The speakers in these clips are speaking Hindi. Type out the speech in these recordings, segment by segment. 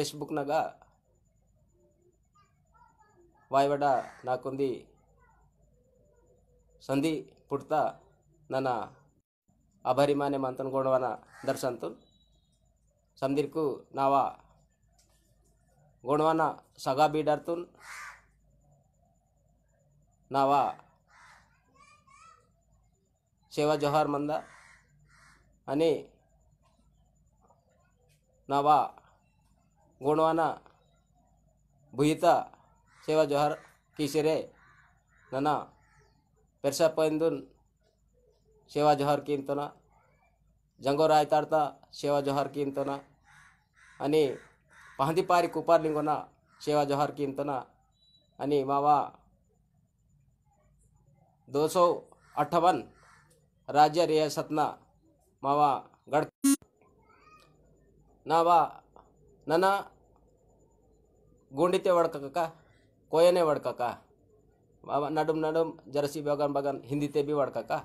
ఫేస్బుక్ నగా వాయిబడ నాకుంది సంధి పుట్ట నన్న అభరిమాన్య మంతన్ గోడవన దర్శంతు సంధిర్కు నావా గుణవన సగా బీడర్తున్ నావా సేవ జోహార్ మంద అని నావా ಗೋಣವಾನ ಭುಯಿತ ಸೇವಾ ಜೊಹರ್ ಕೀಸಿರೆ ನನ್ನ ಪೆರ್ಸಪ್ಪಂದು ಸೇವಾ ಜೊಹರ್ ಕಿಂತನ ಜಂಗೋ ರಾಯ್ತಾಡ್ತ ಸೇವಾ ಜೊಹರ್ ಕಿಂತನ అని పహందిపారి కుపార్లింగున సేవా జోహార్ కీంతన అని మావా दो सौ अट्ठावन राज्य रियासतना मावा गढ़ नावा ನನ್ನ ಗುಂಡಿತೆ ಹೊಡ್ಕಕ್ಕ ಕೋಯನೇ ಹೊಡ್ಕಕ್ಕ ನಡುಮ್ ನಡುಮ್ जर्सी बगन बगन हिंदी ते भी वड़कका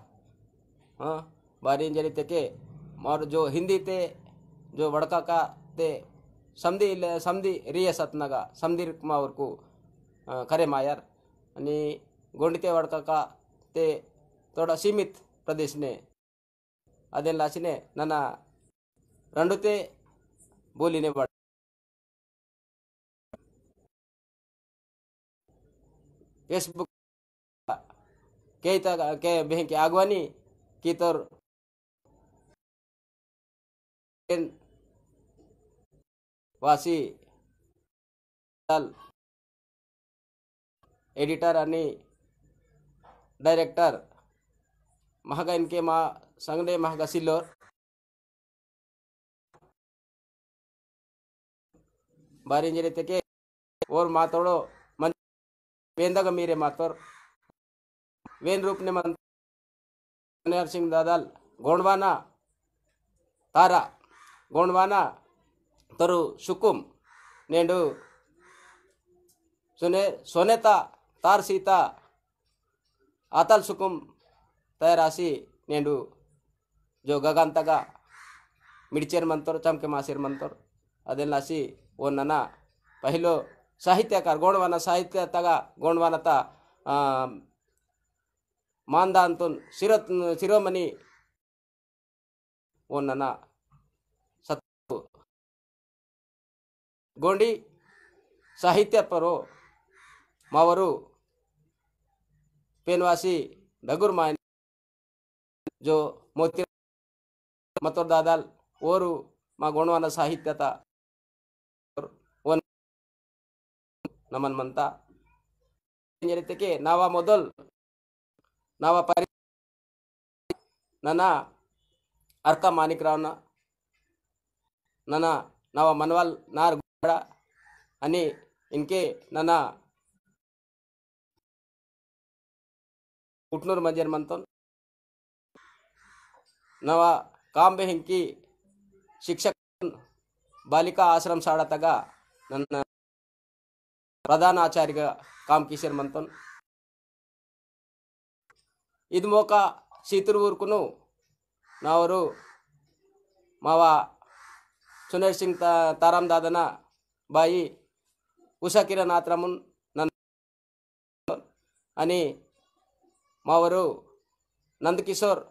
हाँ बारी जरी तके और जो हिंदी ते जो वड़कका ते समधी समधी रिय सत्नगा समधी मावरकू अं, खरे मायार आणि गोंडते वडकाका ते थोडा सीमित प्रदेशने अदेन लाचने नाना रणुते बोलीने फेसबुक कई ಫೇಸ್ಬುಕ್ ಕೇತ ಕೆ आगवानी की तोर वासी एडिटर आणि डायरेक्टर महागा इनके मा सांगणे महागा सिल्लोर बारी इंजरी के और मातोड़ो वेंदग మీరే मातर వేన్ रूप ने मन मनहर सिंह दादाल गोंडवाना तारा गोंडवाना నేడు సునే సోనేత తార్ సీత అతల్ సుకుం తయారాసి నేడు జో గగంతగా మిడిచేరు మంతోరు చంకే మాసేరు మంతోరు అదేలాసి ఓ నన్న పహిలో ಸಾಹಿತ್ಯಕಾರ ಗೋಂಡವಾನ ಸಾಹಿತ್ಯ ತಗ ಗೋಂಡವಾನತ ಮಾಂದ ಅಂತೊಂದು ಶಿರೋಮಣಿ ಓ ಸತ್ತು ಗೋಂಡಿ ಸಾಹಿತ್ಯ ಪರೋ ಮಾವರು ಪೇನ್ವಾಸಿ ಡಗುರ್ ಮಾಯನ್ ಜೋ ಮೋತಿ ಮತೋರ್ ದಾದಾಲ್ ಓರು ಮಾ ಗೋಣವಾನ ಸಾಹಿತ್ಯತ ನಮ್ಮನ್ ಮಂತ ನಾವ ಮೊದಲ್ ನಾವ ಪರಿ ನನ್ನ ಅರ್ಕ ರಾವ್ನ ನನ್ನ ನಾವ ಮನವಾಲ್ ನಾರ್ ಗುಡ ಅನಿ ಇನ್ಕೆ ನನ್ನ ಕುಟ್ನೂರ್ ಮಂಜರ್ ಮಂತನ್ ನವ ಕಾಂಬೆ ಹಿಂಕಿ ಶಿಕ್ಷಕ ಬಾಲಿಕಾ ಆಶ್ರಮ ಸಾಡತಗ ನನ್ನ ప్రధానాచార్యగా కామకిషన్ మంతన్ ಇದು ಮೋಕ ಸೀತೂರ್ಕೂ ನಾವರು ಮಾವ ಸುನೀರ್ ಸಿಂಗ್ ತ ತಾರಾಮ್ ದಾದನ ಬಾಯಿ ಉಷಾ ಕಿರಣ್ ಆತ್ರಮನ್ ನನ್ನ ಅನಿ ಮಾವರು ನಂದಕಿಶೋರ್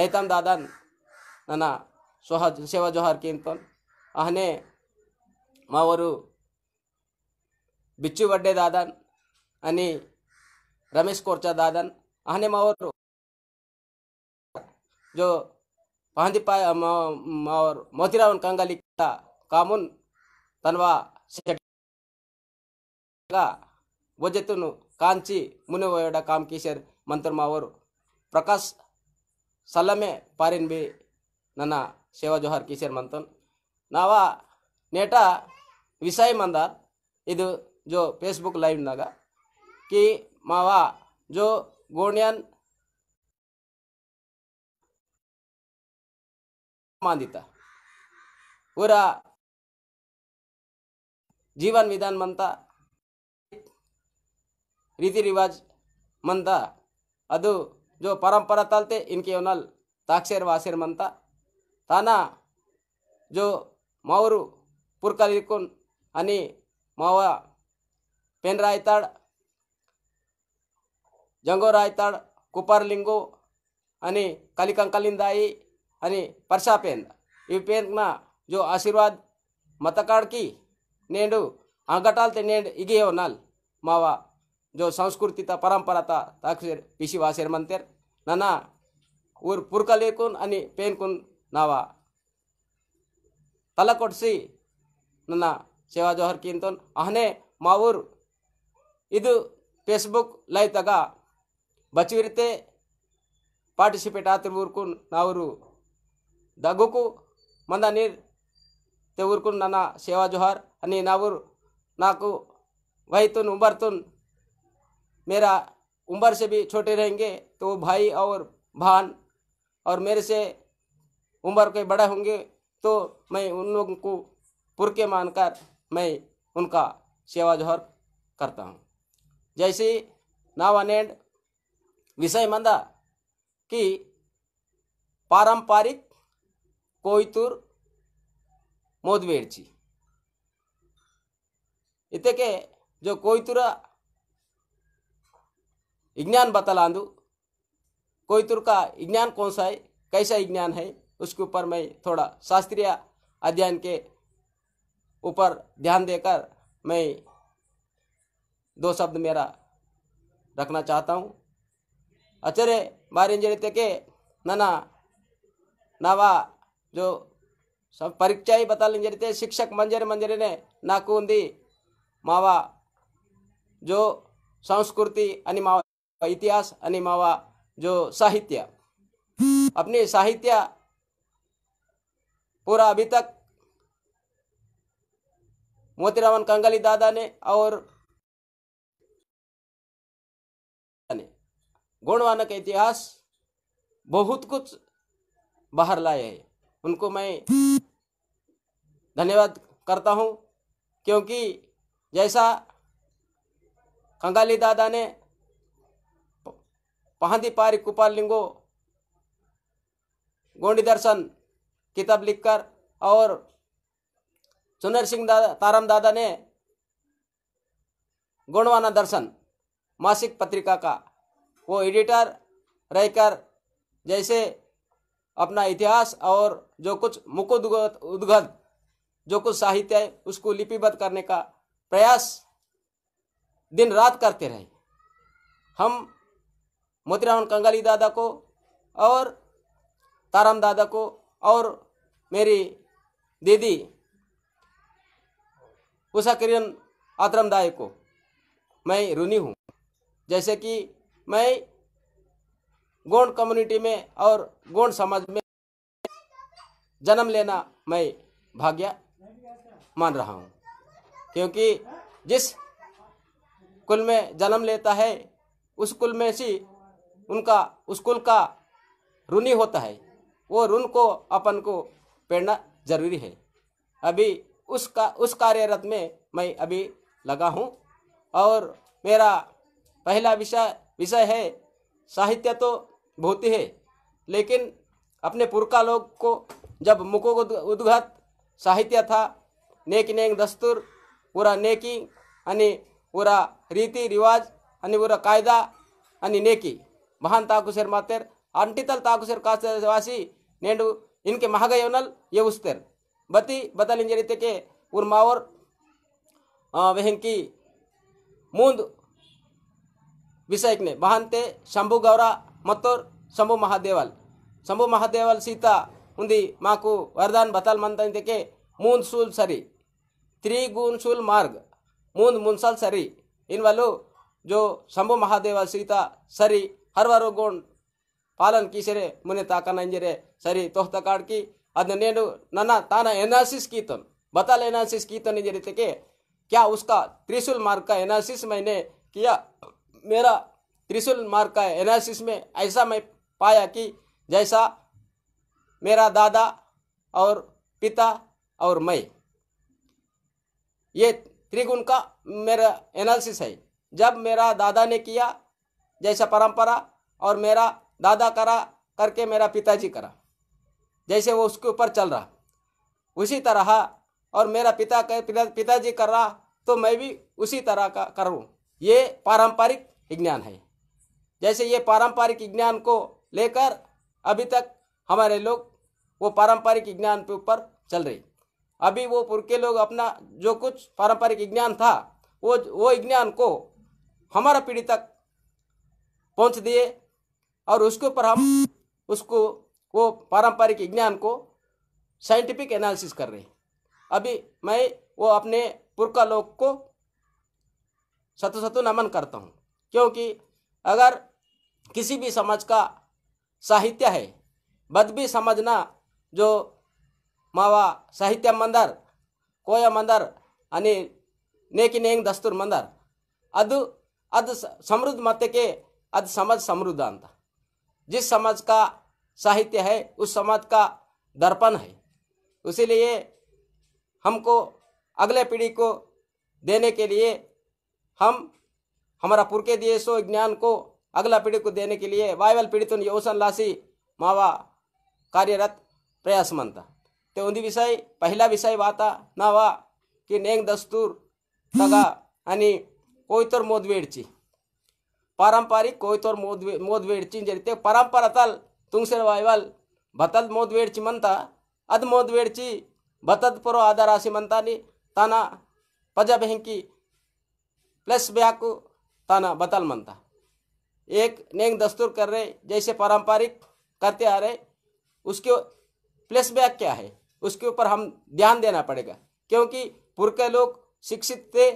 ನೈತಾಮ್ ದಾದನ್ ನನ್ನ ಸೋಹ ಸೇವಾ ಜೋಹಾರ್ ಕಿಂತನ್ ಅಹನೆ ಮಾವರು బిచ్చువడ్డే దాదాన్ అని रमेश कोरचा दादन आने और जो पहंदी पाय और मोतीरावन कंगाली का कामुन तनवा वजतुनु कांची मुनिवयड काम कीशर मंत्र मावर प्रकाश सलमे पारिन भी नना सेवा जोहार कीशर मंतन नावा नेटा विषय मंदार इदु जो ಫೇಸ್ಬುಕ್ ಲೈವ್ನಾಗ ಕಿ मावा जो ಗೋಣ್ಯನ್ ಮಾಂದಿತ ಊರ ಜೀವನ್ ವಿಧಾನ ಮಂತ रीति रिवाज मनता अदु जो परंपरा तलते इनके उनल ताक्षर वासेर मनता ताना जो मावरू पुरकलिकुन अनि मावा పెన్ రాయతడ్ జంగో రాయతడ్ కుపర్లింగో అని కలికం కల్లిందాయి అని పరషాపేంద ఈ పెన్ మా జో ఆశీర్వాద్ మతకార్కి నేండు అంగటాల్ తెన్న ఇగియొనాల్ మావ జో సంస్కృతిత పరంపరత తాక్షర్ పిశివాశర మంతర్ నన్న ఊర్ పుర్క లేకున్ అని పెన్ కున్ నావ తలకొట్టి నన్న సేవ జోహర్ కీంటన్ అహనే మావూర్ फेसबुक लाइत आते पार्टिसपेट आतेको नावर दगुकु मंदी तेवरको ना सेवा जोहार अन्नी नावर तुन उम्र तुन मेरा उम्र से भी छोटे रहेंगे तो भाई और बहन और मेरे से उम्र के बड़े होंगे तो मैं उन लोगों को पुरके मानकर मैं उनका सेवा जोहर करता हूँ जैसे नाव एंड विषय मंदा कि पारंपरिक कोयतूर इत के जो कोयतूर विज्ञान बतला दू कोयतूर का विज्ञान कौन सा है कैसा विज्ञान है उसके ऊपर मैं थोड़ा शास्त्रीय अध्ययन के ऊपर ध्यान देकर मैं दो शब्द मेरा रखना चाहता हूँ अचरे बारे जड़ते के नना नावा जो सब परीक्षा ही बता लीजिए शिक्षक मंजरे मंजरे ने नाकू मावा जो संस्कृति अनि मावा इतिहास अनि मावा जो साहित्य अपने साहित्य पूरा अभी तक मोतीरावन कंगली दादा ने और का इतिहास बहुत कुछ बाहर लाए हैं उनको मैं धन्यवाद करता हूँ क्योंकि जैसा कंगाली दादा ने पहादी पारी लिंगो गोंडी दर्शन किताब लिखकर और सुनर सिंह दादा ताराम दादा ने गोंडवाना दर्शन मासिक पत्रिका का वो एडिटर रहकर जैसे अपना इतिहास और जो कुछ मुकुद उद्गत जो कुछ साहित्य है उसको लिपिबद्ध करने का प्रयास दिन रात करते रहे हम मोतीराम कंगाली दादा को और ताराम दादा को और मेरी दीदी उषा किरण आतरम दाई को मैं रुनी हूँ जैसे कि मैं गोंड कम्युनिटी में और गोंड समाज में जन्म लेना मैं भाग्य मान रहा हूँ क्योंकि जिस कुल में जन्म लेता है उस कुल में से उनका उस कुल का रुनी होता है वो ऋण को अपन को पेड़ना जरूरी है अभी उसका उस कार्यरत में मैं अभी लगा हूँ और मेरा पहला विषय विषय है साहित्य तो बहुत ही है लेकिन अपने पुरखा लोग को जब मुको उद्घात साहित्य था नेक नेक दस्तूर पूरा नेकी आणि पूरा रीति रिवाज आणि पूरा कायदा आणि नेकी महान ताकुसेर मातेर अंटीतल ताकुसेर कासवासी नेंडु इनके महागयोनल ये उस्तेर बती बतलिंजरित के उर्मावर की मूंद విశयकనే భ అంటే శంభు గౌర మత్తర్ సంభూ మహాదేవల్ సంభూ మహాదేవల్ సీతా ఉంది మాకు వరదన్ బతల్ మంతం దకే మూన్సూల్ సరి త్రీగున్ సూల్ మార్గ్ మూన్ మూన్సల్ సరి ఇన వలు జో సంభూ మహాదేవల్ సీతా సరి హర్వరోగోన్ పాలన్ కీశరే మునే తాకన ఇంజరే సరి తోస్తకార్కి అదనేను నన్న తన ఎనసిస్ కీతం బతలేనసిస్ కీతనే జరేతే కే క్యా uska త్రిశూల్ మార్గ్ క ఎనసిస్ మైనే కియా मेरा त्रिशूल मार्ग का एनालिसिस में ऐसा मैं पाया कि जैसा मेरा दादा और पिता और मैं ये त्रिगुण का मेरा एनालिसिस है जब मेरा दादा ने किया जैसा परंपरा और मेरा दादा करा करके मेरा पिताजी करा जैसे वो उसके ऊपर चल रहा उसी तरह और मेरा पिता कर पिता पिताजी कर रहा तो मैं भी उसी तरह का करूं ये पारंपरिक विज्ञान है जैसे ये पारंपरिक विज्ञान को लेकर अभी तक हमारे लोग वो पारंपरिक विज्ञान के ऊपर चल रही अभी वो पुर के लोग अपना जो कुछ पारंपरिक विज्ञान था वो वो विज्ञान को हमारा पीढ़ी तक पहुंच दिए और उसके ऊपर हम उसको वो पारंपरिक विज्ञान को साइंटिफिक एनालिसिस कर रहे हैं अभी मैं वो अपने पुरका लोग को सतो सतो नमन करता हूँ क्योंकि अगर किसी भी समाज का साहित्य है बदबी समझना जो मावा साहित्य मंदर मंदर ಮಂದರ್ नेक नेक दस्तुर मंदर अद अद समृद्ध मत के अद समाज समृद्ध अंत जिस समाज का साहित्य है उस समाज का दर्पण है उसीलिए हमको अगले पीढ़ी को देने के लिए हम हमारा पुरके दिए सो ज्ञान को अगला पीढ़ी को देने के लिए वायवल पीड़ित योशन लासी मावा कार्यरत प्रयास मनता तो उन्हीं विषय पहला विषय वाता नावा कि नेंग दस्तूर तगा अनि आणि कोयतर मोदवेडची पारंपरिक कोई तोर मोदवे मोदवेडची जे ते परंपरातल तुंगसेर वायवल भतल मोदवेडची मनता अद मोदवेडची भतद परो आधार मनता म्हणतानी ताना पजा बेहंकी प्लस ब्याकू ताना बतल मनता एक नेंग दस्तूर कर रहे जैसे पारंपरिक करते आ रहे उसके प्लेस बैक क्या है उसके ऊपर हम ध्यान देना पड़ेगा क्योंकि पुर के लोग शिक्षित थे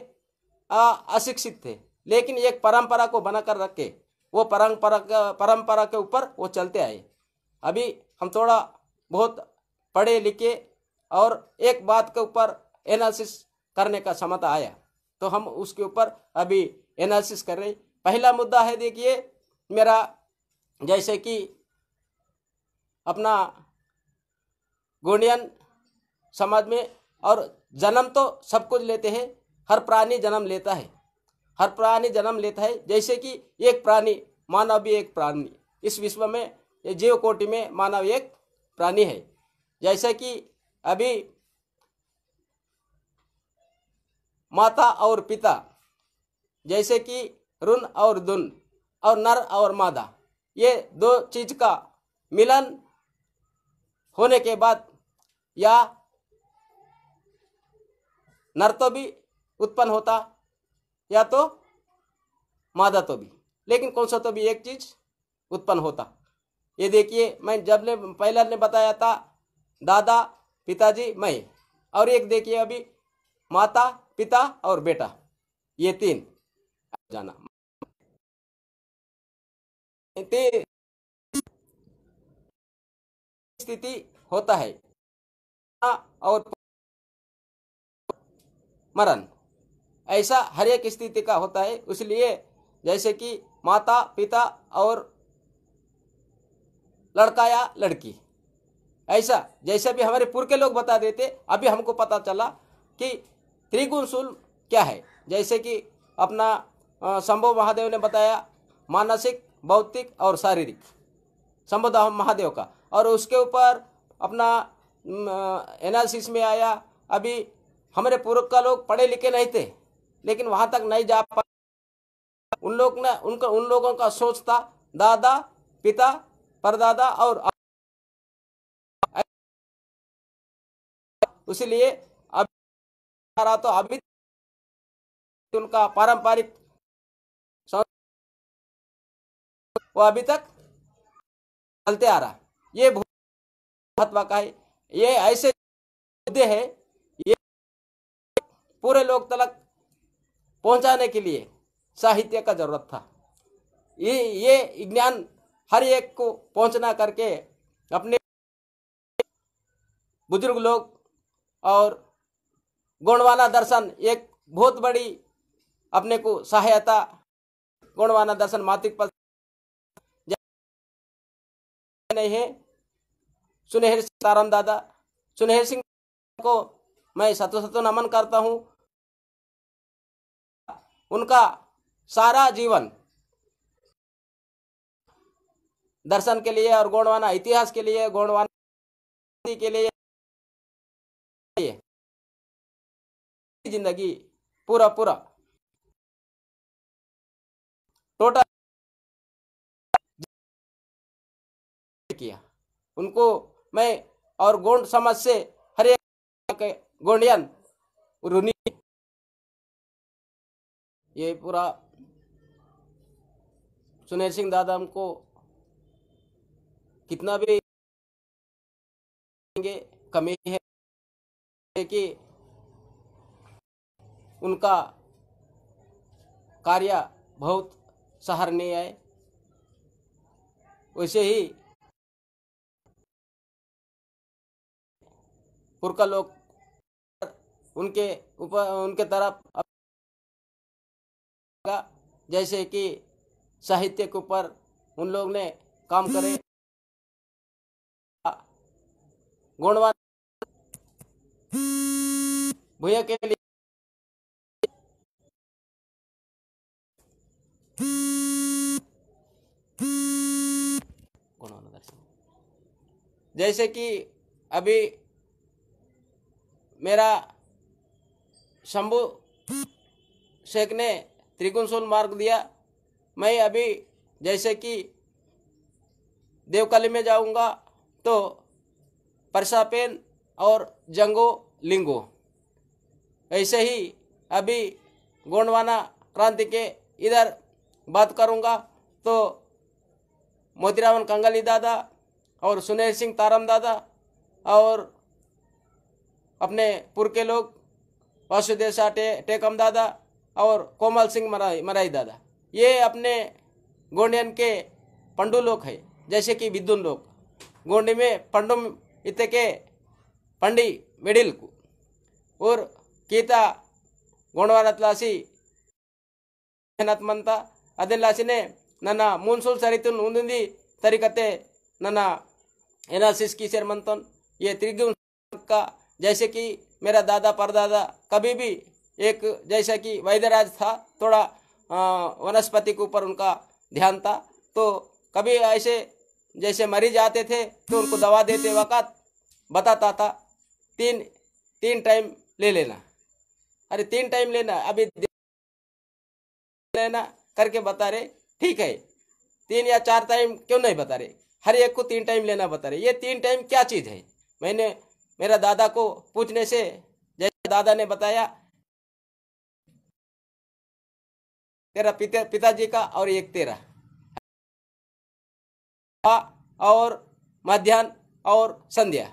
अशिक्षित थे लेकिन एक परंपरा को बनाकर रखे वो परंपरा परंपरा के ऊपर वो चलते आए अभी हम थोड़ा बहुत पढ़े लिखे और एक बात के ऊपर एनालिसिस करने का क्षमता आया तो हम उसके ऊपर अभी एनालिसिस कर रहे पहला मुद्दा है देखिए मेरा जैसे कि अपना गोंडियन समाज में और जन्म तो सब कुछ लेते हैं हर प्राणी जन्म लेता है हर प्राणी जन्म लेता है जैसे कि एक प्राणी मानव भी एक प्राणी इस विश्व में जीव कोटि में मानव एक प्राणी है जैसे कि अभी माता और पिता जैसे कि रुन और दुन और नर और मादा ये दो चीज का मिलन होने के बाद या नर तो भी उत्पन्न होता या तो मादा तो भी लेकिन कौन सा तो भी एक चीज उत्पन्न होता ये देखिए मैं जब ने पहला ने बताया था दादा पिताजी मैं और एक देखिए अभी माता पिता और बेटा ये तीन जाना स्थिति होता है और मरण ऐसा हर एक स्थिति का होता है इसलिए जैसे कि माता पिता और लड़का या लड़की ऐसा जैसे भी हमारे पूर्व के लोग बता देते अभी हमको पता चला कि त्रिगुण शुल्म क्या है जैसे कि अपना संभव महादेव ने बताया मानसिक भौतिक और शारीरिक संभव महादेव का और उसके ऊपर अपना एनालिसिस में आया अभी हमारे पूर्व का लोग पढ़े लिखे नहीं थे लेकिन वहाँ तक नहीं जा पा उन लोग ने उनका उन लोगों का सोच था दादा पिता परदादा और इसलिए अब तो अभी उनका पारंपरिक वो अभी तक चलते आ रहा ये महत्व का है ये ऐसे मुद्दे है ये पूरे लोग तलक पहुंचाने के लिए साहित्य का जरूरत था ये ये ज्ञान हर एक को पहुंचना करके अपने बुजुर्ग लोग और गोंडवाना दर्शन एक बहुत बड़ी अपने को सहायता गोंडवाना दर्शन मातिक पर नहीं है सुनहर सीताराम दादा सुनहर सिंह को मैं सतो सतो नमन करता हूँ उनका सारा जीवन दर्शन के लिए और गोंडवाना इतिहास के लिए गोंडवाना के लिए जिंदगी पूरा पूरा किया उनको मैं और गोंड समाज से हरे गोंडियन रूनी ये पूरा सुनील सिंह दादा हमको कितना भी कमी है कि उनका कार्य बहुत सहारनीय है वैसे ही पुरका लोग उनके ऊपर उनके तरफ जैसे कि साहित्य के ऊपर उन लोग ने काम करे गुणवान भूया के लिए जैसे कि अभी मेरा शंभु शेख ने त्रिकुणसूल मार्ग दिया मैं अभी जैसे कि देवकाली में जाऊंगा तो परसापेन और जंगो लिंगो ऐसे ही अभी गोंडवाना क्रांति के इधर बात करूंगा तो मोतीरावन कंगली दादा और सुनील सिंह तारम दादा और अपने पुर के लोग वासुदेव शाह टे, टेकम दादा और कोमल सिंह मराई मराई दादा ये अपने गोंडियन के पंडु लोग है जैसे कि विद्युन लोग गोंडी में पंडुम इत के पंडी वेडिल को और ಗೀತಾ ಗೋಣವಾರತ್ಲಾಸಿ ने ना मुनसूल ಮೂನ್ಸೂಲ್ ಸರಿತು ಮುಂದಿಂದಿ ना ನನ್ನ की ಕೀಸೇರ್ ये त्रिगुण का जैसे कि मेरा दादा परदादा कभी भी एक जैसा कि वैद्यराज था थोड़ा वनस्पति के ऊपर उनका ध्यान था तो कभी ऐसे जैसे मरीज आते थे तो उनको दवा देते वक़्त बताता था तीन तीन टाइम ले लेना अरे तीन टाइम लेना अभी लेना करके बता रहे ठीक है तीन या चार टाइम क्यों नहीं बता रहे हर एक को तीन टाइम लेना बता रहे ये तीन टाइम क्या चीज़ है मैंने मेरा दादा को पूछने से जैसे दादा ने बताया तेरा पिता पिताजी का और एक तेरा और मध्यान और संध्या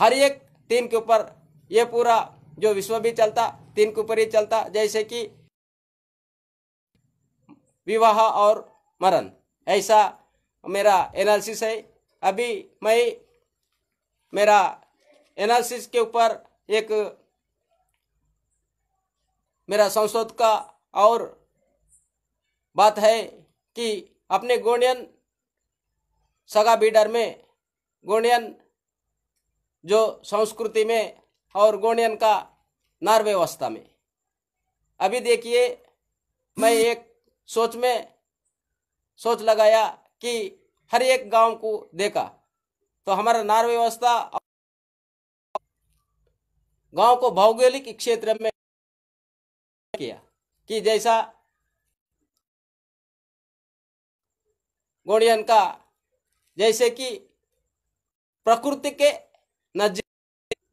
हर एक तीन के ऊपर ये पूरा जो विश्व भी चलता तीन के ऊपर ही चलता जैसे कि विवाह और मरण ऐसा मेरा एनालिसिस है अभी मैं मेरा एनालिसिस के ऊपर एक मेरा संशोध का और बात है कि अपने गोंडियन सगा बीडर में गोंडियन जो संस्कृति में और गोंडियन का नार व्यवस्था में अभी देखिए मैं एक सोच में सोच लगाया कि हर एक गांव को देखा तो हमारा नार व्यवस्था गांव को भौगोलिक क्षेत्र में किया कि जैसा गोड़ियन का जैसे कि प्रकृति के नजदीक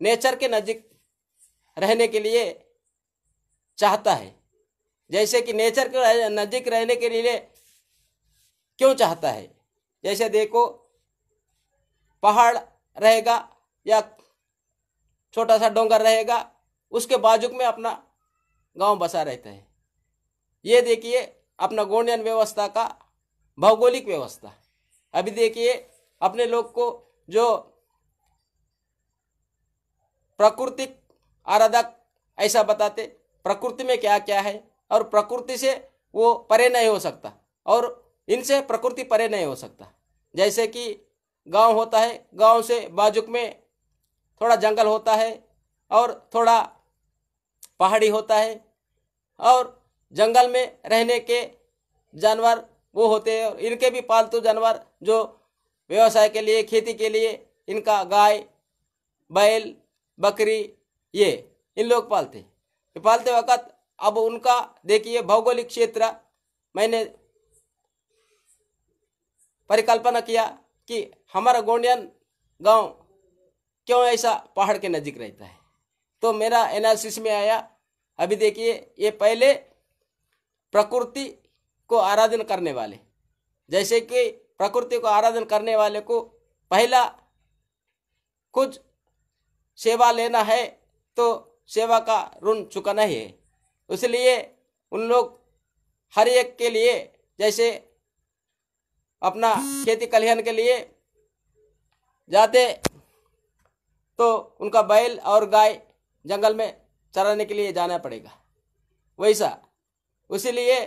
नेचर के नजदीक रहने के लिए चाहता है जैसे कि नेचर के नजदीक रहने के लिए क्यों चाहता है जैसे देखो पहाड़ रहेगा या छोटा सा डोंगर रहेगा उसके बाजुक में अपना गांव बसा रहते हैं ये देखिए अपना गोंडियन व्यवस्था का भौगोलिक व्यवस्था अभी देखिए अपने लोग को जो प्राकृतिक आराधक ऐसा बताते प्रकृति में क्या क्या है और प्रकृति से वो परे नहीं हो सकता और इनसे प्रकृति परे नहीं हो सकता जैसे कि गांव होता है गांव से बाजुक में थोड़ा जंगल होता है और थोड़ा पहाड़ी होता है और जंगल में रहने के जानवर वो होते हैं और इनके भी पालतू जानवर जो व्यवसाय के लिए खेती के लिए इनका गाय बैल बकरी ये इन लोग पालते हैं तो पालते वक़्त अब उनका देखिए भौगोलिक क्षेत्र मैंने परिकल्पना किया कि हमारा गोंडियन गांव क्यों ऐसा पहाड़ के नज़दीक रहता है तो मेरा एनालिसिस में आया अभी देखिए ये पहले प्रकृति को आराधन करने वाले जैसे कि प्रकृति को आराधन करने वाले को पहला कुछ सेवा लेना है तो सेवा का ऋण चुकाना ही है इसलिए उन लोग हर एक के लिए जैसे अपना खेती कल्याण के लिए जाते तो उनका बैल और गाय जंगल में चराने के लिए जाना पड़ेगा वैसा उसीलिए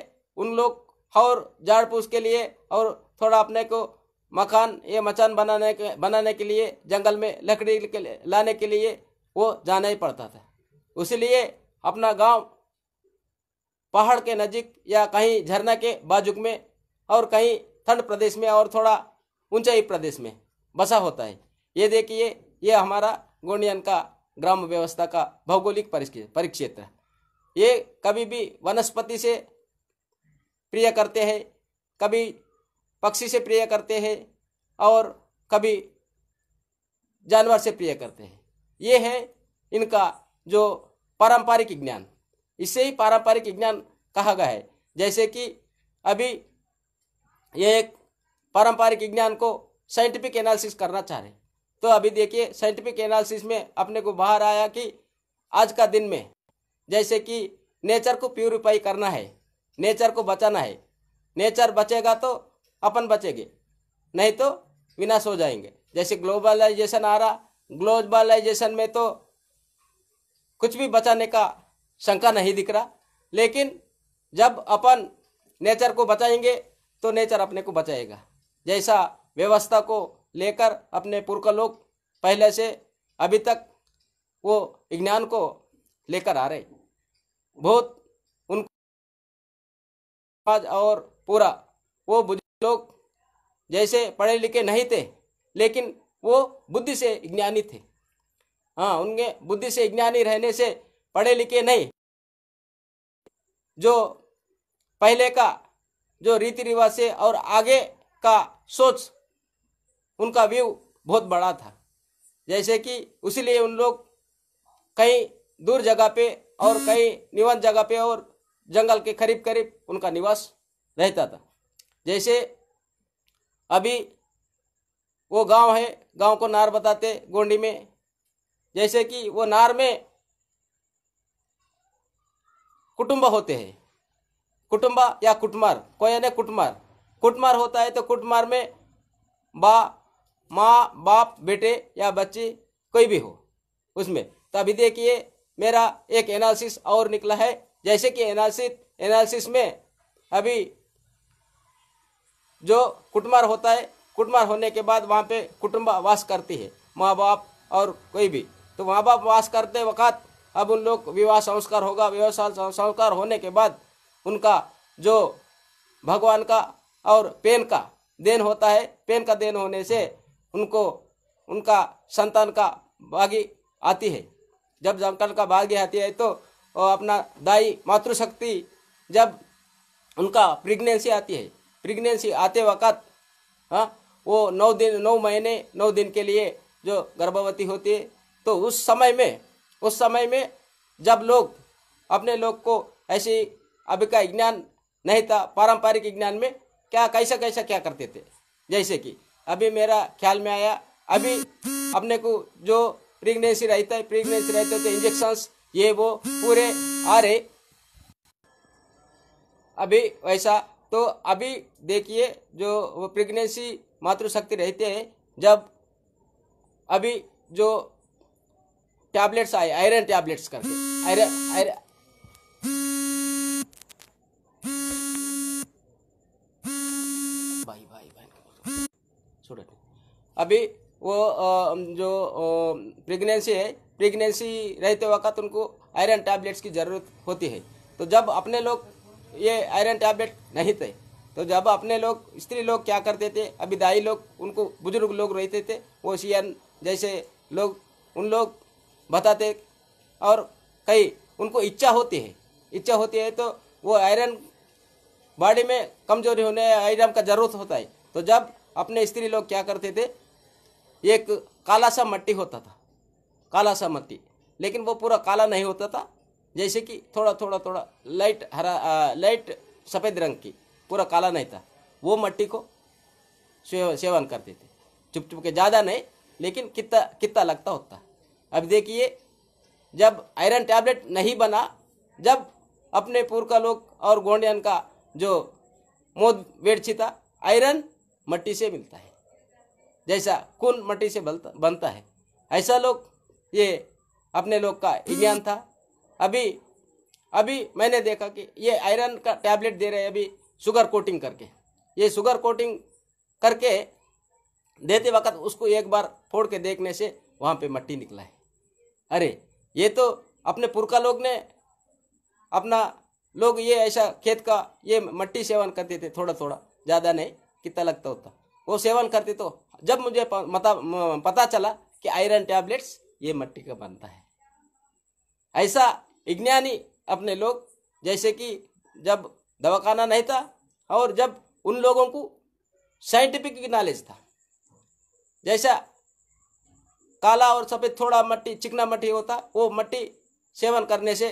उन लोग और झाड़ पूछ के लिए और थोड़ा अपने को मकान ये मचान बनाने के बनाने के लिए जंगल में लकड़ी के लाने के लिए वो जाना ही पड़ता था उसलिए अपना गांव पहाड़ के नज़दीक या कहीं झरना के बाजुक में और कहीं ठंड प्रदेश में और थोड़ा ऊंचाई प्रदेश में बसा होता है ये देखिए ये हमारा गोंडियन का ग्राम व्यवस्था का भौगोलिक परिक्षेत्र ये कभी भी वनस्पति से प्रिय करते हैं कभी पक्षी से प्रिय करते हैं और कभी जानवर से प्रिय करते हैं ये है इनका जो पारंपरिक ज्ञान इसे ही पारंपरिक ज्ञान कहा गया है जैसे कि अभी ये एक पारंपरिक ज्ञान को साइंटिफिक एनालिसिस करना चाह रहे तो अभी देखिए साइंटिफिक एनालिसिस में अपने को बाहर आया कि आज का दिन में जैसे कि नेचर को प्यूरिफाई करना है नेचर को बचाना है नेचर बचेगा तो अपन बचेंगे नहीं तो विनाश हो जाएंगे जैसे ग्लोबलाइजेशन आ रहा ग्लोबलाइजेशन में तो कुछ भी बचाने का शंका नहीं दिख रहा लेकिन जब अपन नेचर को बचाएंगे तो नेचर अपने को बचाएगा जैसा व्यवस्था को लेकर अपने पुरख लोग पहले से अभी तक वो विज्ञान को लेकर आ रहे बहुत उनको और पूरा वो बुजुर्ग लोग जैसे पढ़े लिखे नहीं थे लेकिन वो बुद्धि से ज्ञानी थे हाँ उनके बुद्धि से ज्ञानी रहने से पढ़े लिखे नहीं जो पहले का जो रीति रिवाज से और आगे का सोच उनका व्यू बहुत बड़ा था जैसे कि उसीलिए उन लोग कई दूर जगह पे और हम्म। कई निवन जगह पे और जंगल के करीब करीब उनका निवास रहता था जैसे अभी वो गांव है गांव को नार बताते गोंडी में जैसे कि वो नार में कुटुंब होते हैं कुटुंबा या कुटमार कोई कुटमार कुटमार होता है तो कुटमार में बा माँ बाप बेटे या बच्चे कोई भी हो उसमें तो अभी देखिए मेरा एक एनालिसिस और निकला है जैसे कि एनालिसिस एनालिसिस में अभी जो कुटमार होता है कुटमार होने के बाद वहाँ पे कुटुम्बा वास करती है माँ बाप और कोई भी तो माँ बाप वास करते वक़्त अब उन लोग विवाह संस्कार होगा विवाह संस्कार होने के बाद उनका जो भगवान का और पेन का देन होता है पेन का देन होने से उनको उनका संतान का भागी आती है जब संतान का भागी आती है तो अपना दाई मातृशक्ति जब उनका प्रेगनेंसी आती है प्रेगनेंसी आते वक़्त हाँ वो नौ दिन नौ महीने नौ दिन के लिए जो गर्भवती होती है तो उस समय में उस समय में जब लोग अपने लोग को ऐसे अभी का ज्ञान नहीं था पारंपरिक ज्ञान में क्या कैसा कैसा क्या करते थे जैसे कि अभी मेरा ख्याल में आया अभी अपने को जो प्रेगनेंसी रहता है प्रेगनेंसी रहते तो इंजेक्शन ये वो पूरे आ रहे अभी वैसा तो अभी देखिए जो प्रेगनेंसी मातृशक्ति रहते हैं जब अभी जो टैबलेट्स आए आयरन टैबलेट्स करके आयरन చూడండి अभी वो जो प्रेगनेंसी है प्रेगनेंसी रहते वक्त उनको आयरन टैबलेट्स की ज़रूरत होती है तो जब अपने लोग ये आयरन टैबलेट नहीं थे तो जब अपने लोग स्त्री लोग क्या करते थे अभी दाई लोग उनको बुजुर्ग लोग रहते थे वो सी जैसे लोग उन लोग बताते और कई उनको इच्छा होती है इच्छा होती है तो वो आयरन बॉडी में कमजोरी होने आयरन का जरूरत होता है तो जब अपने स्त्री लोग क्या करते थे एक काला सा मट्टी होता था काला सा मट्टी लेकिन वो पूरा काला नहीं होता था जैसे कि थोड़ा थोड़ा थोड़ा लाइट हरा आ, लाइट सफ़ेद रंग की पूरा काला नहीं था वो मट्टी को सेवन करते थे चुप चुप के ज़्यादा नहीं लेकिन कितना कितना लगता होता अब देखिए जब आयरन टैबलेट नहीं बना जब अपने पूर्व का लोग और गोंडियन का जो मोद बेड़छी था आयरन मट्टी से मिलता है जैसा खून मट्टी से बनता है ऐसा लोग ये अपने लोग का ज्ञान था अभी अभी मैंने देखा कि ये आयरन का टैबलेट दे रहे अभी शुगर कोटिंग करके ये शुगर कोटिंग करके देते वक्त उसको एक बार फोड़ के देखने से वहाँ पे मट्टी निकला है अरे ये तो अपने पुरखा लोग ने अपना लोग ये ऐसा खेत का ये मट्टी सेवन करते थे थोड़ा थोड़ा ज़्यादा नहीं कितना लगता होता वो सेवन करते तो जब मुझे पता पता चला कि आयरन टैबलेट्स ये मट्टी का बनता है ऐसा विज्ञानी अपने लोग जैसे कि जब दवाखाना नहीं था और जब उन लोगों को साइंटिफिक नॉलेज था जैसा काला और सफ़ेद थोड़ा मट्टी चिकना मट्टी होता वो मट्टी सेवन करने से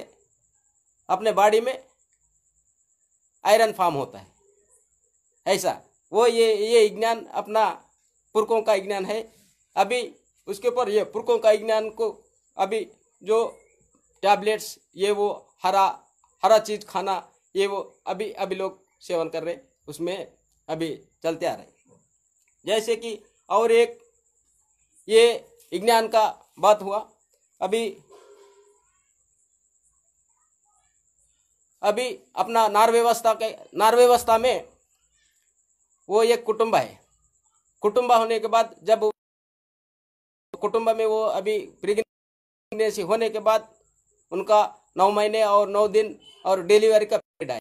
अपने बॉडी में आयरन फार्म होता है ऐसा वो ये ये ज्ञान अपना पुरखों का ज्ञान है अभी उसके ऊपर ये पुरखों का ज्ञान को अभी जो टैबलेट्स ये वो हरा हरा चीज़ खाना ये वो अभी अभी लोग सेवन कर रहे उसमें अभी चलते आ रहे जैसे कि और एक ये विज्ञान का बात हुआ अभी अभी अपना नार व्यवस्था के नार व्यवस्था में वो एक कुटुंब है कुटुंब होने के बाद जब कुटुंब में वो अभी प्रेगनेंसी होने के बाद उनका नौ महीने और नौ दिन और डिलीवरी का पीरियड आए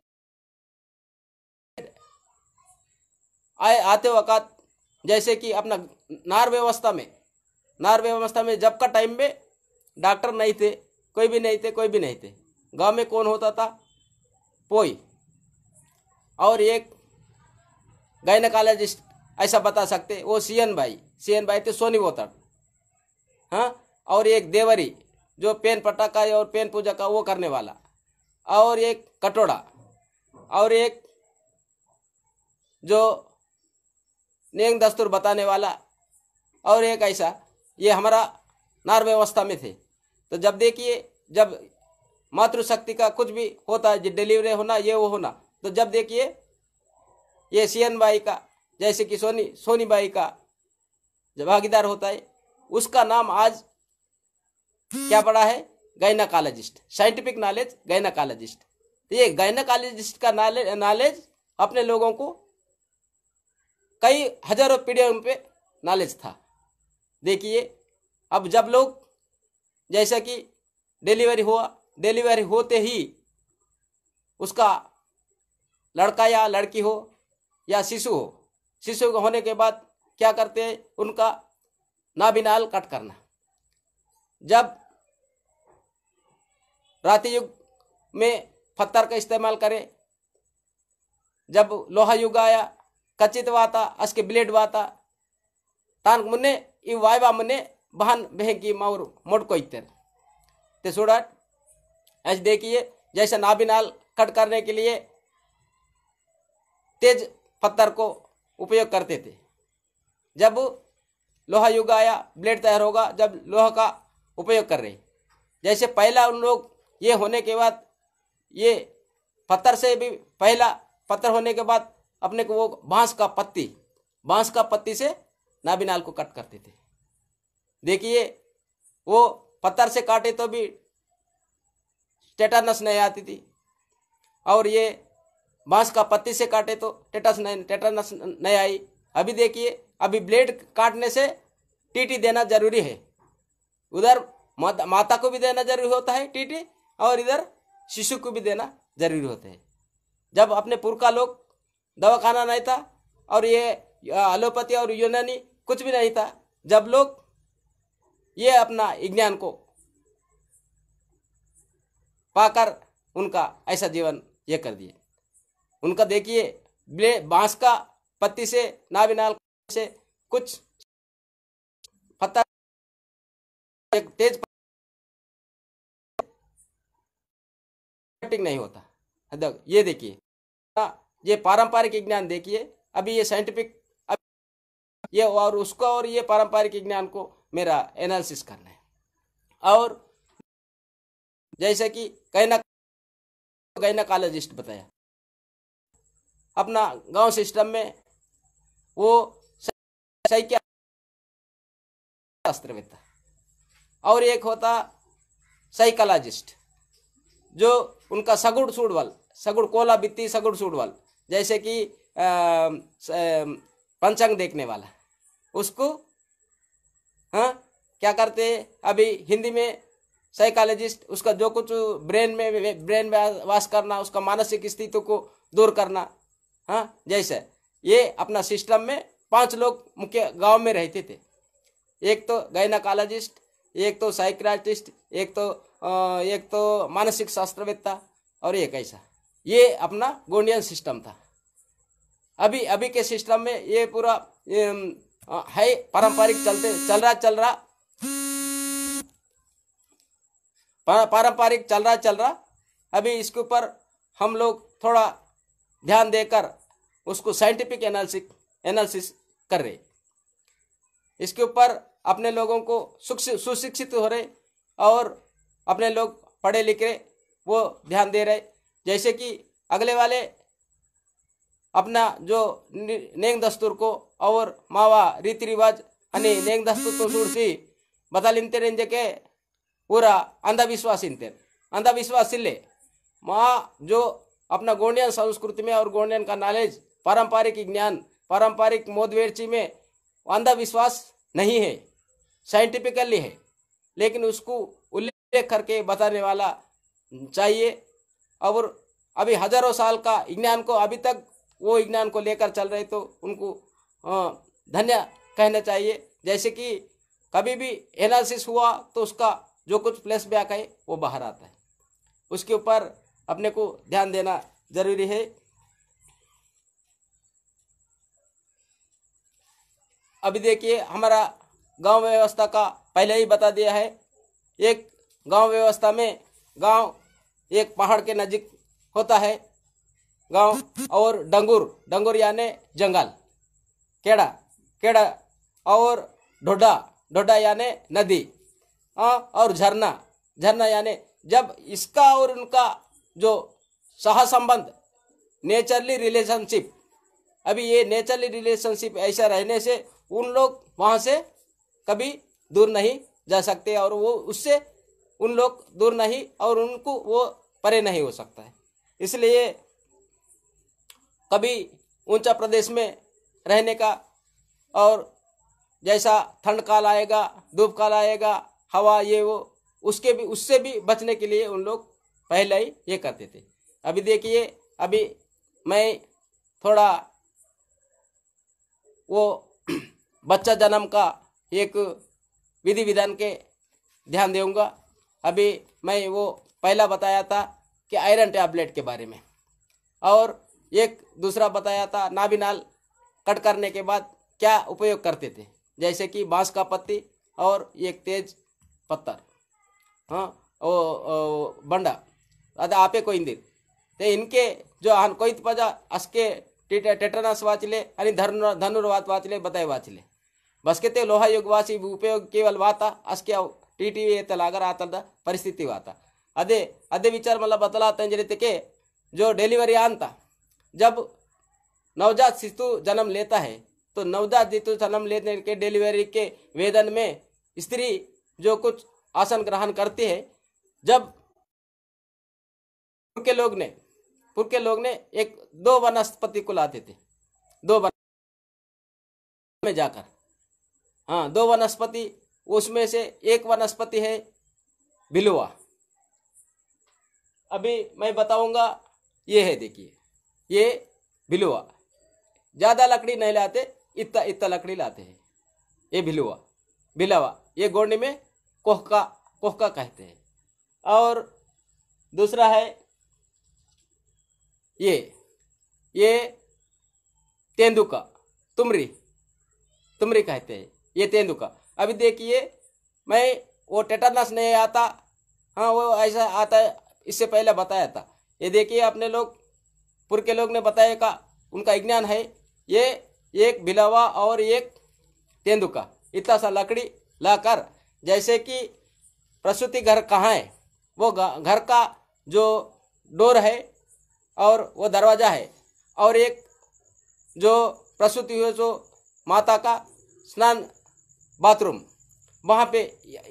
आए आते वक़्त जैसे कि अपना नार व्यवस्था में नार व्यवस्था में जब का टाइम में डॉक्टर नहीं थे कोई भी नहीं थे कोई भी नहीं थे गांव में कौन होता था पोई और एक गायनाकोलॉजिस्ट ऐसा बता सकते वो सीएन भाई सीएन भाई थे तो सोनी बोतर हाँ और एक देवरी जो पेन पट्टा का और पेन पूजा का वो करने वाला और एक कटोड़ा और एक जो नेंग दस्तूर बताने वाला और एक ऐसा ये हमारा नार व्यवस्था में थे तो जब देखिए जब मातृशक्ति का कुछ भी होता है डिलीवरी होना ये वो होना तो जब देखिए ये सीएन बाई का जैसे कि सोनी सोनी बाई का जो भागीदार होता है उसका नाम आज क्या पड़ा है गायनाकोलॉजिस्ट साइंटिफिक नॉलेज गायनाकोलॉजिस्ट तो ये गायनाकोलॉजिस्ट का नॉलेज नॉलेज अपने लोगों को कई हजारों पीढ़ियों पे नॉलेज था देखिए अब जब लोग जैसा कि डिलीवरी हुआ डिलीवरी होते ही उसका लड़का या लड़की हो या शिशु हो शिशु होने के बाद क्या करते हैं उनका नाभिनाल कट करना जब राति युग में पत्थर का इस्तेमाल करें जब लोहा युग आया कचित वाता अस्के ब्लेड वाता तान मुन्ने इव वायवा मुन्ने बहन की बहेगी मोड़ को इतर ते सुडट ऐसे देखिए जैसे नाभिनाल कट करने के लिए तेज पत्थर को उपयोग करते थे जब लोहा युग आया ब्लेड तैयार होगा जब लोहा का उपयोग कर रहे जैसे पहला उन लोग ये होने के बाद ये पत्थर से भी पहला पत्थर होने के बाद अपने को वो बांस का पत्ती बांस का पत्ती से नाबिनाल को कट करते थे देखिए वो पत्थर से काटे तो भी टेटानस नहीं आती थी और ये बांस का पत्ती से काटे तो टेटस नहीं टेटनस नहीं आई अभी देखिए अभी ब्लेड काटने से टीटी देना जरूरी है उधर माता, को भी देना जरूरी होता है टीटी और इधर शिशु को भी देना जरूरी होता है जब अपने पुरखा लोग दवाखाना नहीं था और ये एलोपैथी और यूनानी कुछ भी नहीं था जब लोग ये अपना विज्ञान को पाकर उनका ऐसा जीवन ये कर दिया उनका देखिए बांस का पत्ती से नाविनाल से कुछ पत्ता एक तेज कटिंग नहीं होता ये देखिए ये पारंपरिक ज्ञान देखिए अभी ये साइंटिफिक ये और उसको और ये पारंपरिक ज्ञान को मेरा एनालिसिस करना है और जैसे कि गैना गैनाकोलॉजिस्ट बताया अपना गांव सिस्टम में वो क्या शास्त्रविद और एक होता साइकोलॉजिस्ट जो उनका सगुड़ सूडवल सगुड़ कोला बित्ती सगुड़ सूडवल जैसे कि पंचंग देखने वाला उसको हाँ क्या करते अभी हिंदी में साइकोलॉजिस्ट उसका जो कुछ ब्रेन में ब्रेन में वास करना उसका मानसिक स्थिति को दूर करना हाँ जैसे ये अपना सिस्टम में पांच लोग मुख्य गांव में रहते थे एक तो गायनाकोलॉजिस्ट एक तो साइक्राटिस्ट एक तो एक तो मानसिक शास्त्रवेत्ता और एक ऐसा ये अपना गोंडियन सिस्टम था अभी अभी के सिस्टम में ये पूरा है पारंपरिक चलते चल रहा चल रहा पारंपरिक चल रहा चल रहा अभी इसके ऊपर हम लोग थोड़ा ध्यान देकर उसको साइंटिफिक एनालिसिस एनालिसिस कर रहे इसके ऊपर अपने लोगों को सुशिक्षित हो रहे और अपने लोग पढ़े लिखे वो ध्यान दे रहे जैसे कि अगले वाले अपना जो नेंग दस्तूर को और मावा रीति रिवाज अनि नेंग दस्तूर को सूर तो सूर्सी रहें जैके पूरा ಅಂಧವಿಶ್ವಾಸ इनते ಅಂಧವಿಶ್ವಾಸ इले माँ जो अपना गोंडियन संस्कृति में और गोंडियन का नॉलेज पारंपरिक ज्ञान पारंपरिक मोदवेरची में अंधविश्वास नहीं है साइंटिफिकली है लेकिन उसको उल्लेख करके बताने वाला चाहिए और अभी हजारों साल का विज्ञान को अभी तक वो विज्ञान को लेकर चल रहे तो उनको धन्य कहना चाहिए जैसे कि कभी भी एनालिसिस हुआ तो उसका जो कुछ प्लेस बैक है वो बाहर आता है उसके ऊपर अपने को ध्यान देना जरूरी है अभी देखिए हमारा गांव व्यवस्था का पहले ही बता दिया है एक गांव व्यवस्था में गांव एक पहाड़ के नज़दीक होता है गांव और डंगूर डंगूर यानी जंगल केड़ा केड़ा और ढोडा ढोडा यानी नदी आ, हाँ, और झरना झरना यानी जब इसका और उनका जो सहसंबंध नेचरली रिलेशनशिप अभी ये नेचरली रिलेशनशिप ऐसा रहने से उन लोग वहाँ से कभी दूर नहीं जा सकते और वो उससे उन लोग दूर नहीं और उनको वो परे नहीं हो सकता है इसलिए कभी ऊंचा प्रदेश में रहने का और जैसा ठंड काल आएगा धूप काल आएगा हवा ये वो उसके भी उससे भी बचने के लिए उन लोग पहले ही ये करते थे अभी देखिए अभी मैं थोड़ा वो बच्चा जन्म का एक विधि विधान के ध्यान दूंगा अभी मैं वो पहला बताया था कि आयरन टैबलेट के बारे में और एक दूसरा बताया था नाभिनाल कट करने के बाद क्या उपयोग करते थे जैसे कि बांस का पत्ती और एक तेज पत्थर हाँ वो बंडा अद आपे को ते इनके जो अनकोइत तो पजा अस्के टेटनास वाचले अनि धनु धनुर्वात वाचले बताए वाचले बसके ते लोहा युगवासी उपयोग केवल वाता अस्के टी टी वी लागर आतल परिस्थिति वाता अदे अदे विचार मतलब बतला तंजरित के जो डिलीवरी आनता जब नवजात शिशु जन्म लेता है तो नवजात शिशु जन्म लेने के डिलीवरी के वेदन में स्त्री जो कुछ आसन ग्रहण करती है जब के लोग ने पुर के लोग ने एक दो वनस्पति को लाते थे दो में जाकर हाँ दो वनस्पति उसमें से एक वनस्पति है बिलुआ अभी मैं बताऊंगा ये है देखिए ये बिलुआ ज़्यादा लकड़ी नहीं लाते इतना इतना लकड़ी लाते हैं ये बिलुआ बिलावा ये गोंडी में कोहका कोहका कहते हैं और दूसरा है ये ये तेंदुका तुमरी तुमरी कहते हैं ये तेंदुका अभी देखिए मैं वो टेटानस नहीं आता हाँ वो ऐसा आता है इससे पहले बताया था ये देखिए अपने लोग पुर के लोग ने बताया का उनका ज्ञान है ये एक बिलावा और एक तेंदुका इतना सा लकड़ी लाकर जैसे कि प्रसूति घर कहाँ है वो घर का जो डोर है और वो दरवाज़ा है और एक जो प्रसूति हुए जो माता का स्नान बाथरूम वहाँ पे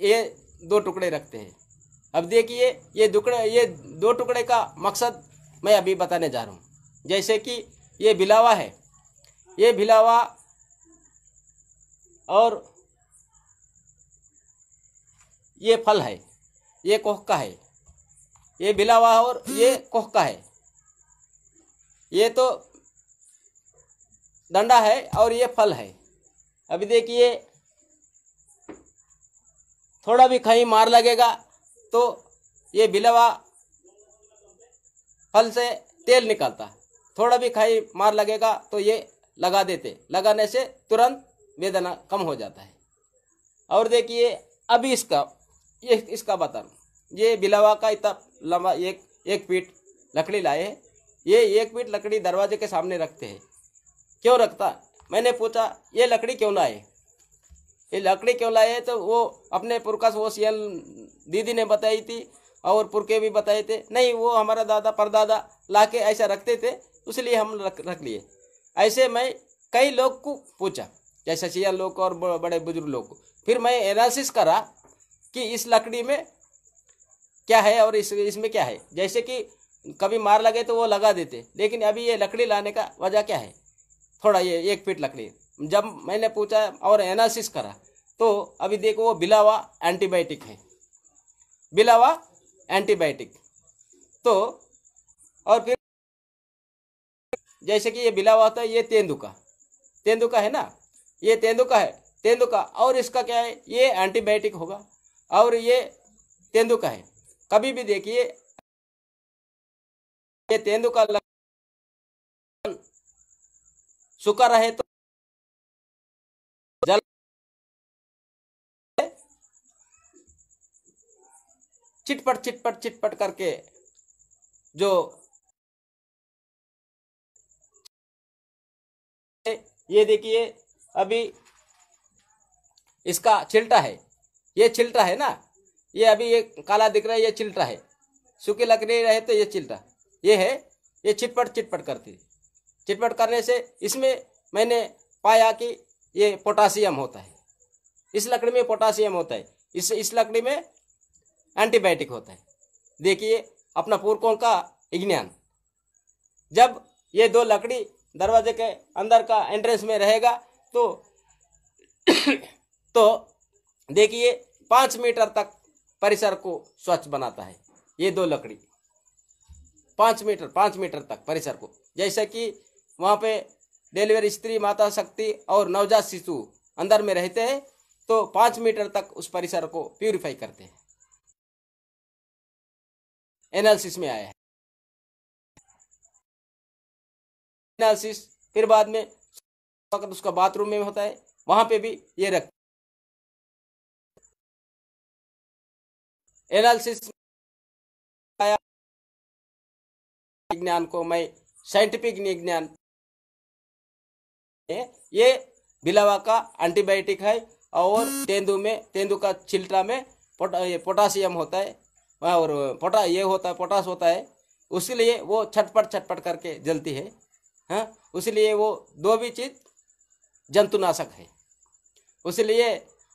ये दो टुकड़े रखते हैं अब देखिए ये टुकड़े ये दो टुकड़े का मकसद मैं अभी बताने जा रहा हूँ जैसे कि ये भिलावा है ये भिलावा और ये फल है ये कोह का है ये भिलावा और ये कोह का है ये तो डंडा है और ये फल है अभी देखिए थोड़ा भी कहीं मार लगेगा तो ये बिलवा फल से तेल निकलता है थोड़ा भी खाई मार लगेगा तो ये लगा देते लगाने से तुरंत वेदना कम हो जाता है और देखिए अभी इसका ये इसका बता ये बिलावा का इतना लंबा एक एक फीट लकड़ी लाए ये एक फीट लकड़ी दरवाजे के सामने रखते हैं क्यों रखता मैंने पूछा ये लकड़ी क्यों लाए ये लकड़ी क्यों लाए तो वो अपने पुरकस वो सियल दीदी ने बताई थी और पुरके भी बताए थे नहीं वो हमारा दादा परदादा ला के ऐसा रखते थे इसलिए हम रख रख लिए ऐसे मैं कई लोग को पूछा जैसे सिया लोग और बड़े बुजुर्ग लोग को फिर मैं एनालिसिस करा कि इस लकड़ी में क्या है और इस इसमें क्या है जैसे कि कभी मार लगे तो वो लगा देते लेकिन अभी ये लकड़ी लाने का वजह क्या है थोड़ा ये एक फीट लकड़ी जब मैंने पूछा और एनालिसिस करा तो अभी देखो वो बिलावा एंटीबायोटिक है बिलावा एंटीबायोटिक तो और फिर जैसे कि ये बिलावा होता है ये तेंदुका तेंदुका है ना ये तेंदुका है तेंदुका और इसका क्या है ये एंटीबायोटिक होगा और ये तेंदुका है कभी भी देखिए तेंदु का सुख रहे तो जल चिटपट चिटपट चिटपट करके जो ये देखिए अभी इसका छिलटा है ये छिलटा है ना ये अभी ये काला दिख रहा है ये छिलटा है सूखी लकड़ी रहे तो ये छिलटा ये है ये चिटपट चिटपट करती थी चिटपट करने से इसमें मैंने पाया कि ये पोटासियम होता है इस लकड़ी में पोटासियम होता है इस इस लकड़ी में एंटीबायोटिक होता है देखिए अपना पूर्वों का विज्ञान जब ये दो लकड़ी दरवाजे के अंदर का एंट्रेंस में रहेगा तो तो देखिए पाँच मीटर तक परिसर को स्वच्छ बनाता है ये दो लकड़ी पाँच मीटर पाँच मीटर तक परिसर को जैसे कि वहाँ पे डिलीवरी स्त्री माता शक्ति और नवजात शिशु अंदर में रहते हैं तो पाँच मीटर तक उस परिसर को प्यूरिफाई करते हैं एनालिसिस में आया है एनालिसिस फिर बाद में वक्त उसका बाथरूम में होता है वहाँ पे भी ये रख एनालिसिस ज्ञान को मैं साइंटिफिक विज्ञान ये बिलावा का एंटीबायोटिक है और तेंदू में तेंदु का छिलटा में पोटा, ये पोटासियम होता है और पोटा ये होता है पोटास होता है उसके लिए वो छटपट छटपट करके जलती है हाँ उसलिए वो दो भी चीज़ जंतुनाशक है उसलिए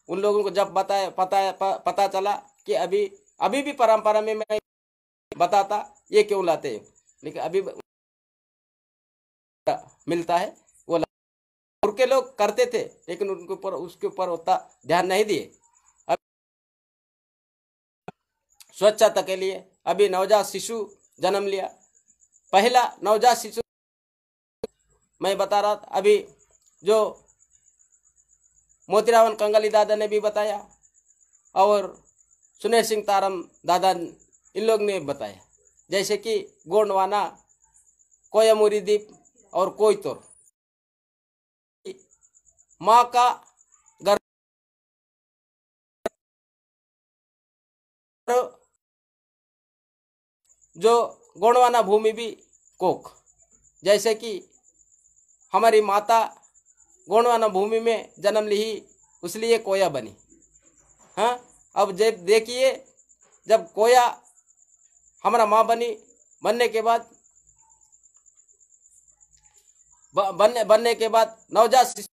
उन लोगों को जब बताया पता प, पता चला कि अभी अभी भी परंपरा में मैं बताता ये क्यों लाते हैं लेकिन अभी मिलता है वो और के लोग करते थे लेकिन उनके ऊपर उसके ऊपर उतना ध्यान नहीं दिए अब स्वच्छता के लिए अभी नवजात शिशु जन्म लिया पहला नवजात शिशु मैं बता रहा था अभी जो मोतीरावन कंगाली दादा ने भी बताया और सुनील सिंह तारम दादा इन लोग ने बताया जैसे कि गोंडवाना कोयमुरी द्वीप और कोयतोर माँ का गर्भ जो गोंडवाना भूमि भी कोक जैसे कि हमारी माता गोंडवाना भूमि में जन्म ली उसलिए कोया बनी हाँ अब जब देखिए जब कोया हमारा माँ बनी बनने के बाद बनने बनने के बाद नवजात शिशु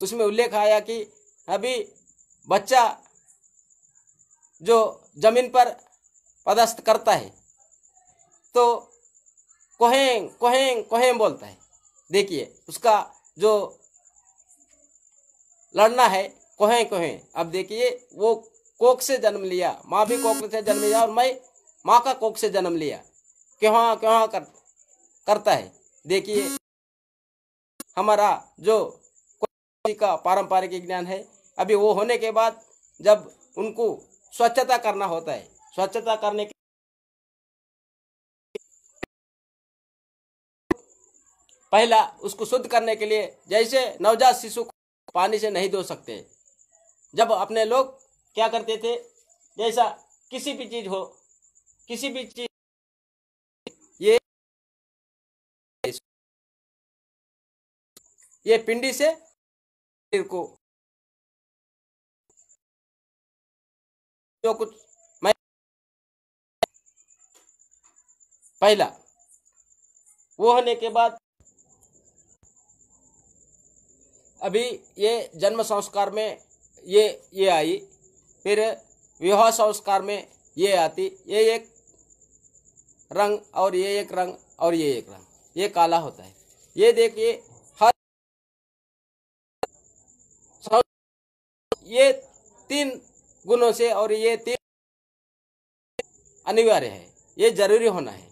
तो उसमें उल्लेख आया कि अभी बच्चा जो जमीन पर पदस्थ करता है तो कोहें कोहें कोहें बोलता है देखिए उसका जो लड़ना है कोहें कोहें अब देखिए वो कोक से जन्म लिया माँ भी कोक से जन्म लिया और मैं माँ का कोक से जन्म लिया क्यों क्यों कर, करता है देखिए हमारा जो का पारंपरिक ज्ञान है अभी वो होने के बाद जब उनको स्वच्छता करना होता है स्वच्छता करने के पहला उसको शुद्ध करने के लिए जैसे नवजात शिशु को पानी से नहीं धो सकते जब अपने लोग क्या करते थे जैसा किसी भी चीज हो किसी भी चीज ये ये पिंडी से को जो कुछ मैं पहला वो होने के बाद अभी ये जन्म संस्कार में ये ये आई फिर विवाह संस्कार में ये आती ये एक रंग और ये एक रंग और ये एक रंग ये काला होता है ये देखिए हर ये तीन गुणों से और ये तीन अनिवार्य है ये जरूरी होना है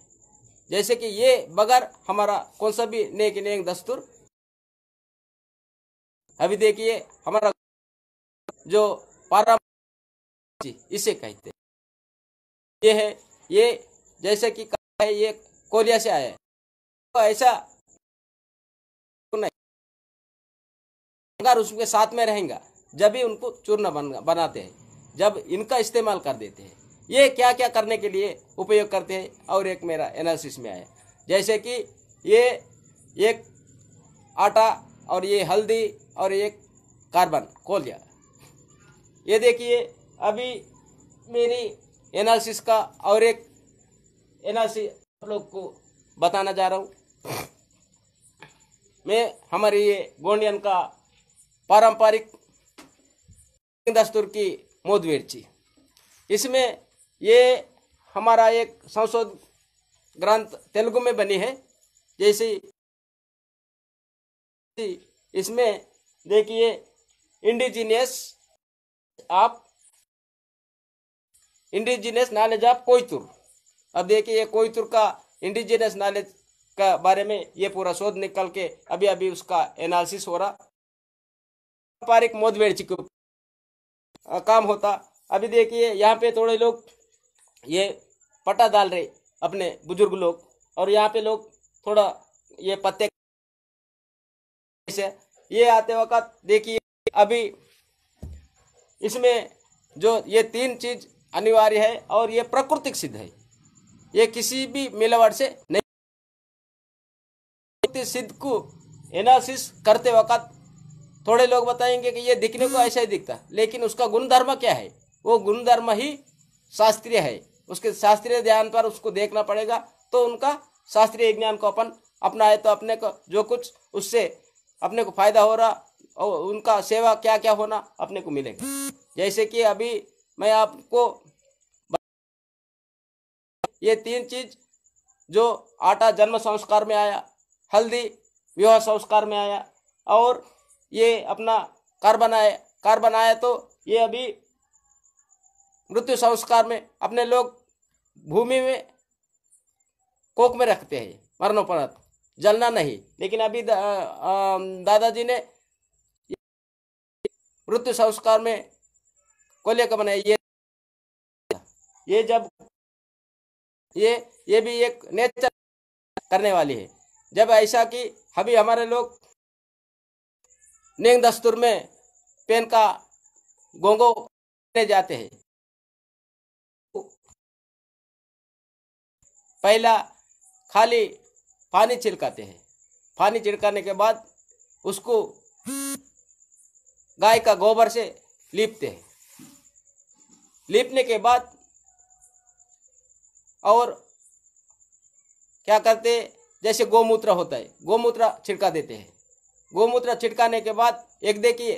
जैसे कि ये बगैर हमारा कौन सा भी नेक नेक दस्तूर अभी देखिए हमारा जो पारा इसे कहते हैं ये है ये जैसे कि कहा है ये कोरिया से आया है तो ऐसा नहीं उसके साथ में रहेगा जब भी उनको चूर्ण बन, बनाते हैं जब इनका इस्तेमाल कर देते हैं ये क्या क्या करने के लिए उपयोग करते हैं और एक मेरा एनालिसिस में आया जैसे कि ये एक आटा और ये हल्दी और एक कार्बन कोलिया ये देखिए अभी मेरी एनालिसिस का और एक एनालिसिस आप लोग को बताना जा रहा हूँ मैं हमारे ये गोंडियन का पारंपरिक दस्तूर की मोदवेरची इसमें ये हमारा एक संशोध ग्रंथ तेलुगु में बनी है जैसे इसमें देखिए indigenous of indigenous knowledge of Koitur अब देखिए ये कोयतुर का इंडिजिनियस नॉलेज का बारे में ये पूरा शोध निकल के अभी अभी उसका एनालिसिस हो रहा पारिक मोदवेड़ काम होता अभी देखिए यहाँ पे थोड़े लोग ये पटा डाल रहे अपने बुजुर्ग लोग और यहाँ पे लोग थोड़ा ये पत्ते ये आते वक्त देखिए अभी इसमें जो ये तीन चीज अनिवार्य है और ये प्राकृतिक सिद्ध है ये किसी भी मिलावट से नहीं सिद्ध को एनालिसिस करते वक्त थोड़े लोग बताएंगे कि ये दिखने को ऐसा ही दिखता लेकिन उसका गुणधर्म क्या है वो गुणधर्म ही शास्त्रीय है उसके शास्त्रीय ध्यान पर उसको देखना पड़ेगा तो उनका शास्त्रीय ज्ञान को अपन अपनाए तो अपने को जो कुछ उससे अपने को फायदा हो रहा और उनका सेवा क्या क्या होना अपने को मिलेगा जैसे कि अभी मैं आपको ये तीन चीज जो आटा जन्म संस्कार में आया हल्दी विवाह संस्कार में आया और ये अपना कार्बन आया कार्बन आया तो ये अभी मृत्यु संस्कार में अपने लोग भूमि में कोक में रखते हैं मरणोपरत जलना नहीं लेकिन अभी दा, दादाजी ने मृत्यु संस्कार में कोले का बनाया ये ये जब ये ये भी एक नेचर करने वाली है जब ऐसा कि अभी हमारे लोग नेंग दस्तूर में पेन का गोंगो ले जाते हैं पहला खाली पानी छिड़काते हैं पानी छिड़काने के बाद उसको गाय का गोबर से लीपते हैं लेपने के बाद और क्या करते जैसे गोमूत्र होता है गोमूत्र छिड़का देते हैं गोमूत्र छिड़काने के बाद एक देखिए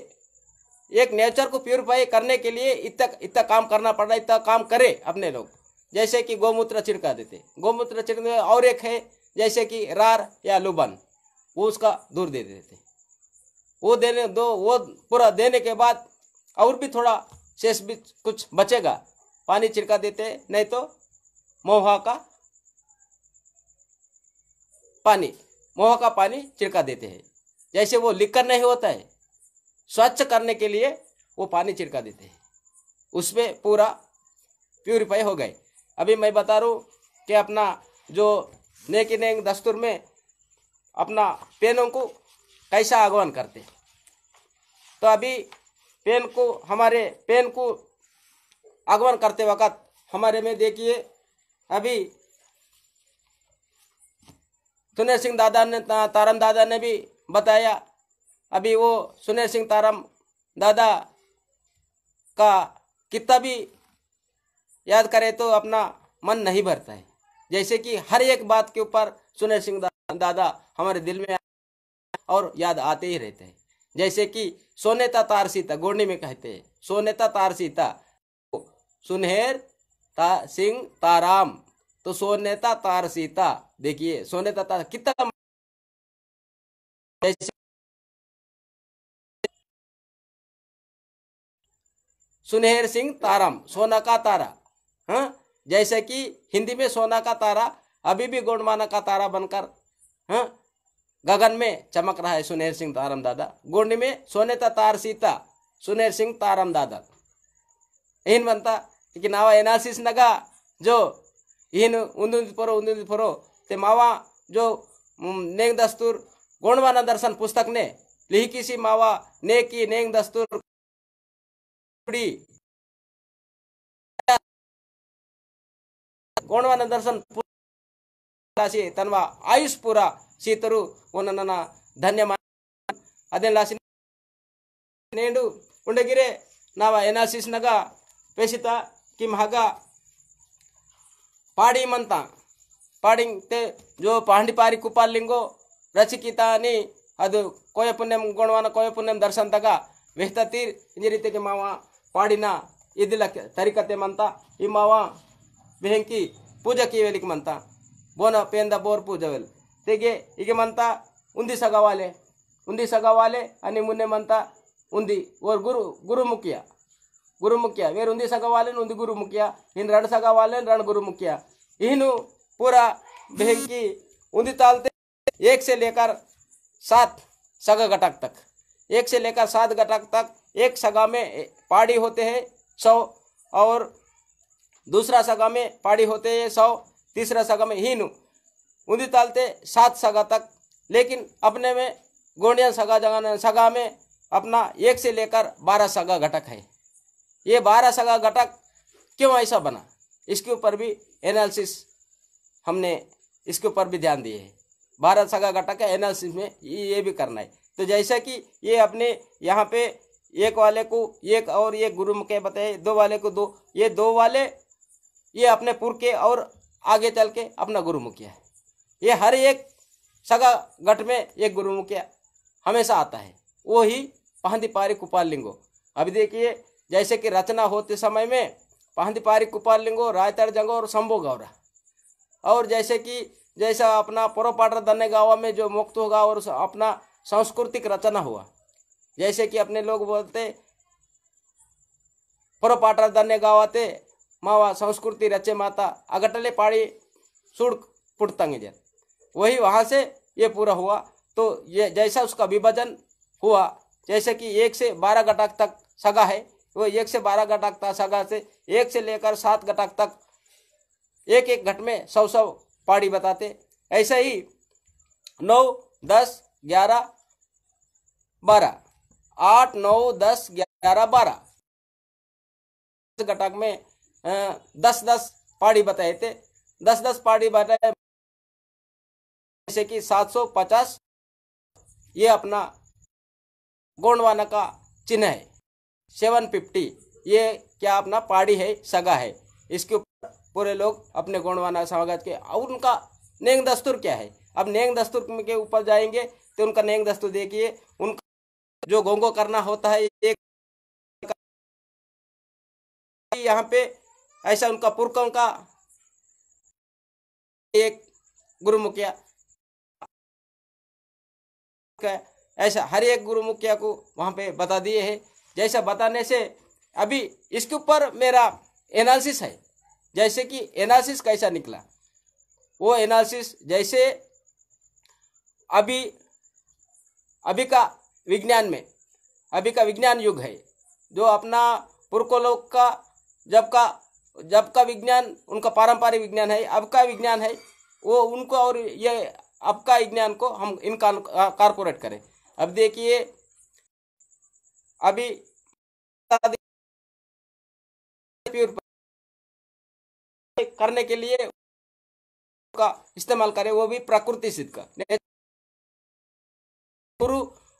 एक नेचर को प्योरीफाई करने के लिए इतना इतना काम करना पड़ रहा है इतना काम करे अपने लोग जैसे कि गोमूत्र छिड़का देते गोमूत्र छिड़कने और एक है जैसे कि रार या लुबन वो उसका दूर दे देते वो देने दो वो पूरा देने के बाद और भी थोड़ा शेष भी कुछ बचेगा पानी छिड़का देते नहीं तो मोहा का पानी मोह का पानी छिड़का देते हैं जैसे वो लिकर नहीं होता है स्वच्छ करने के लिए वो पानी छिड़का देते हैं उसमें पूरा प्यूरिफाई हो गए अभी मैं बता रहा हूँ कि अपना जो नेक नेंग दस्तूर में अपना पेनों को कैसा आगवान करते तो अभी पेन को हमारे पेन को आगमन करते वक्त हमारे में देखिए अभी सुनेर सिंह दादा ने तारम दादा ने भी बताया अभी वो सुनेर सिंह तारम दादा का कितना भी याद करे तो अपना मन नहीं भरता है जैसे कि हर एक बात के ऊपर सुनेर सिंह दादा हमारे दिल में और याद आते ही रहते हैं जैसे कि सोनेता तार सीता गोड़नी में कहते हैं सोनेता तार सीता सुनहेर ता सिंह ताराम तो सोनेता तार सीता देखिए सोनेता तार कितना सुनहेर सिंह ताराम सोना का तारा हाँ जैसे कि हिंदी में सोना का तारा अभी भी गोंडवाना का तारा बनकर हाँ गगन में चमक रहा है सुनहर सिंह ताराम दादा गुंड में सोने था तार सीता सुनहर सिंह ताराम दादा इन बनता कि नावा एनासिस नगा जो इन उंदुंद परो उंदुंद परो ते मावा जो नेंग दस्तूर गोंडवाना दर्शन पुस्तक ने लिखी सी मावा ने की नेंग दस्तूर गोंडवाना दर्शन पुस्तक तनवा आयुष पूरा ಸೀತರು ನನ್ನ ಧನ್ಯ ಅದೆಲ್ಲೇಂಡು ಉಂಡಗಿರೆ ನಾವ ಎನಾಸಿಸ್ನಾಗ ಪೇಸಿತ ಕಿಮ್ ಹಗ ಪಾಡಿಮಂತ ಮಂತ ಪಾಡಿಂಗ್ ಜೋ ಪಾಂಡಿ ಪಾರಿ ಕುಪಾಲಿಂಗೋ ರಚಿಕಿತ ನೀ ಅದು ಕೋಯ ಪುಣ್ಯಂ ಗುಣವನ ಕೋಯ ಪುಣ್ಯಂ ದರ್ಶನ್ ತಗ ಈ ರೀತಿಗೆ ಮಾವ ಪಾಡಿನ ಇದಿಲ್ಲ ತರಿಕತೆ ಮಂತ ಈ ಮಾವ ಬೆಂಕಿ ಪೂಜಾ ಕೀವೆಲಿಕ್ ಮಂತ ಬೋನ ಪೇಂದ ಬೋರ್ ಪೂಜವೆಲ್ तेगे इगे मंत उंदी सगवाले उंदी वाले अनि मुन्ने मंत उंदी ओर गुरु गुरु मुखिया गुरु मुखिया वेर उंदी सगवाले उंदी गुरु मुखिया इन रण वाले रण गुरु मुखिया इनु पूरा बहंकी उंदी तालते एक से लेकर सात सगा घटक तक एक से लेकर सात घटक तक एक सगा में पाड़ी होते हैं सौ और दूसरा सगा में पाड़ी होते हैं सौ तीसरा सगा में हीनू उन्दी तालते सात सगा तक लेकिन अपने में गोंडिया सगा जगह सगा में अपना एक से लेकर बारह सगा घटक है ये बारह सगा घटक क्यों ऐसा बना इसके ऊपर भी एनालिसिस हमने इसके ऊपर भी ध्यान दिए है बारह सगा घटक है एनालिसिस में ये भी करना है तो जैसा कि ये अपने यहाँ पे एक वाले को एक और एक गुरु के बताए दो वाले को दो ये दो वाले ये अपने पुर के और आगे चल के अपना गुरुमुखी है ये हर एक सगा गठ में एक गुरुमुख हमेशा आता है वो ही पहंदीपारी लिंगो अभी देखिए जैसे कि रचना होते समय में पहंदीपारी लिंगो रायतर जंगो और शंभो गौरा और जैसे कि जैसा अपना पोरोपाटर धन्य गावा में जो मुक्त होगा और अपना सांस्कृतिक रचना हुआ जैसे कि अपने लोग बोलते पोरोपाटर धन्य गावाते मावा संस्कृति रचे माता अगटले पाड़ी सुड़ पुटतंग जत वही वहाँ से ये पूरा हुआ तो ये जैसा उसका विभाजन हुआ जैसे कि एक से बारह घटक तक सगा है वो एक से बारह घटक तक सगा से एक से लेकर सात घटक तक एक एक घट में सौ सौ पाड़ी बताते ऐसे ही नौ दस ग्यारह बारह आठ नौ दस ग्यारह बारह घटक में दस दस पाड़ी बताए थे दस दस पाड़ी बताए जैसे कि 750 ये अपना गोंडवाना का चिन्ह है 750 ये क्या अपना पहाड़ी है सगा है इसके ऊपर पूरे लोग अपने गोंडवाना स्वागत के और उनका नेंग दस्तूर क्या है अब नेंग दस्तूर के ऊपर जाएंगे तो उनका नेंग दस्तूर देखिए उनका जो गोंगो करना होता है एक यहाँ पे ऐसा उनका पुरकों का एक गुरु मुखिया है ऐसा हर एक गुरु मुखिया को वहाँ पे बता दिए है जैसा बताने से अभी इसके ऊपर मेरा एनालिसिस है जैसे कि एनालिसिस कैसा निकला वो एनालिसिस जैसे अभी अभी का विज्ञान में अभी का विज्ञान युग है जो अपना पुरकोलोक का जब का जब का विज्ञान उनका पारंपरिक विज्ञान है अब का विज्ञान है वो उनको और ये आपका विज्ञान को हम इन कारपोरेट करें अब देखिए अभी करने के लिए का इस्तेमाल करें वो भी प्रकृति सिद्ध का गुरु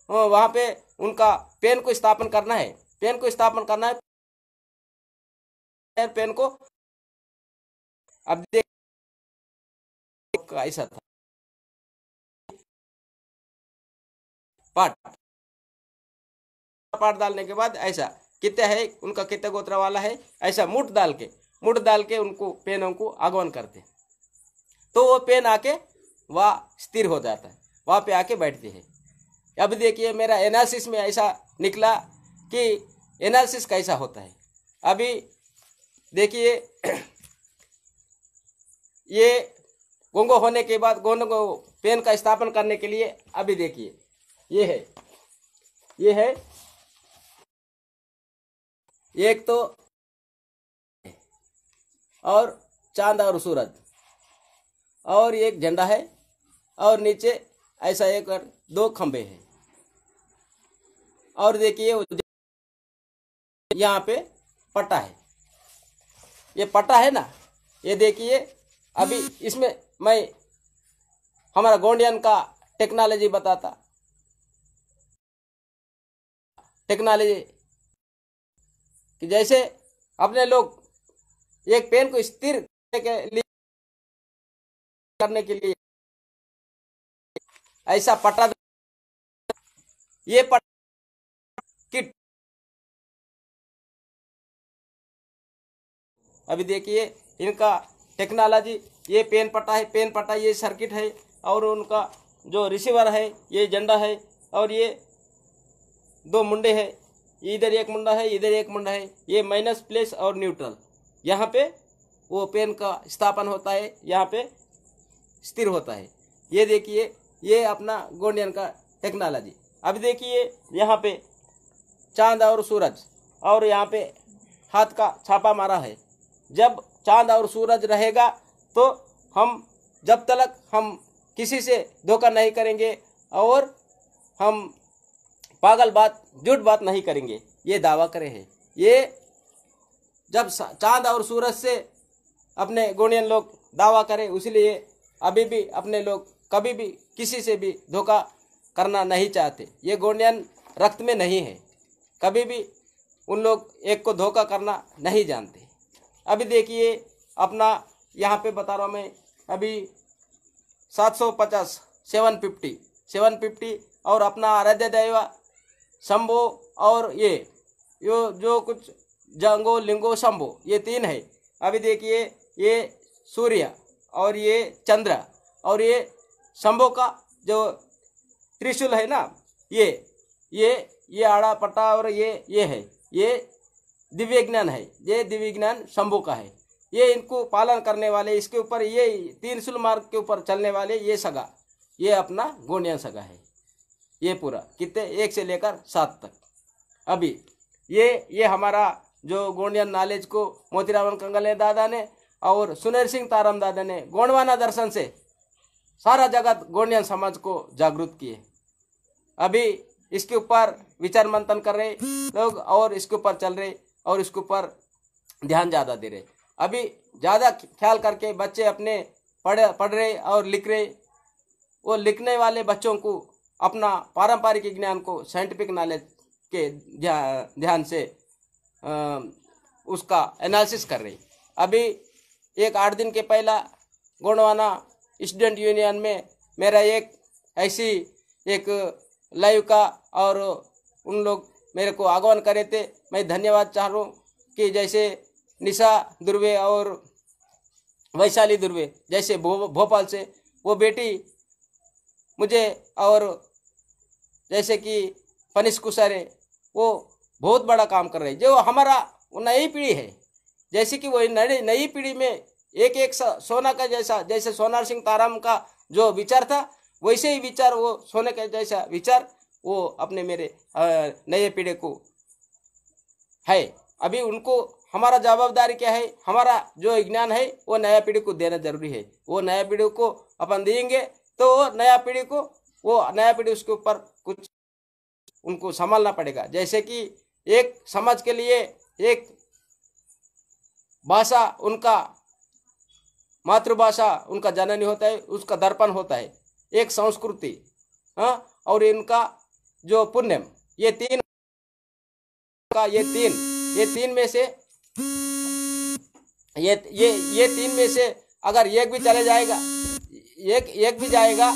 वहां पे उनका पेन को स्थापन करना है पेन को स्थापन करना है पेन को अब देख ऐसा था पाट पाट डालने के बाद ऐसा कितना है उनका कितना गोत्र वाला है ऐसा मुठ डाल के मुठ डाल के उनको पेनों को आगमन करते तो वो पेन आके वह स्थिर हो जाता है वहाँ पे आके बैठते हैं अब देखिए मेरा एनालिसिस में ऐसा निकला कि एनालिसिस कैसा होता है अभी देखिए ये गोंगो होने के बाद गोंगो पेन का स्थापन करने के लिए अभी देखिए ये है ये है एक तो और चांद और सूरज और एक झंडा है और नीचे ऐसा एक और दो खंबे हैं और देखिए यहाँ पे पट्टा है ये पट्टा है ना ये देखिए अभी इसमें मैं हमारा गोंडियन का टेक्नोलॉजी बताता टेक्नोलॉजी कि जैसे अपने लोग एक पेन को स्थिर के लिए करने के लिए ऐसा पट्टा ये किट अभी देखिए इनका टेक्नोलॉजी ये पेन पट्टा है पेन पट्टा ये सर्किट है और उनका जो रिसीवर है ये झंडा है और ये दो मुंडे हैं इधर एक मुंडा है इधर एक मुंडा है ये माइनस प्लस और न्यूट्रल यहाँ पे वो पेन का स्थापन होता है यहाँ पे स्थिर होता है ये देखिए ये अपना गोंडियन का टेक्नोलॉजी अब देखिए यहाँ पे चांद और सूरज और यहाँ पे हाथ का छापा मारा है जब चांद और सूरज रहेगा तो हम जब तक हम किसी से धोखा नहीं करेंगे और हम पागल बात झूठ बात नहीं करेंगे ये दावा करे हैं ये जब चांद और सूरज से अपने गुणियन लोग दावा करें उसीलिए अभी भी अपने लोग कभी भी किसी से भी धोखा करना नहीं चाहते ये गोंडियन रक्त में नहीं है कभी भी उन लोग एक को धोखा करना नहीं जानते अभी देखिए अपना यहाँ पे बता रहा हूँ मैं अभी 750 750 फिफ्टी और अपना आराध्य दैवा शंभो और ये यो जो कुछ जंगो लिंगो शंभो ये तीन है अभी देखिए ये सूर्य और ये चंद्र और ये शंभो का जो त्रिशूल है ना ये ये ये आड़ा पट्टा और ये ये है ये दिव्य ज्ञान है ये दिव्य ज्ञान शंभो का है ये इनको पालन करने वाले इसके ऊपर ये तीन शुल मार्ग के ऊपर चलने वाले ये सगा ये अपना गोण्या सगा है ये पूरा कितने एक से लेकर सात तक अभी ये ये हमारा जो गोंडियन नॉलेज को मोतीराम ने दादा ने और सुनेर सिंह ताराम दादा ने गोंडवाना दर्शन से सारा जगत गोंडियन समाज को जागृत किए अभी इसके ऊपर विचार मंथन कर रहे लोग और इसके ऊपर चल रहे और इसके ऊपर ध्यान ज़्यादा दे रहे अभी ज़्यादा ख्याल करके बच्चे अपने पढ़ पढ़ रहे और लिख रहे वो लिखने वाले बच्चों को अपना पारंपरिक ज्ञान को साइंटिफिक नॉलेज के ध्यान से उसका एनालिसिस कर रही अभी एक आठ दिन के पहला गोंडवाना स्टूडेंट यूनियन में मेरा एक ऐसी एक लाइव का और उन लोग मेरे को आगवान करे थे मैं धन्यवाद चाह रहा हूँ कि जैसे निशा दुर्वे और वैशाली दुर्वे जैसे भोपाल से वो बेटी मुझे और जैसे कि फनिश कुसर है वो बहुत बड़ा काम कर रहे हैं जो हमारा वो नई पीढ़ी है जैसे कि वही नई नई पीढ़ी में एक एक सोना का जैसा जैसे सोनार सिंह ताराम का जो विचार था वैसे ही विचार वो सोने का जैसा विचार वो अपने मेरे नए पीढ़ी को है अभी उनको हमारा जवाबदारी क्या है हमारा जो ज्ञान है वो नया पीढ़ी को देना जरूरी है वो नया पीढ़ी को अपन देंगे तो नया पीढ़ी को वो नया पीढ़ी उसके ऊपर कुछ उनको संभालना पड़ेगा जैसे कि एक समाज के लिए एक भाषा उनका मातृभाषा उनका जननी होता है उसका दर्पण होता है एक संस्कृति हाँ और इनका जो पुण्यम ये तीन का ये तीन ये तीन में से ये ये ये तीन में से अगर एक भी चले जाएगा एक एक भी जाएगा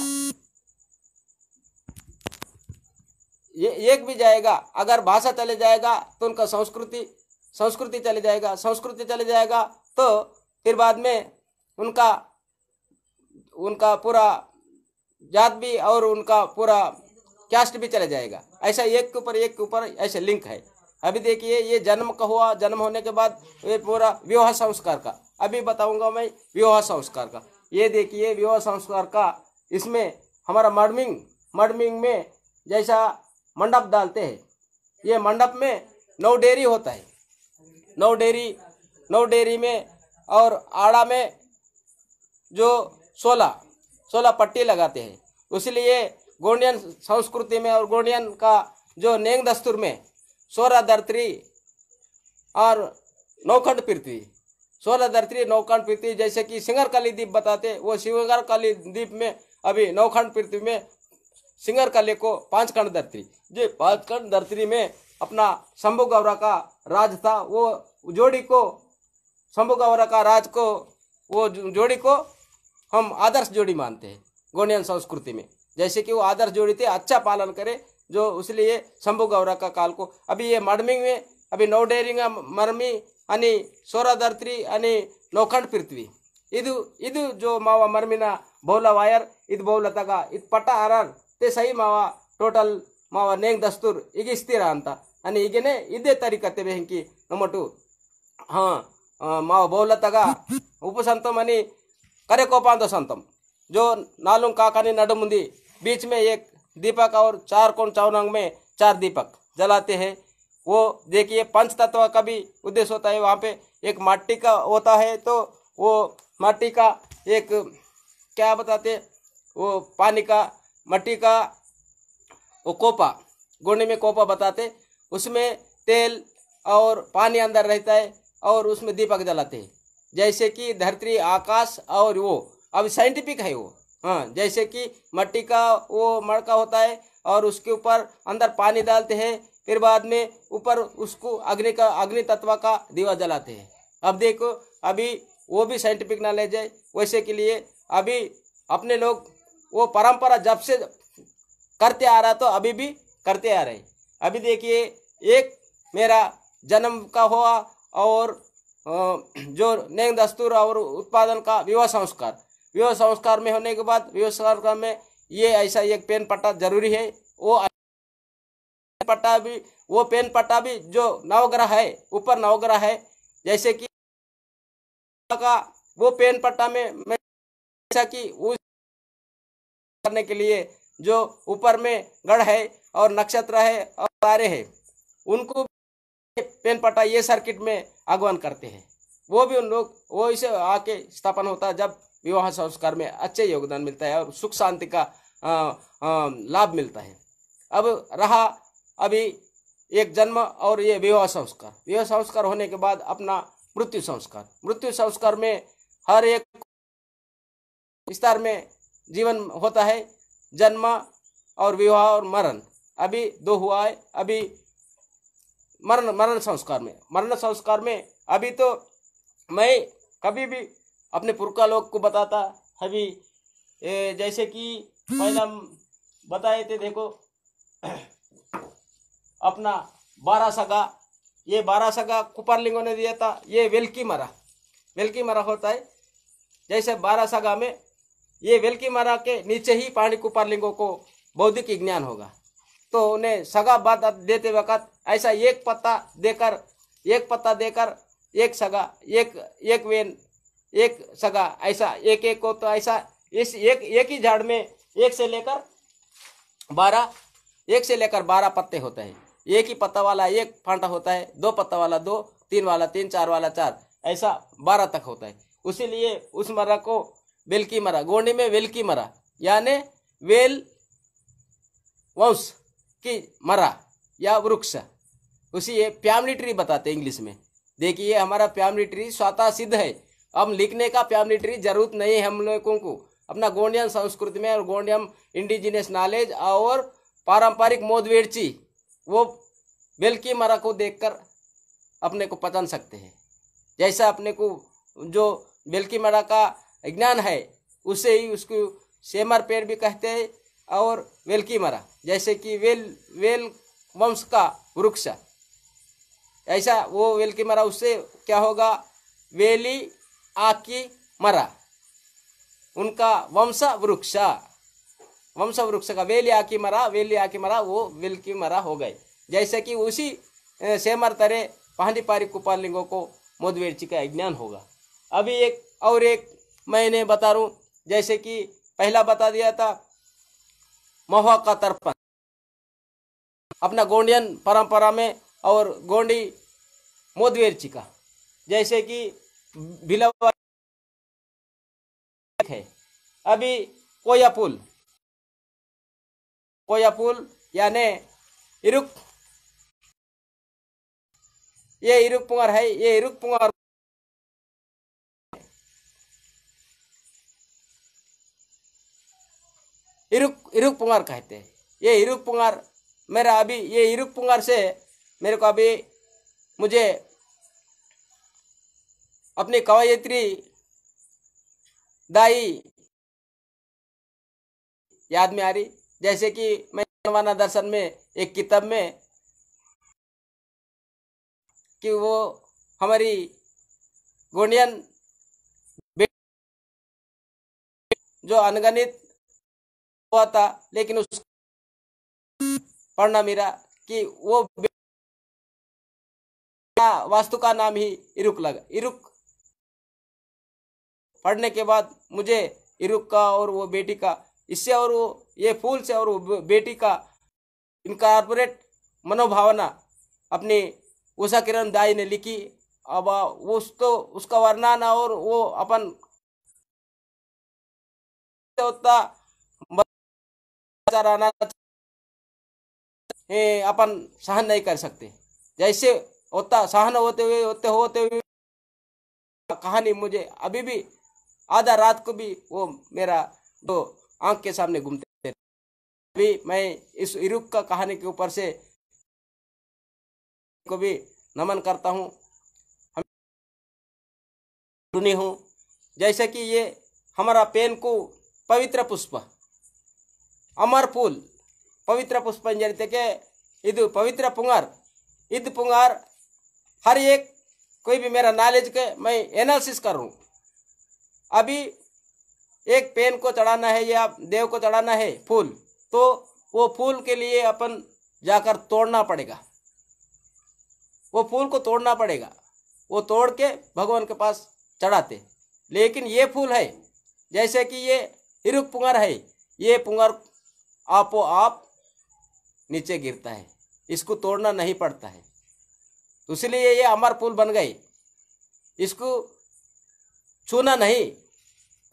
ये एक भी जाएगा अगर भाषा चले जाएगा तो उनका संस्कृति संस्कृति चले जाएगा संस्कृति चले जाएगा तो फिर बाद में उनका उनका पूरा जात भी और उनका पूरा कास्ट भी चले जाएगा ऐसा एक के ऊपर एक के ऊपर ऐसे लिंक है अभी देखिए ये जन्म का हुआ जन्म होने के बाद ये पूरा विवाह संस्कार का अभी बताऊंगा मैं विवाह संस्कार का ये देखिए विवाह संस्कार का इसमें हमारा मर्मिंग मर्मिंग में जैसा मंडप डालते हैं ये मंडप में नौ डेरी होता है नौ डेरी नौ डेरी में और आड़ा में जो सोलह सोलह पट्टी लगाते हैं उसलिए गोंडियन संस्कृति में और गोंडियन का जो नेंग दस्तूर में सोलह धरती और नौखंड पृथ्वी सोलह धरती नौखंड पृथ्वी जैसे कि सिंगर काली द्वीप बताते वो सिंगर काली द्वीप में अभी नौखंड पृथ्वी में सिंगर का लेको पांच कर्ण धरती जो पांच कर्ण धरती में अपना शंभु गौरा का राज था वो जोड़ी को शंभु गौरा का राज को वो जोड़ी को हम आदर्श जोड़ी मानते हैं गोंडियन संस्कृति में जैसे कि वो आदर्श जोड़ी थे अच्छा पालन करे जो इसलिए शंभु गौरा का काल को अभी ये मर्मिंग में अभी नौडेरिंग मर्मी अनि धरती अनि पृथ्वी इधु इधु जो मावा मर्मिना ಮರ್ಮಿನ वायर ವಾಯರ್ ಇದು ಬೌಲತಗ ಇದು पटा ಅರರ್ ते सही ಮಾವ टोटल ಮಾವ ನೇಂಗ್ दस्तूर ಈಗ ಇಸ್ತೀರ ಅಂತ ನಾನು ಈಗೇನೆ ಇದೇ ತಾರೀಕತ್ತೆ ಬೆಂಕಿ ನಮ್ಮಟು ಹಾ उप ಬೌಲತ್ತಗ ಉಪು ಸಂತಂ అని ಕರೆಕೋಪಾಂತ ಸಂತಂ जो नालुम काकानी नडमुंदी बीच में एक दीपक और चार कोण चौनांग में चार दीपक जलाते हैं वो देखिए पंच तत्व का भी उद्देश्य होता है वहाँ पे एक माटी का होता है तो वो माटी का एक क्या बताते वो पानी का मट्टी का वो कोपा गोंडे में कोपा बताते उसमें तेल और पानी अंदर रहता है और उसमें दीपक जलाते हैं जैसे कि धरती आकाश और वो अब साइंटिफिक है वो हाँ जैसे कि मट्टी का वो मड़का होता है और उसके ऊपर अंदर पानी डालते हैं फिर बाद में ऊपर उसको अग्नि का अग्नि तत्व का दीवा जलाते हैं अब देखो अभी वो भी साइंटिफिक नॉलेज है वैसे के लिए अभी अपने लोग वो परंपरा जब से करते आ रहा तो अभी भी करते आ रहे अभी देखिए एक मेरा जन्म का हुआ और जो नए दस्तूर और उत्पादन का विवाह संस्कार विवाह संस्कार में होने के बाद विवाह संस्कार में ये ऐसा एक पेन पट्टा जरूरी है वो पट्टा भी वो पेन पट्टा भी जो नवग्रह है ऊपर नवग्रह है जैसे कि का वो पेन पट्टा में जैसा कि उस करने के लिए जो ऊपर में गढ़ है और नक्षत्र है और तारे हैं उनको पेन पटा ये सर्किट में आगवान करते हैं वो भी उन लोग वो इसे आके स्थापन होता है जब विवाह संस्कार में अच्छे योगदान मिलता है और सुख शांति का लाभ मिलता है अब रहा अभी एक जन्म और ये विवाह संस्कार विवाह संस्कार होने के बाद अपना मृत्यु संस्कार मृत्यु संस्कार में हर एक विस्तार में जीवन होता है जन्म और विवाह और मरण अभी दो हुआ है अभी मरण मरण संस्कार में मरण संस्कार में अभी तो मैं कभी भी अपने पुरखा लोग को बताता अभी ए, जैसे कि पहले हम बताए थे देखो अपना बारह सगा ये बारह सगा लिंगों ने दिया था ये वेलकी मरा वेलकी मरा होता है जैसे बारह सगा में ये वेलकी मारा के नीचे ही पाणी कुपारलिंगों को बौद्धिक ज्ञान होगा तो उन्हें सगा बात देते वक्त ऐसा एक पत्ता देकर एक पत्ता देकर एक सगा एक एक वेन एक सगा ऐसा एक एक को तो ऐसा इस एक एक ही झाड़ में एक से लेकर बारह एक से लेकर बारह पत्ते होते हैं एक ही पत्ता वाला एक फांटा होता है दो पत्ता वाला दो तीन वाला तीन चार वाला चार ऐसा बारह तक होता है उसीलिए उस मर्रा को वेलकी मरा गोंडी में वेलकी मरा यानी वेल वंश की मरा या वृक्ष उसी ये प्यामली ट्री बताते हैं इंग्लिश में देखिए हमारा प्यामली ट्री स्वतः सिद्ध है अब लिखने का प्यामली ट्री जरूरत नहीं है हम लोगों को अपना गोंडियन संस्कृति में और गोंडियम इंडिजिनियस नॉलेज और पारंपरिक मोदवेरची वो बेलकी मरा को देखकर अपने को पहचान सकते हैं जैसा अपने को जो बेलकी मरा का अज्ञान है उसे ही उसको सेमर पेड़ भी कहते हैं और वेलकी मरा जैसे कि वेल वेल वंश का वृक्ष ऐसा वो वेलकी मरा उससे क्या होगा वेली आकी मरा उनका वंश वृक्ष वंश वृक्ष का वेली आकी मरा वेली आकी मरा वो वेलकी मरा हो गए जैसे कि उसी सेमर तरह पांडिपारी कुपालिंगों को मधुवेरची का अज्ञान होगा अभी एक और एक मैं इन्हें बता रू जैसे कि पहला बता दिया था महुआ का तर्पण अपना गोंडियन परंपरा में और गोंडी मोदवेरची का जैसे कि है अभी कोया पुल कोया पुल यानी इरुक ये इरुक पुंगर है ये इरुक पुंगर इरुक इरुक पुंगार कहते हैं ये इरुक पुंगार मेरा अभी ये इरुक पुंगार से मेरे को अभी मुझे अपनी कवायत्री दाई याद में आ रही जैसे कि मैं माना दर्शन में एक किताब में कि वो हमारी गोंडियन जो अनगणित पता लेकिन उस पढ़ना मेरा कि वो वास्तु का नाम ही इरुक लगा इरुक पढ़ने के बाद मुझे इरुक का और वो बेटी का इससे और वो ये फूल से और वो बेटी का इनकॉर्पोरेट मनोभावना अपनी उषा किरण दाई ने लिखी अब उस तो उसका वर्णन और वो अपन होता कराना अपन सहन नहीं कर सकते जैसे होता सहन होते हुए होते होते हुए कहानी मुझे अभी भी आधा रात को भी वो मेरा तो आंख के सामने घूमते अभी मैं इस इरुक का कहानी के ऊपर से को भी नमन करता हूँ सुनी हूँ जैसे कि ये हमारा पेन को पवित्र पुष्प ಅಮರ್ ಪೂಲ್ ಪವಿತ್ರ ಪುಷ್ಪಾಂಜಲಿತೆಗೆ ಇದು पवित्र पुंगार इद पुंगार हर एक कोई भी मेरा नॉलेज के मैं एनालिसिस कर रहा हूँ अभी एक पेन को चढ़ाना है या देव को चढ़ाना है फूल तो वो फूल के लिए अपन जाकर तोड़ना पड़ेगा वो फूल को तोड़ना पड़ेगा वो तोड़ के भगवान के पास चढ़ाते लेकिन ये फूल है जैसे कि ये इरुक पुंगार है ये पुंगार आपो आप नीचे गिरता है इसको तोड़ना नहीं पड़ता है तो इसलिए ये अमर पुल बन गए इसको छूना नहीं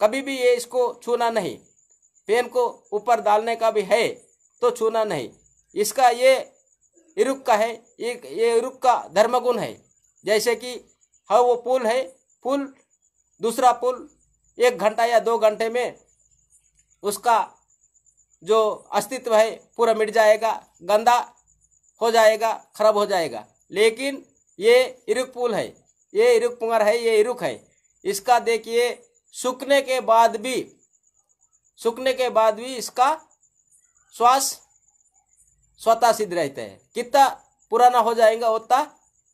कभी भी ये इसको छूना नहीं पेन को ऊपर डालने का भी है तो छूना नहीं इसका ये इरुक का है ये ये इरुक का धर्मगुण है जैसे कि हाँ वो पुल है पुल दूसरा पुल एक घंटा या दो घंटे में उसका जो अस्तित्व है पूरा मिट जाएगा गंदा हो जाएगा खराब हो जाएगा लेकिन ये इरुक पुल है ये इरुक पुंगर है ये इरुक है इसका देखिए सूखने के बाद भी सूखने के बाद भी इसका श्वास स्वतः सिद्ध रहते हैं कितना पुराना हो जाएगा उतना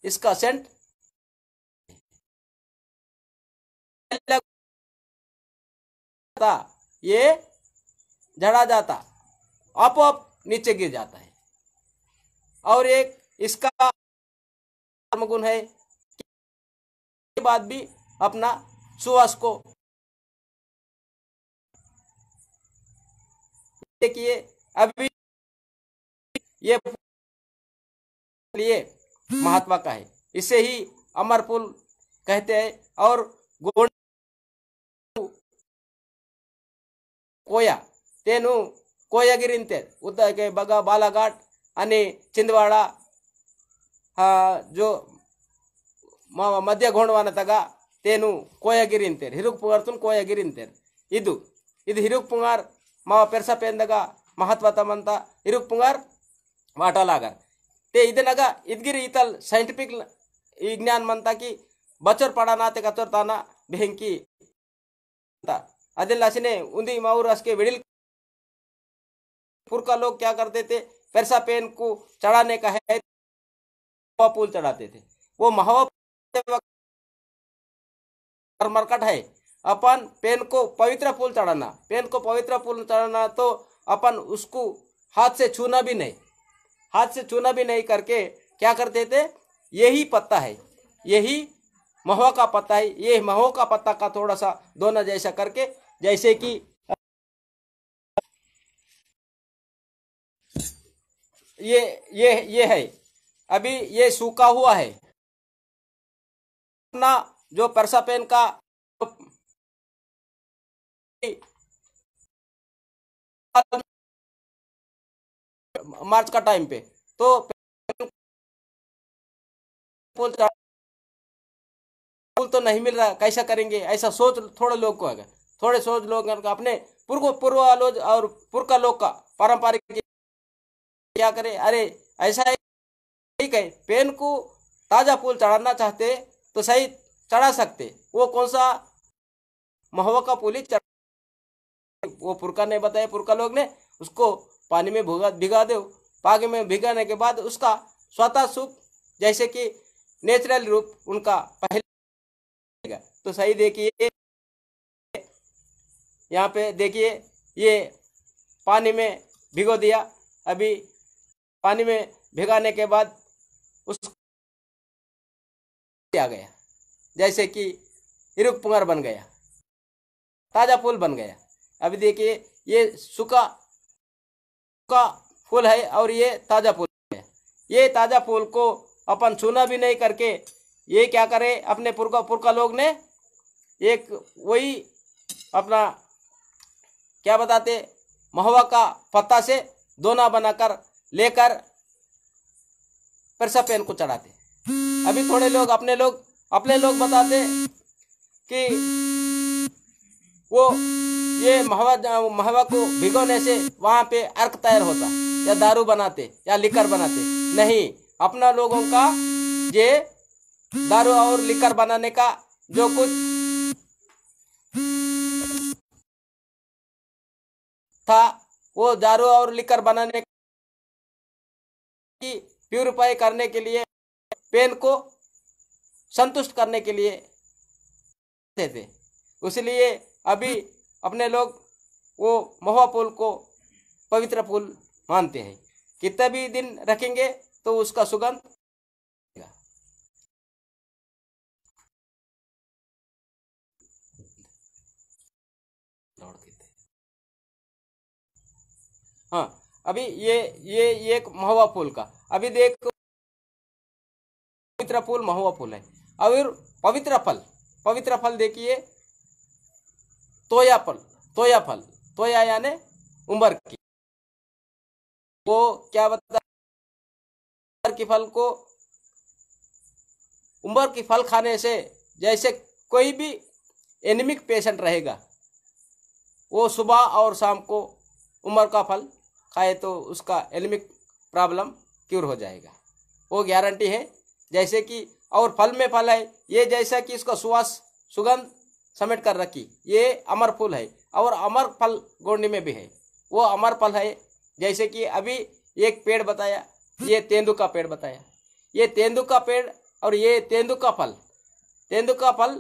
इसका सेंट ये जड़ा जाता अप अप नीचे गिर जाता है और एक इसका कर्मगुण है के बाद भी अपना सुवास को देखिए अभी ये लिए महात्मा का है इसे ही अमर पुल कहते हैं और कोया ತೇನು ಕೋಯಗಿರಿ ಅಂತೆ ಉದ್ದಕ್ಕೆ ಬಗ ಬಾಲಘಾಟ್ ಅನಿ ಚಿಂದವಾಡ ಜೋ ಮಧ್ಯ ಗೋಣವನ ತಗ ತೇನು ಕೋಯಗಿರಿ ಅಂತೇರಿ ಹಿರುಗ್ ಪುಂಗಾರ್ತುನ್ ಕೋಯಗಿರಿ ಅಂತೇರಿ ಇದು ಇದು ಹಿರುಗ್ ಪುಂಗಾರ್ ಮಾವ ಪೆರ್ಸಪ್ಪ ಎಂದಾಗ ಮಹತ್ವ ತಮ್ಮಂತ ಹಿರುಕ್ ಪುಂಗಾರ್ ವಾಟಲಾಗರ್ ತೇ ಇದನಾಗ ಇದ್ಗಿರಿ ಈತಲ್ ಸೈಂಟಿಫಿಕ್ ಈ ಜ್ಞಾನ ಮಂತಾಕಿ ಬಚೋರ್ ಪಡಾನ ಕಚೋರ್ ತಾನ ಬೆಂಕಿ ಅಂತ ಅದೆಲ್ಲ ಅಸಿನೇ ಉಂದಿ ಮಾವರು ಅಸ್ಕೆ ವಿಡಿಲ್ फुरका लोग क्या करते थे परसा पेन को चढ़ाने का है महुआ पुल चढ़ाते थे वो महुआ मरकट है अपन पेन को पवित्र पुल चढ़ाना पेन को पवित्र पुल चढ़ाना तो अपन उसको हाथ से छूना भी नहीं हाथ से छूना भी नहीं करके क्या करते थे यही पत्ता है यही महुआ का पत्ता है ये महुआ का पत्ता का थोड़ा सा दोनों जैसा करके जैसे कि ये ये ये है अभी ये सूखा हुआ है अपना जो परसापेन का मार्च का टाइम पे तो पुल तो-, तो नहीं मिल रहा कैसा करेंगे ऐसा सोच थोड़े लोग को अगर थोड़े सोच लोग अपने पूर्व पूर्व और पूर्व का लोग का पारंपरिक क्या करें अरे ऐसा है ठीक है पेन को ताज़ा फूल चढ़ाना चाहते तो सही चढ़ा सकते वो कौन सा महुआ का फूल ही वो पुरका ने बताया पुरका लोग ने उसको पानी में भुगा भिगा दो पानी में भिगाने के बाद उसका स्वतः सूप जैसे कि नेचुरल रूप उनका पहले तो सही देखिए यहाँ पे देखिए ये पानी में भिगो दिया अभी पानी में भिगाने के बाद उस आ गया जैसे कि हिरुक पुंगर बन गया ताज़ा फूल बन गया अभी देखिए ये सूखा सूखा फूल है और ये ताज़ा फूल है ये ताज़ा फूल को अपन छूना भी नहीं करके ये क्या करे अपने पुरका पुरका लोग ने एक वही अपना क्या बताते महुआ का पत्ता से दोना बनाकर लेकर पेन को चढ़ाते अभी थोड़े लोग अपने लोग अपने लोग बताते कि वो ये महवा महवा को भिगोने से वहां पे अर्क तैयार होता या दारू बनाते या लिकर बनाते नहीं अपना लोगों का ये दारू और लिकर बनाने का जो कुछ था वो दारू और लिकर बनाने की प्यूरिफाई करने के लिए पेन को संतुष्ट करने के लिए देते इसलिए अभी अपने लोग वो महुआ पुल को पवित्र पुल मानते हैं कितने भी दिन रखेंगे तो उसका सुगंध हाँ अभी ये ये ये एक महुआ पुल का अभी देख पवित्र पुल महुआ पुल है और पवित्र फल पवित्र फल देखिए तोया फल तोया फल तोया यानी उम्र की वो क्या बता उम्र की फल को उम्र की फल खाने से जैसे कोई भी एनिमिक पेशेंट रहेगा वो सुबह और शाम को उम्र का फल खाए तो उसका एलमिक प्रॉब्लम क्योर हो जाएगा वो गारंटी है जैसे कि और फल में फल है ये जैसा कि इसका सुवास सुगंध समेट कर रखी ये अमर फूल है और अमर फल गोंडी में भी है वो अमर फल है जैसे कि अभी एक पेड़ बताया ये तेंदु का पेड़ बताया ये तेंदु का पेड़ और ये तेंदु का फल तेंदु का फल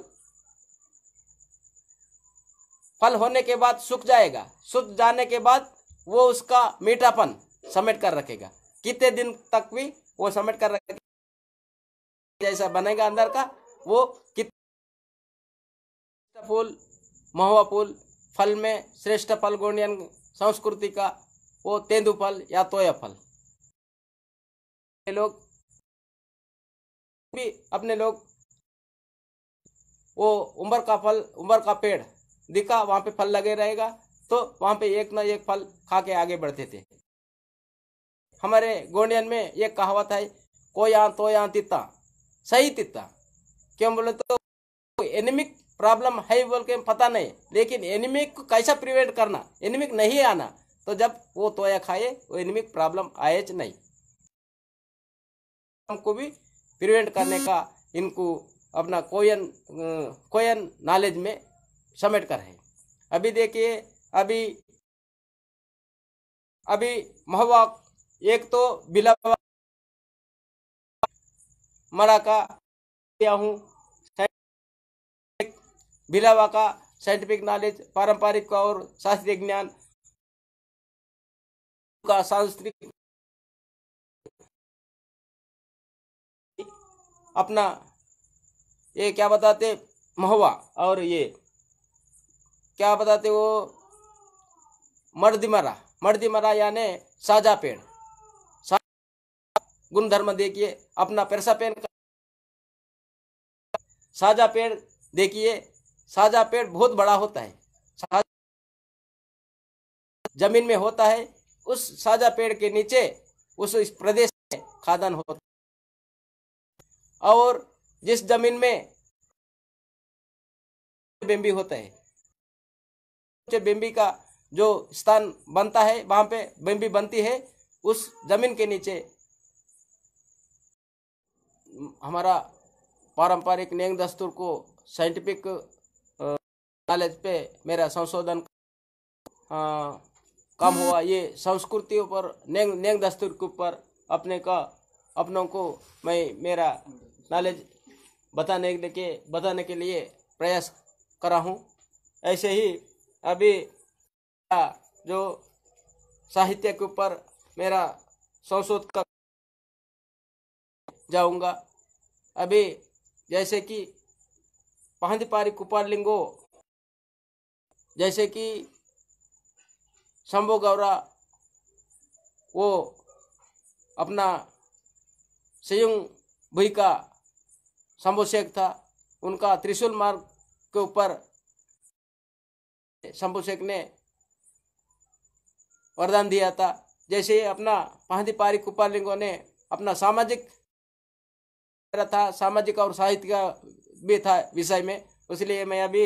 फल होने के बाद सूख जाएगा सूख जाने के बाद वो उसका मीठापन समेट कर रखेगा कितने दिन तक भी वो समेट कर रखेगा जैसा बनेगा अंदर का वो कितना फूल महुआ फूल फल में श्रेष्ठ फल गोंडियन संस्कृति का वो तेंदु फल या तोया फल लोग भी अपने लोग वो उम्र का फल उम्र का पेड़ दिखा वहां पे फल लगे रहेगा तो वहां पे एक ना एक फल खा के आगे बढ़ते थे हमारे गोंडियन में एक कहावत है को यहाँ तो या तित्ता सही तित्ता क्यों बोले तो एनिमिक प्रॉब्लम है बोल के पता नहीं लेकिन एनिमिक को कैसा प्रिवेंट करना एनिमिक नहीं आना तो जब वो तोया खाए वो एनिमिक प्रॉब्लम आए नहीं हमको भी प्रिवेंट करने का इनको अपना कोयन कोयन नॉलेज में समेट कर है अभी देखिए अभी अभी महवा एक तो बिलवा मरा का दिया हूँ बिलावा का साइंटिफिक नॉलेज पारंपरिक का और शास्त्रीय ज्ञान का सांस्कृतिक अपना ये क्या बताते महुआ और ये क्या बताते वो मर्दिमरा मर्दिमरा यानी साजा पेड़ गुणधर्म देखिए अपना पैसा पेड़ साजा पेड़ देखिए साजा पेड़ बहुत बड़ा होता है जमीन में होता है उस साजा पेड़ के नीचे उस इस प्रदेश में खादन होता है और जिस जमीन में बेम्बी होता है बेम्बी का जो स्थान बनता है वहाँ पे बिम्बी बनती है उस जमीन के नीचे हमारा पारंपरिक नियम दस्तूर को साइंटिफिक नॉलेज पे मेरा संशोधन कम हुआ ये संस्कृतियों पर नेंग नेंग दस्तूर के ऊपर अपने का अपनों को मैं मेरा नॉलेज बताने के बताने के लिए प्रयास करा हूँ ऐसे ही अभी जो साहित्य के ऊपर मेरा संशोध कर जाऊंगा अभी जैसे कि पहंदपारी लिंगो जैसे कि शंभो गौरा वो अपना सयुंग भुई का शंभु शेख था उनका त्रिशूल मार्ग के ऊपर शंभु शेख ने वरदान दिया था जैसे अपना पारी कुपालिंगों ने अपना सामाजिक था सामाजिक और साहित्य का भी था विषय में इसलिए मैं अभी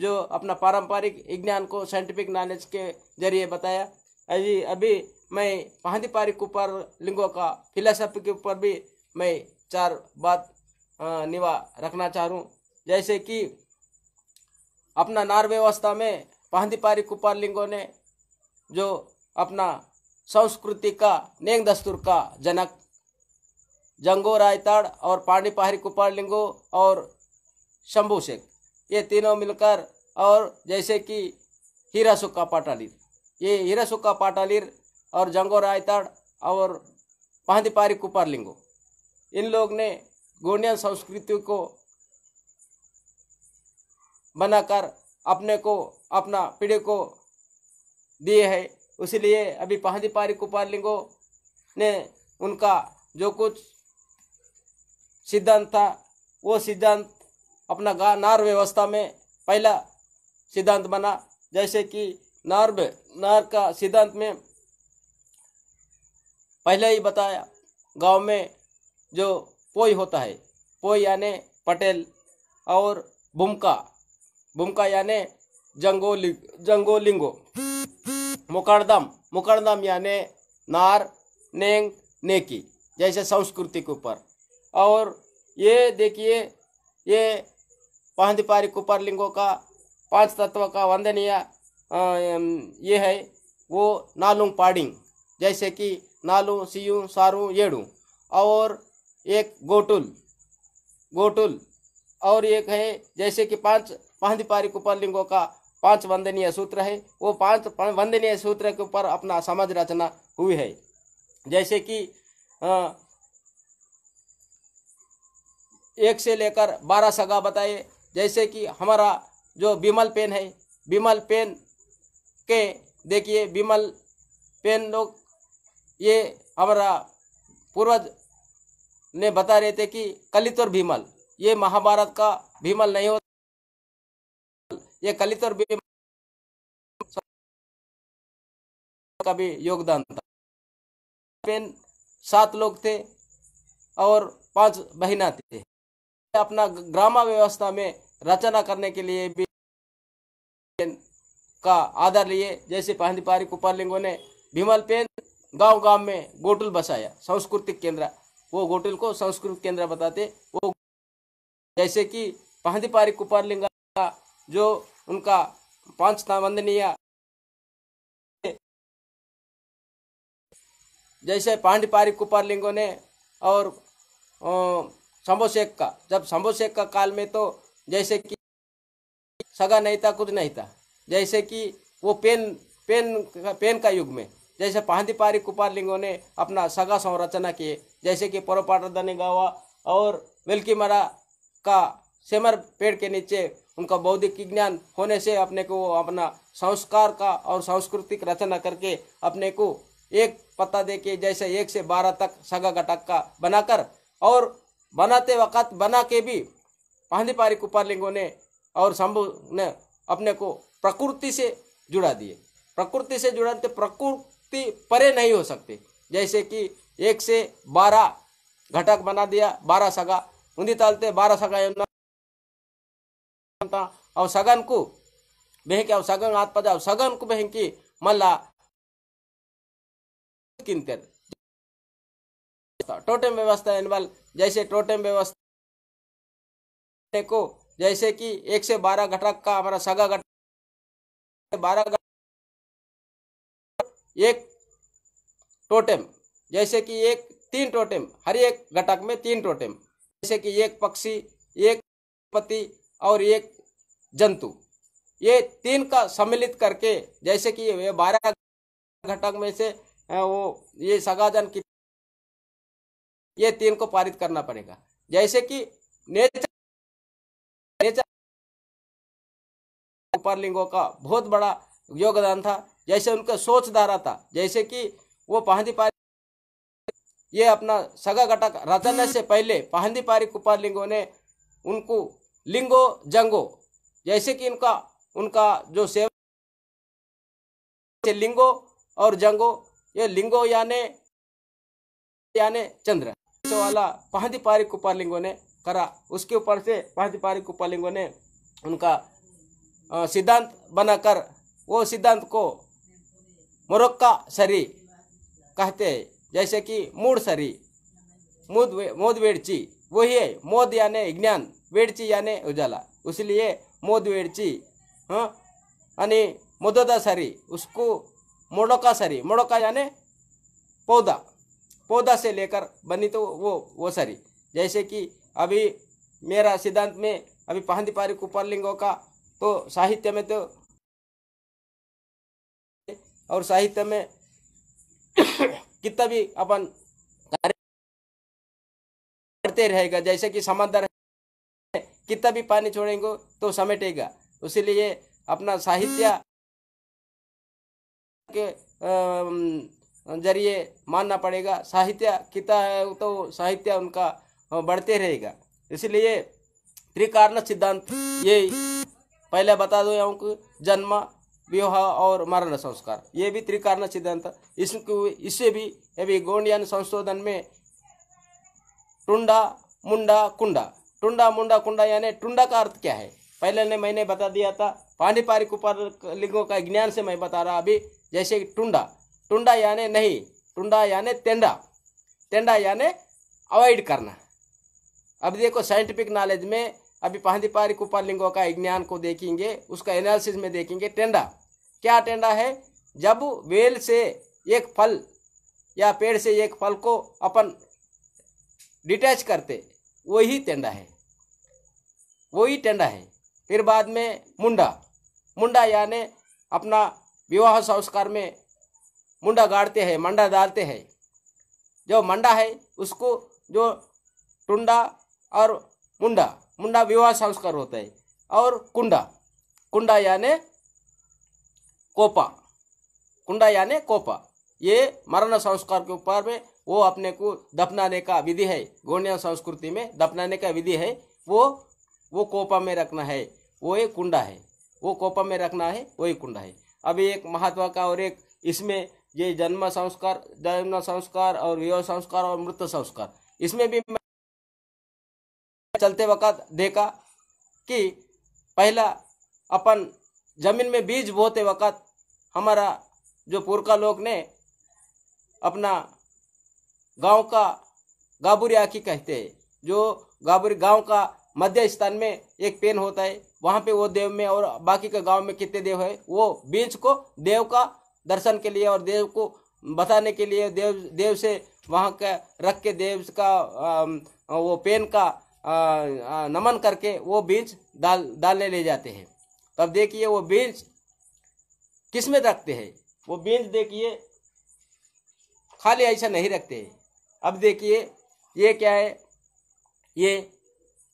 जो अपना पारंपरिक विज्ञान को साइंटिफिक नॉलेज के जरिए बताया अभी अभी मैं पारी ऊपर लिंगों का फिलोसफी के ऊपर भी मैं चार बात निवा रखना चाह जैसे कि अपना नार व्यवस्था में पारी ऊपर लिंगों ने जो अपना संस्कृति का नेंग दस्तूर का जनक जंगो रायताड़ और पांडी पहाड़ी कुपार लिंगो और शंभू शेख ये तीनों मिलकर और जैसे कि हीरा सुक्का पाटालिर ये हीरा सुक्का पाटालिर और जंगो रायताड़ और पहाड़ी पहाड़ी कुपार लिंगो इन लोग ने गोंडियन संस्कृति को बनाकर अपने को अपना पीढ़ी को दिए है उसीलिए अभी पहादीपारी कुपारलिंगो ने उनका जो कुछ सिद्धांत था वो सिद्धांत अपना गा नार व्यवस्था में पहला सिद्धांत बना जैसे कि नार नार का सिद्धांत में पहले ही बताया गांव में जो पोई होता है पोई यानी पटेल और भूमका भूमका यानि जंगोली जंगोलिंगो मुकर्दम मुकर्दम यानि नार नेंग नेकी जैसे संस्कृति के ऊपर और ये देखिए ये कुपर लिंगों का पांच तत्व का वंदनीय ये है वो नालू पाडिंग जैसे कि नालू सीयू सारू येड़ू और एक गोटुल गोटुल और एक है जैसे कि पांच कुपर लिंगों का पांच वंदनीय सूत्र है वो पांच वंदनीय सूत्र के ऊपर अपना समझ रचना हुई है जैसे कि एक से लेकर बारह सगा बताए जैसे कि हमारा जो बिमल पेन है बिमल पेन के देखिए बिमल पेन लोग ये हमारा पूर्वज ने बता रहे थे कि कलित और भीमल ये महाभारत का भीमल नहीं होता ये कलित और का भी योगदान था सात लोग थे और पांच बहना थे अपना ग्रामा व्यवस्था में रचना करने के लिए भी का आधार लिए जैसे पहली पारी लिंगो ने भीमल पेन गांव गांव में गोटुल बसाया सांस्कृतिक केंद्र वो गोटुल को सांस्कृतिक केंद्र बताते वो जैसे कि पहली पारी का जो उनका पांच वंदनीय जैसे पांडिपारी लिंगों ने और शंभोशेख का जब शंभोशेख का काल में तो जैसे कि सगा नहीं था कुछ नहीं था जैसे कि वो पेन पेन पेन का युग में जैसे पांडिपारी लिंगों ने अपना सगा संरचना किए जैसे कि परोपाटदानी गावा और वेलकीमरा का सेमर पेड़ के नीचे उनका बौद्धिक ज्ञान होने से अपने को अपना संस्कार का और सांस्कृतिक रचना करके अपने को एक पता दे के जैसे एक से बारह तक सगा घटक का बनाकर और बनाते वक़्त बना के भी पहली पारी कुपारलिंगों ने और शंभु ने अपने को प्रकृति से जुड़ा दिए प्रकृति से जुड़ाते तो प्रकृति परे नहीं हो सकते जैसे कि एक से बारह घटक बना दिया बारह सगा उन्हीं तालते बारह सगा सगन को बेहके सगन आत्पद सगन को बेहकी मल्ला किंतर टोटेम व्यवस्था एनवल जैसे टोटेम व्यवस्था को जैसे कि एक से बारह घटक का हमारा सगा घटक बारह एक टोटेम जैसे कि एक तीन टोटेम हर एक घटक में तीन टोटेम जैसे कि एक पक्षी एक पति और एक जंतु ये तीन का सम्मिलित करके जैसे कि ये बारह घटक में से वो ये सगाजन की ये तीन को पारित करना पड़ेगा जैसे कि नेचर नेचर लिंगों का बहुत बड़ा योगदान था जैसे उनका सोच धारा था जैसे कि वो पारी ये अपना सगा घटक रचने से पहले पारी कुपारलिंगों ने उनको लिंगो जंगो जैसे कि इनका उनका जो सेवन लिंगो और जंगो ये लिंगो यानि यानि चंद्र तो वाला पारिक लिंगो ने करा उसके ऊपर से पारिक लिंगो ने उनका सिद्धांत बनाकर वो सिद्धांत को मोरक्का सरी कहते हैं जैसे कि मूड सरी मुद वेड़ची वही है मोद याने ज्ञान वेडची याने उजाला उसलिए मोद वेडची हाँ अनि मुददा सरी उसको मोड़ोका सारी मोड़ोका याने पौधा पौधा से लेकर बनी तो वो वो सरी जैसे कि अभी मेरा सिद्धांत में अभी पहनदीपारी लिंगों का तो साहित्य में तो और साहित्य में कितना भी अपन बढ़ते रहेगा जैसे कि समंदर कितना भी पानी छोड़ेंगे तो समेटेगा उसीलिए अपना साहित्य हम्म। के जरिए मानना पड़ेगा साहित्य कितना है तो साहित्य उनका बढ़ते रहेगा इसलिए त्रिकारण सिद्धांत ये पहले बता दो आपको जन्म विवाह और मरण संस्कार ये भी त्रिकारण सिद्धांत इसको इससे भी अभी गोंडियान संशोधन में टुंडा मुंडा कुंडा टुंडा मुंडा कुंडा यानी टुंडा का अर्थ क्या है पहले ने मैंने बता दिया था पांडिपारिक लिंगों का ज्ञान से मैं बता रहा अभी जैसे टुंडा टुंडा यानी नहीं टुंडा यानी तेंडा टेंडा यानी अवॉइड करना अब देखो साइंटिफिक नॉलेज में अभी पांडिपारिक लिंगों का ज्ञान को देखेंगे उसका एनालिसिस में देखेंगे टेंडा क्या टेंडा है जब वेल से एक फल या पेड़ से एक फल को अपन डिटैच करते वही टेंडा है वही टेंडा है फिर बाद में मुंडा मुंडा यानी अपना विवाह संस्कार में मुंडा गाड़ते हैं मंडा डालते हैं जो मंडा है उसको जो टुंडा और मुंडा मुंडा विवाह संस्कार होता है और कुंडा कुंडा यानि कोपा कुंडा यानि कोपा ये मरण संस्कार के ऊपर में वो अपने को दफनाने का विधि है गोंडिया संस्कृति में दफनाने का विधि है वो वो कोपा में रखना है वो एक कुंडा है वो कोपा में रखना है वही कुंडा है अभी एक महात्मा का और एक इसमें ये जन्म संस्कार जन्म संस्कार और विवाह संस्कार और मृत संस्कार इसमें भी चलते वक्त देखा कि पहला अपन जमीन में बीज बोते वक्त हमारा जो पुरखा लोग ने अपना गांव का गाबुरियाकी कहते हैं जो गाबुरी गांव का मध्य स्थान में एक पेन होता है वहां पे वो देव में और बाकी के गांव में कितने देव है वो बीज को देव का दर्शन के लिए और देव को बताने के लिए देव देव से वहां का रख के देव का आ, वो पेन का आ, आ, नमन करके वो बीज डाल डालने ले जाते हैं तब देखिए वो बीज किस में रखते हैं वो बीज देखिए खाली ऐसा नहीं रखते हैं अब देखिए ये क्या है ये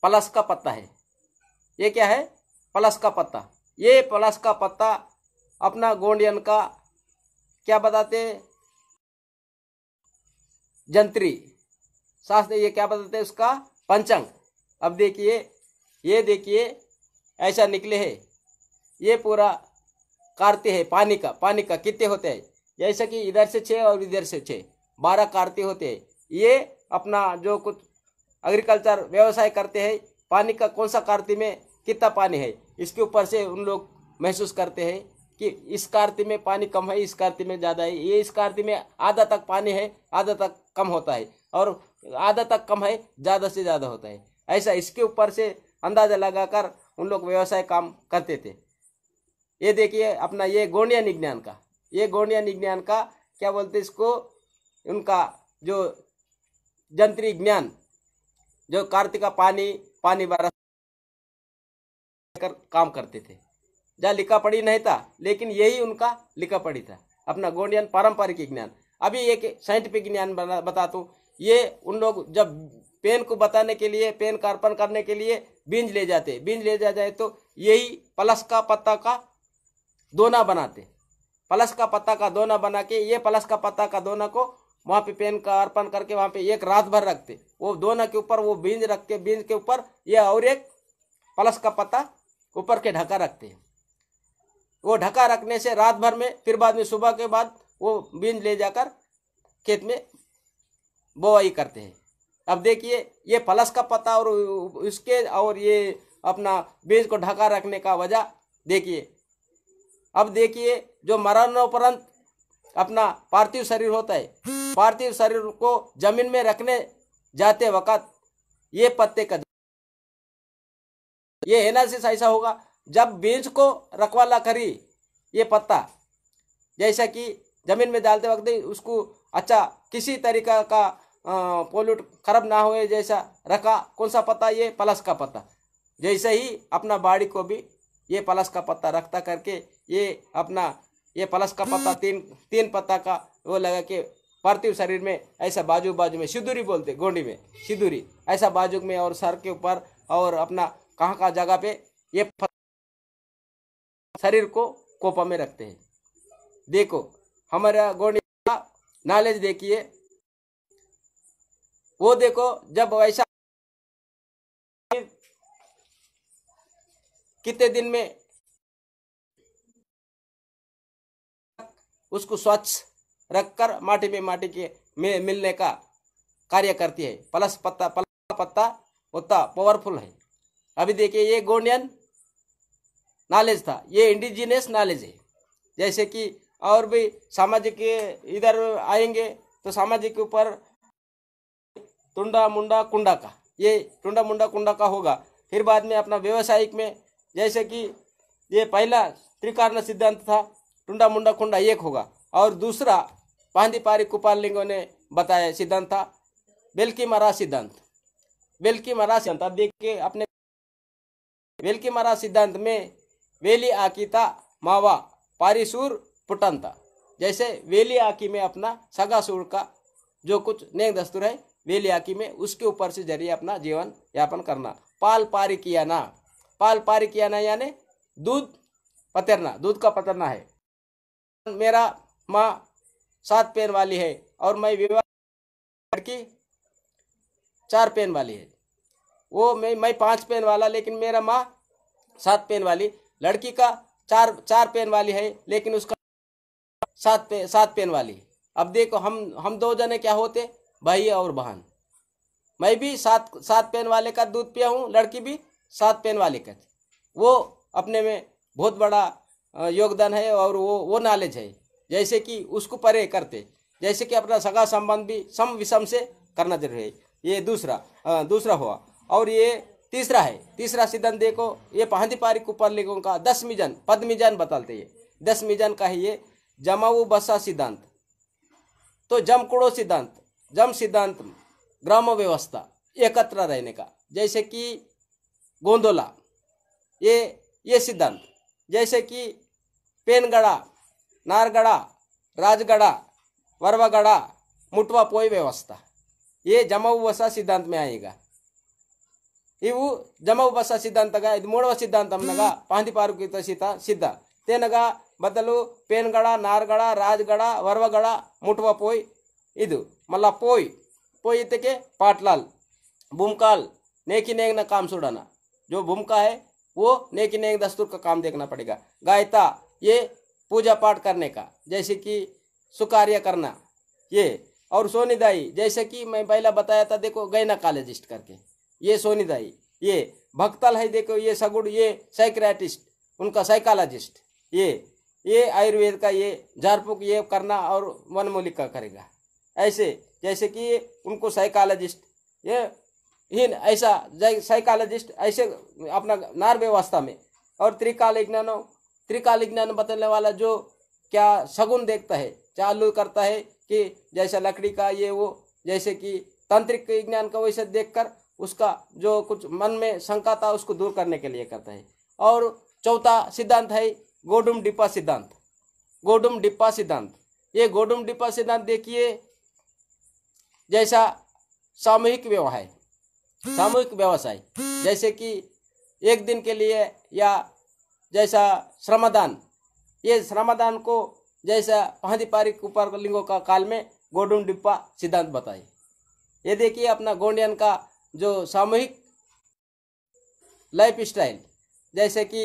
प्लस का पत्ता है ये क्या है प्लस का पत्ता ये प्लस का पत्ता अपना गोंडियन का क्या बताते हैं जंत्री ने ये क्या बताते हैं उसका पंचंग अब देखिए ये देखिए ऐसा निकले है ये पूरा कार्ते है पानी का पानी का कितने होते हैं जैसा कि इधर से छः और इधर से छः बारह कार्ते होते हैं ये अपना जो कुछ एग्रीकल्चर व्यवसाय करते हैं पानी का कौन सा कार्ति में कितना पानी है इसके ऊपर से उन लोग महसूस करते हैं कि इस कार्ति में पानी कम है इस कार्ति में ज़्यादा है ये इस कार्ति में आधा तक पानी है आधा तक कम होता है और आधा तक कम है ज़्यादा से ज़्यादा होता है ऐसा इसके ऊपर से अंदाज़ा लगाकर उन लोग व्यवसाय काम करते थे ये देखिए अपना ये गोंडिया निज्ञान का ये गोंडिया निज्ञान का क्या बोलते इसको उनका जो जंत्री ज्ञान जो कार्तिक का पानी पानी बरस कर काम करते थे जहाँ लिखा पढ़ी नहीं था लेकिन यही उनका लिखा पढ़ी था अपना गोंडियन पारंपरिक ज्ञान अभी एक साइंटिफिक ज्ञान बता दूँ ये उन लोग जब पेन को बताने के लिए पेन का अर्पण करने के लिए बीज ले जाते बीज ले जा जाए तो यही प्लस का पत्ता का दोना बनाते प्लस का पत्ता का दोना बना के ये प्लस का पत्ता का दोना को वहां पे पेन का अर्पण करके वहां पे एक रात भर रखते वो दोनों के ऊपर वो बीज रख के बीज के ऊपर ये और एक पलस का पत्ता ऊपर के ढका रखते हैं वो ढका रखने से रात भर में फिर बाद में सुबह के बाद वो बीज ले जाकर खेत में बोवाई करते हैं अब देखिए ये पलस का पत्ता और उसके और ये अपना बीज को ढका रखने का वजह देखिए अब देखिए जो मरणोपरंत अपना पार्थिव शरीर होता है पार्थिव शरीर को जमीन में रखने जाते वक्त ये पत्ते का ये एनालिसिस ऐसा होगा जब बीज को रखवाला करी ये पत्ता जैसा कि जमीन में डालते वक्त उसको अच्छा किसी तरीका का पोल्यूट खराब ना हो जैसा रखा कौन सा पत्ता ये प्लस का पत्ता जैसे ही अपना बाड़ी को भी ये प्लस का पत्ता रखता करके ये अपना ये प्लस का पत्ता तीन तीन पत्ता का वो लगा के पार्थिव शरीर में ऐसा बाजू बाजू में सिदूरी बोलते गोंडी में सिदूरी ऐसा बाजू में और सर के ऊपर और अपना कहाँ कहाँ जगह पे ये शरीर को कोपा में रखते हैं देखो हमारा गोंडी का नॉलेज देखिए वो देखो जब ऐसा कितने दिन में उसको स्वच्छ रखकर माटी में माटी के में मिलने का कार्य करती है प्लस पत्ता प्लस पत्ता उतना पावरफुल है अभी देखिए ये गोंडियन नॉलेज था ये इंडिजिनियस नॉलेज है जैसे कि और भी सामाजिक इधर आएंगे तो सामाजिक के ऊपर टुंडा मुंडा कुंडा का ये टुंडा मुंडा कुंडा का होगा फिर बाद में अपना व्यवसायिक में जैसे कि ये पहला त्रिकारण सिद्धांत था टुंडा मुंडा कुंडा एक होगा और दूसरा कुपाल लिंगों ने बताया सिद्धांत था बेलकी मरा सिद्धांत बेलकी मरा सिद्धांत देख के अपने बेलकी मरा सिद्धांत में वेली आकिता मावा पारिसूर पुटंता जैसे वेली आकी में अपना सगा सूर का जो कुछ नेक दस्तूर है वेली आकी में उसके ऊपर से जरिए अपना जीवन यापन करना पाल पारी किया ना पाल पारी किया ना यानी दूध पतरना दूध का पतरना है मेरा माँ सात पेन वाली है और मैं विवाह लड़की चार पेन वाली है वो मैं मैं पांच पेन वाला लेकिन मेरा माँ सात पेन वाली लड़की का चार चार पेन वाली है लेकिन उसका सात पे सात पेन वाली अब देखो हम हम दो जने क्या होते भाई और बहन मैं भी सात सात पेन वाले का दूध पिया हूँ लड़की भी सात पेन वाले का वो अपने में बहुत बड़ा योगदान है और वो वो नॉलेज है जैसे कि उसको परे करते जैसे कि अपना सगा संबंध भी सम विषम से करना जरूरी है ये दूसरा आ, दूसरा हुआ और ये तीसरा है तीसरा सिद्धांत देखो ये पारिक कुपर लेखों का दस मिजन पद ये दस का है ये जमाऊ बसा सिद्धांत तो जमकुड़ो सिद्धांत जम सिद्धांत ग्राम व्यवस्था एकत्र रहने का जैसे कि गोंदोला ये ये सिद्धांत जैसे कि पेनगड़ा नारगढ़ा राजगढ़ा वरवागढ़ा मुटवा पोई व्यवस्था ये जमव बस सिद्धांत में आएगा ಇವು ಜಮವು ಬಸ ಸಿದ್ಧಾಂತಗ ಇದು ಮೂಡವ ಸಿದ್ಧಾಂತಂನಗ ಪಾಂಧಿಪಾರುಕಿತ ಸೀತ ಸಿದ್ಧ ತೇನಗ ಬದಲು ಪೇನ್ಗಳ ನಾರ್ಗಳ ರಾಜ್ಗಳ ವರ್ವಗಳ ಮುಟ್ವ ಪೋಯ್ ಇದು ಮಲ್ಲ ಪೋಯ್ ಪೋಯ್ ಇತ್ತಕ್ಕೆ ಪಾಟ್ಲಾಲ್ ಭೂಮ್ಕಾಲ್ ನೇಕಿ ನೇಗ್ನ ಕಾಮ್ ಸುಡಾನ ಜೋ ಭೂಮ್ಕಾ ಹೇ वो नेक नेक दस्तूर का काम देखना पड़ेगा गायता ये पूजा पाठ करने का जैसे कि सुकार्य करना ये और सोनीदाई जैसे कि मैं पहला बताया था देखो गाइनाकोलॉजिस्ट करके ये सोनीदाई ये भक्तल है देखो ये सगुड़ ये साइक्रेटिस्ट उनका साइकोलॉजिस्ट ये ये आयुर्वेद का ये झारपुक ये करना और वनमूलिक का करेगा ऐसे जैसे कि उनको साइकोलॉजिस्ट ये हिन ऐसा साइकोलॉजिस्ट ऐसे अपना नार व्यवस्था में और त्रिकाल इग्नानो त्रिकालिक ज्ञान बताने वाला जो क्या सगुन देखता है चालू करता है कि जैसा लकड़ी का ये वो जैसे कि तांत्रिक ज्ञान का वैसे देखकर उसका जो कुछ मन में शंका था उसको दूर करने के लिए करता है और चौथा सिद्धांत है गोडुम डिप्पा सिद्धांत गोडुम डिप्पा सिद्धांत ये गोडुम डिप्पा सिद्धांत देखिए जैसा सामूहिक व्यवहार सामूहिक व्यवसाय जैसे कि एक दिन के लिए या जैसा श्रमदान ये श्रमदान को जैसा पहादीपारिक ऊपर लिंगों का काल में गोडून डिप्पा सिद्धांत बताए ये देखिए अपना गोंडियन का जो सामूहिक लाइफ स्टाइल जैसे कि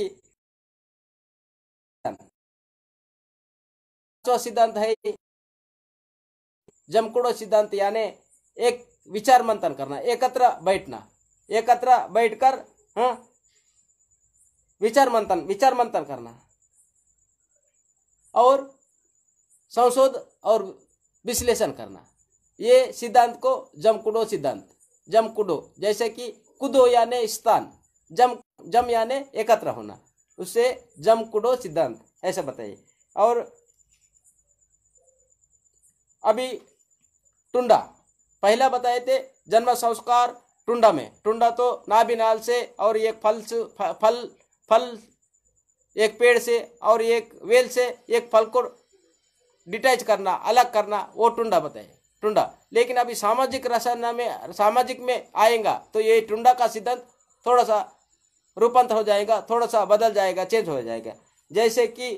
सिद्धांत है जमकुड़ो सिद्धांत यानी एक विचार मंथन करना एकत्र बैठना एकत्र बैठकर हाँ विचार मंथन विचार मंथन करना और संशोध और विश्लेषण करना ये सिद्धांत को जमकुडो सिद्धांत जमकुडो जैसे कि कुदो यानी स्थान जम जम यानी एकत्र होना उससे जमकुडो सिद्धांत ऐसा बताइए और अभी टुंडा पहला बताए थे जन्म संस्कार टुंडा में टुंडा तो नाभिनाल से और ये फल फल फल एक पेड़ से और एक वेल से एक फल को डिटैच करना अलग करना वो टुंडा बताए टुंडा लेकिन अभी सामाजिक रसायन में सामाजिक में आएगा तो ये टुंडा का सिद्धांत थोड़ा सा रूपांतर हो जाएगा थोड़ा सा बदल जाएगा चेंज हो जाएगा जैसे कि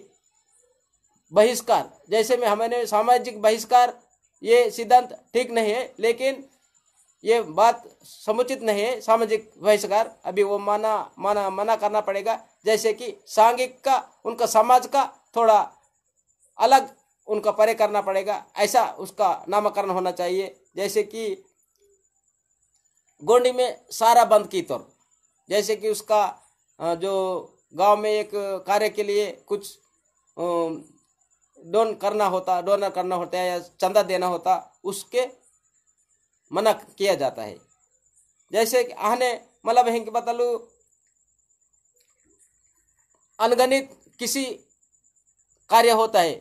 बहिष्कार जैसे में हमने सामाजिक बहिष्कार ये सिद्धांत ठीक नहीं है लेकिन ये बात समुचित नहीं है सामाजिक बहिष्कार अभी वो माना माना मना करना पड़ेगा जैसे कि सांघिक का उनका समाज का थोड़ा अलग उनका परे करना पड़ेगा ऐसा उसका नामकरण होना चाहिए जैसे कि गोंडी में सारा बंद की तौर जैसे कि उसका जो गांव में एक कार्य के लिए कुछ डोन करना होता डोनर करना होता है या चंदा देना होता उसके मना किया जाता है जैसे कि आने मतलब हिंक बतलू अनगणित किसी कार्य होता है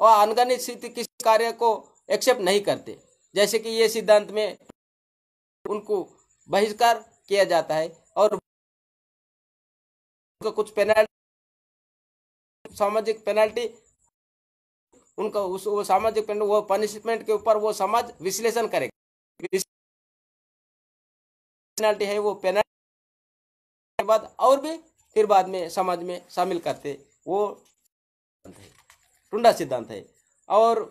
और अनगणित स्थिति किसी कार्य को एक्सेप्ट नहीं करते जैसे कि ये सिद्धांत में उनको बहिष्कार किया जाता है और कुछ पेनल्टी सामाजिक पेनल्टी उनका उस वो सामाजिक वो पनिशमेंट के ऊपर वो समाज विश्लेषण करेगा पेनल्टी है वो पेनल्टी के बाद और भी फिर बाद में समाज में शामिल करते वो टुंडा सिद्धांत है और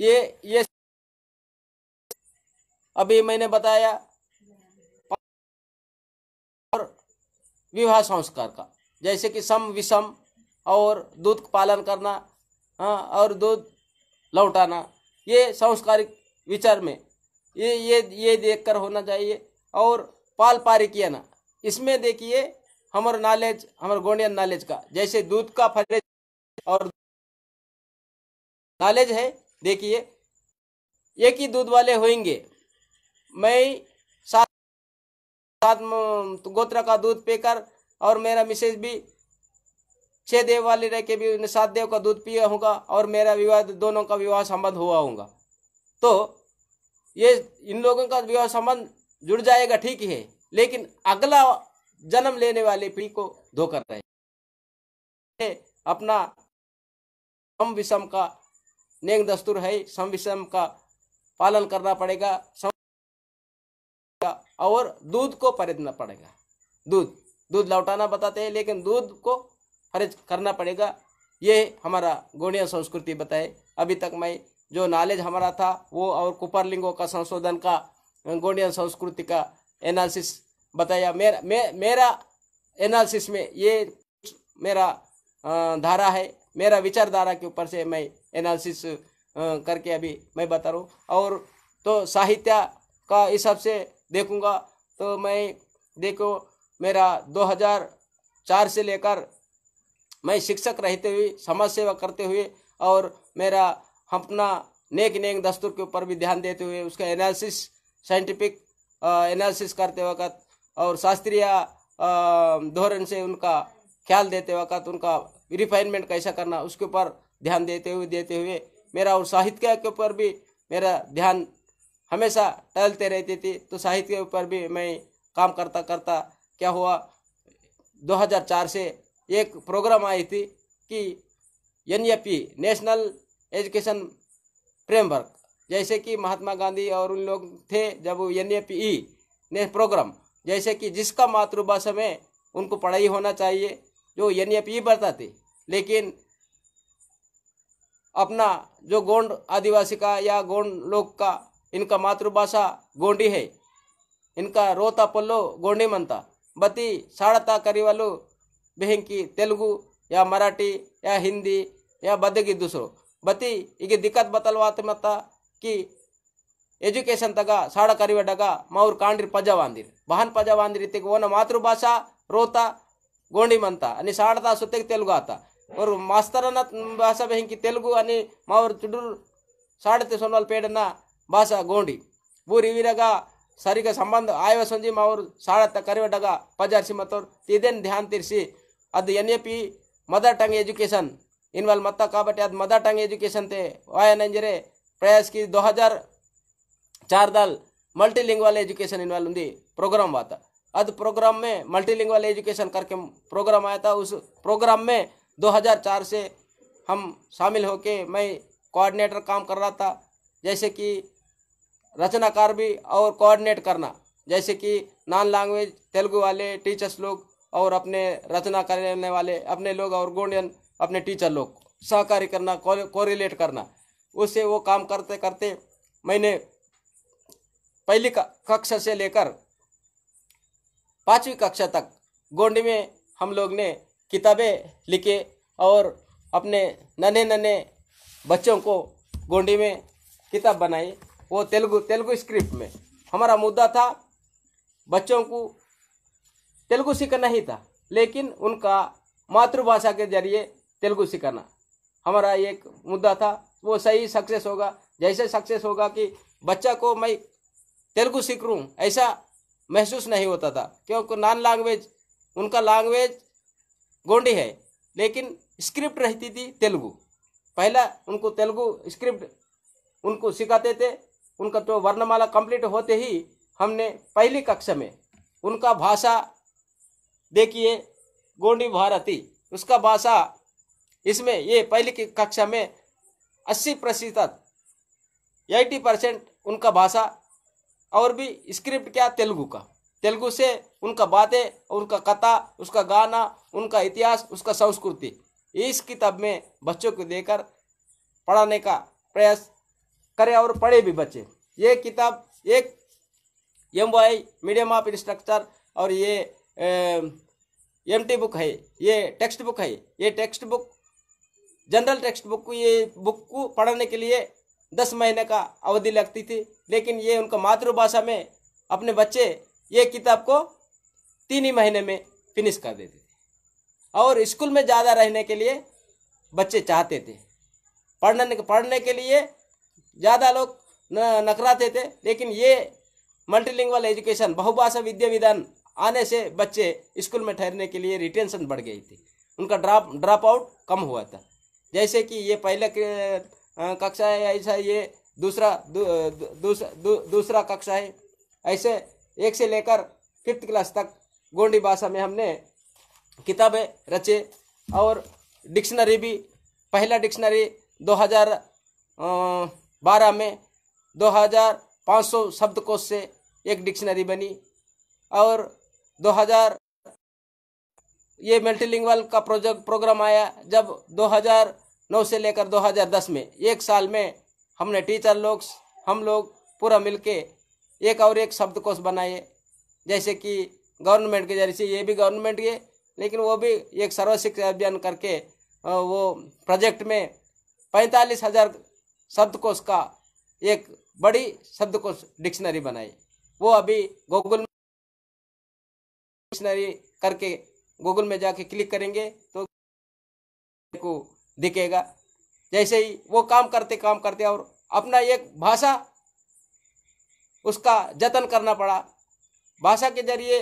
ये ये अभी मैंने बताया और विवाह संस्कार का जैसे कि सम विषम और दूध पालन करना हाँ और दूध लौटाना ये सांस्कारिक विचार में ये ये ये देखकर होना चाहिए और पाल पारी किया इसमें देखिए हमारे नॉलेज हमारे गोंडियन नॉलेज का जैसे दूध का फरेज और नॉलेज है देखिए एक ही दूध वाले होंगे मैं साथ साथ गोत्र का दूध पेकर और मेरा मिसेज भी छह देव वाले रह के भी सात देव का दूध पिया होगा और मेरा विवाह दोनों का विवाह संबंध हुआ होगा तो ये इन लोगों का विवाह संबंध जुड़ जाएगा ठीक है लेकिन अगला जन्म लेने वाले पीढ़ी को धोकर रहे अपना सम विषम का नेंग दस्तूर है सम विषम का पालन करना पड़ेगा और दूध को परेदना पड़ेगा दूध दूध लौटाना बताते हैं लेकिन दूध को खर्च करना पड़ेगा ये हमारा गोणिया संस्कृति बताए अभी तक मैं जो नॉलेज हमारा था वो और कुपरलिंगों का संशोधन का गोणिया संस्कृति का एनालिसिस बताया मेरा मे, मेरा एनालिसिस में ये मेरा धारा है मेरा विचारधारा के ऊपर से मैं एनालिसिस करके अभी मैं बता रहा हूँ और तो साहित्य का हिसाब से देखूँगा तो मैं देखो मेरा 2004 से लेकर मैं शिक्षक रहते हुए समाज सेवा करते हुए और मेरा अपना नेक नेक दस्तूर के ऊपर भी ध्यान देते हुए उसका एनालिसिस साइंटिफिक एनालिसिस करते वक्त और शास्त्रीय धोरण से उनका ख्याल देते वक्त उनका रिफाइनमेंट कैसा करना उसके ऊपर ध्यान देते हुए देते हुए मेरा और साहित्य के ऊपर भी मेरा ध्यान हमेशा टहलते रहती थी तो साहित्य के ऊपर भी मैं काम करता करता क्या हुआ 2004 से एक प्रोग्राम आई थी कि एन नेशनल एजुकेशन फ्रेमवर्क जैसे कि महात्मा गांधी और उन लोग थे जब एन e ने प्रोग्राम जैसे कि जिसका मातृभाषा में उनको पढ़ाई होना चाहिए जो एन e थे लेकिन अपना जो गोंड आदिवासी का या गोंड लोग का इनका मातृभाषा गोंडी है इनका रोता पल्लो गोंडी मनता बती साड़ता करी वालों ಬೆಹಂಕಿ ತೆಲುಗು ಯಾ ಮರಾಠಿ ಯಾ ಹಿಂದಿ ಯಾ ಬದಗಿ ದುಸರು ಬತಿ ಈಗ ದಿಕ್ಕತ್ ಬತಲ್ವಾತ ಮತ್ತ ಕಿ ಎಜುಕೇಶನ್ ತಗ ಸಾಡ ಕರಿವೆಡಗ ಮೌರ್ ಕಾಂಡ್ರಿ ಪಜವಾಂದಿರ್ ಬಹನ್ ಪಜವಾಂದಿರ್ ಇತ್ತಿಗೆ ಓನ ಮಾತೃಭಾಷಾ ರೋತ ಗೋಂಡಿಮಂತ ಅನಿ ಸಾಡದ ಸುತ್ತಿಗೆ ತೆಲುಗು ಆತ ಅವರು ಮಾಸ್ತರನ ಭಾಷಾ ಬೆಹಂಕಿ ತೆಲುಗು ಅನಿ ಮಾವ್ರ ತುಡೂರು ಸಾಡತೆ ಸೊನ್ನಲ್ ಪೇಡನ ಭಾಷಾ ಗೋಂಡಿ ಬೂರಿ ವೀರಗ ಸರಿಗ ಸಂಬಂಧ ಆಯವ ಸಂಜಿ ಮಾವ್ರು ಸಾಡತ್ತ ಕರಿವೆಡಗ ಪಜಾರಿಸಿ ಮತ್ತವ್ರು ಇದೇನು ಧ್ಯಾನ ತೀರಿಸಿ అది ఎన్ఏపి మదర్ టంగ్ ఎడ్యుకేషన్ ఇన్వల్ మత్తా కాబట్టి అది మదర్ టంగ్ ఎడ్యుకేషన్ తే వయ నంజిరే ప్రయస్ కి 2000 చార్దల్ మల్టిలింగ్వల్ ఎడ్యుకేషన్ ఇన్వల్ ఉంది ప్రోగ్రామ్ వాత అది ప్రోగ్రామ్ మే మల్టిలింగ్వల్ ఎడ్యుకేషన్ కర్కే ప్రోగ్రామ్ అయితా उस ప్రోగ్రామ్ మే 2400 హం షామిల్ హోకే మే కోఆర్డినేటర్ కామ్ కర్ రాతా జైసే కి రచనాకర్ బి అవర్ కోఆర్డినేట్ కర్నా జైసే కి non language Telugu wale teachers లో और अपने रचना करने वाले अपने लोग और गोंडियन अपने टीचर लोग सहकारी करना कोरिलेट करना उससे वो काम करते करते मैंने पहली कक्षा से लेकर पाँचवीं कक्षा तक गोंडी में हम लोग ने किताबें लिखे और अपने नन्हे नन्हे बच्चों को गोंडी में किताब बनाई वो तेलुगु तेलुगु स्क्रिप्ट में हमारा मुद्दा था बच्चों को तेलुगु सीखना ही था लेकिन उनका मातृभाषा के जरिए तेलुगु सीखना हमारा एक मुद्दा था वो सही सक्सेस होगा जैसे सक्सेस होगा कि बच्चा को मैं तेलुगु सीख रूँ ऐसा महसूस नहीं होता था क्योंकि नॉन लैंग्वेज उनका लैंग्वेज गोंडी है लेकिन स्क्रिप्ट रहती थी तेलुगु पहला उनको तेलुगु स्क्रिप्ट उनको सिखाते थे उनका तो वर्णमाला कंप्लीट होते ही हमने पहली कक्षा में उनका भाषा देखिए गोंडी भारती उसका भाषा इसमें ये पहली की कक्षा में अस्सी प्रतिशत एटी परसेंट उनका भाषा और भी स्क्रिप्ट क्या तेलुगु का तेलुगु से उनका बातें उनका कथा उसका गाना उनका इतिहास उसका संस्कृति इस किताब में बच्चों को देकर पढ़ाने का प्रयास करें और पढ़े भी बच्चे ये किताब एक M Y medium of instruction और ये एम टी बुक है ये टेक्स्ट बुक है ये text book general text book को ये बुक को पढ़ने के लिए दस महीने का अवधि लगती थी लेकिन ये उनका मातृभाषा में अपने बच्चे ये किताब को तीन ही महीने में फिनिश कर देते थे और स्कूल में ज़्यादा रहने के लिए बच्चे चाहते थे पढ़ने पढ़ने के लिए ज़्यादा लोग नकराते थे लेकिन ये मल्टीलिंगुअल एजुकेशन बहुभाषा विद्या विधान आने से बच्चे स्कूल में ठहरने के लिए रिटेंशन बढ़ गई थी उनका ड्राप ड्राप आउट कम हुआ था जैसे कि ये पहले कक्षा है ऐसा ये दूसरा दू, दू, दूसरा दू, दूसरा कक्षा है ऐसे एक से लेकर फिफ्थ क्लास तक गोंडी भाषा में हमने किताबें रचे और डिक्शनरी भी पहला डिक्शनरी 2012 में 2500 शब्दकोश से एक डिक्शनरी बनी और 2000 ये मल्टीलिंगुअल का प्रोजेक्ट प्रोग्राम आया जब 2009 से लेकर 2010 में एक साल में हमने टीचर लोग हम लोग पूरा मिलके एक और एक शब्दकोश बनाए जैसे कि गवर्नमेंट के जरिए ये भी गवर्नमेंट के लेकिन वो भी एक सर्वशिक्षा अभियान करके वो प्रोजेक्ट में पैंतालीस हजार शब्दकोश का एक बड़ी शब्दकोश डिक्शनरी बनाई वो अभी गूगल डिक्शनरी करके गूगल में जाके क्लिक करेंगे तो को दिखेगा जैसे ही वो काम करते काम करते और अपना एक भाषा उसका जतन करना पड़ा भाषा के जरिए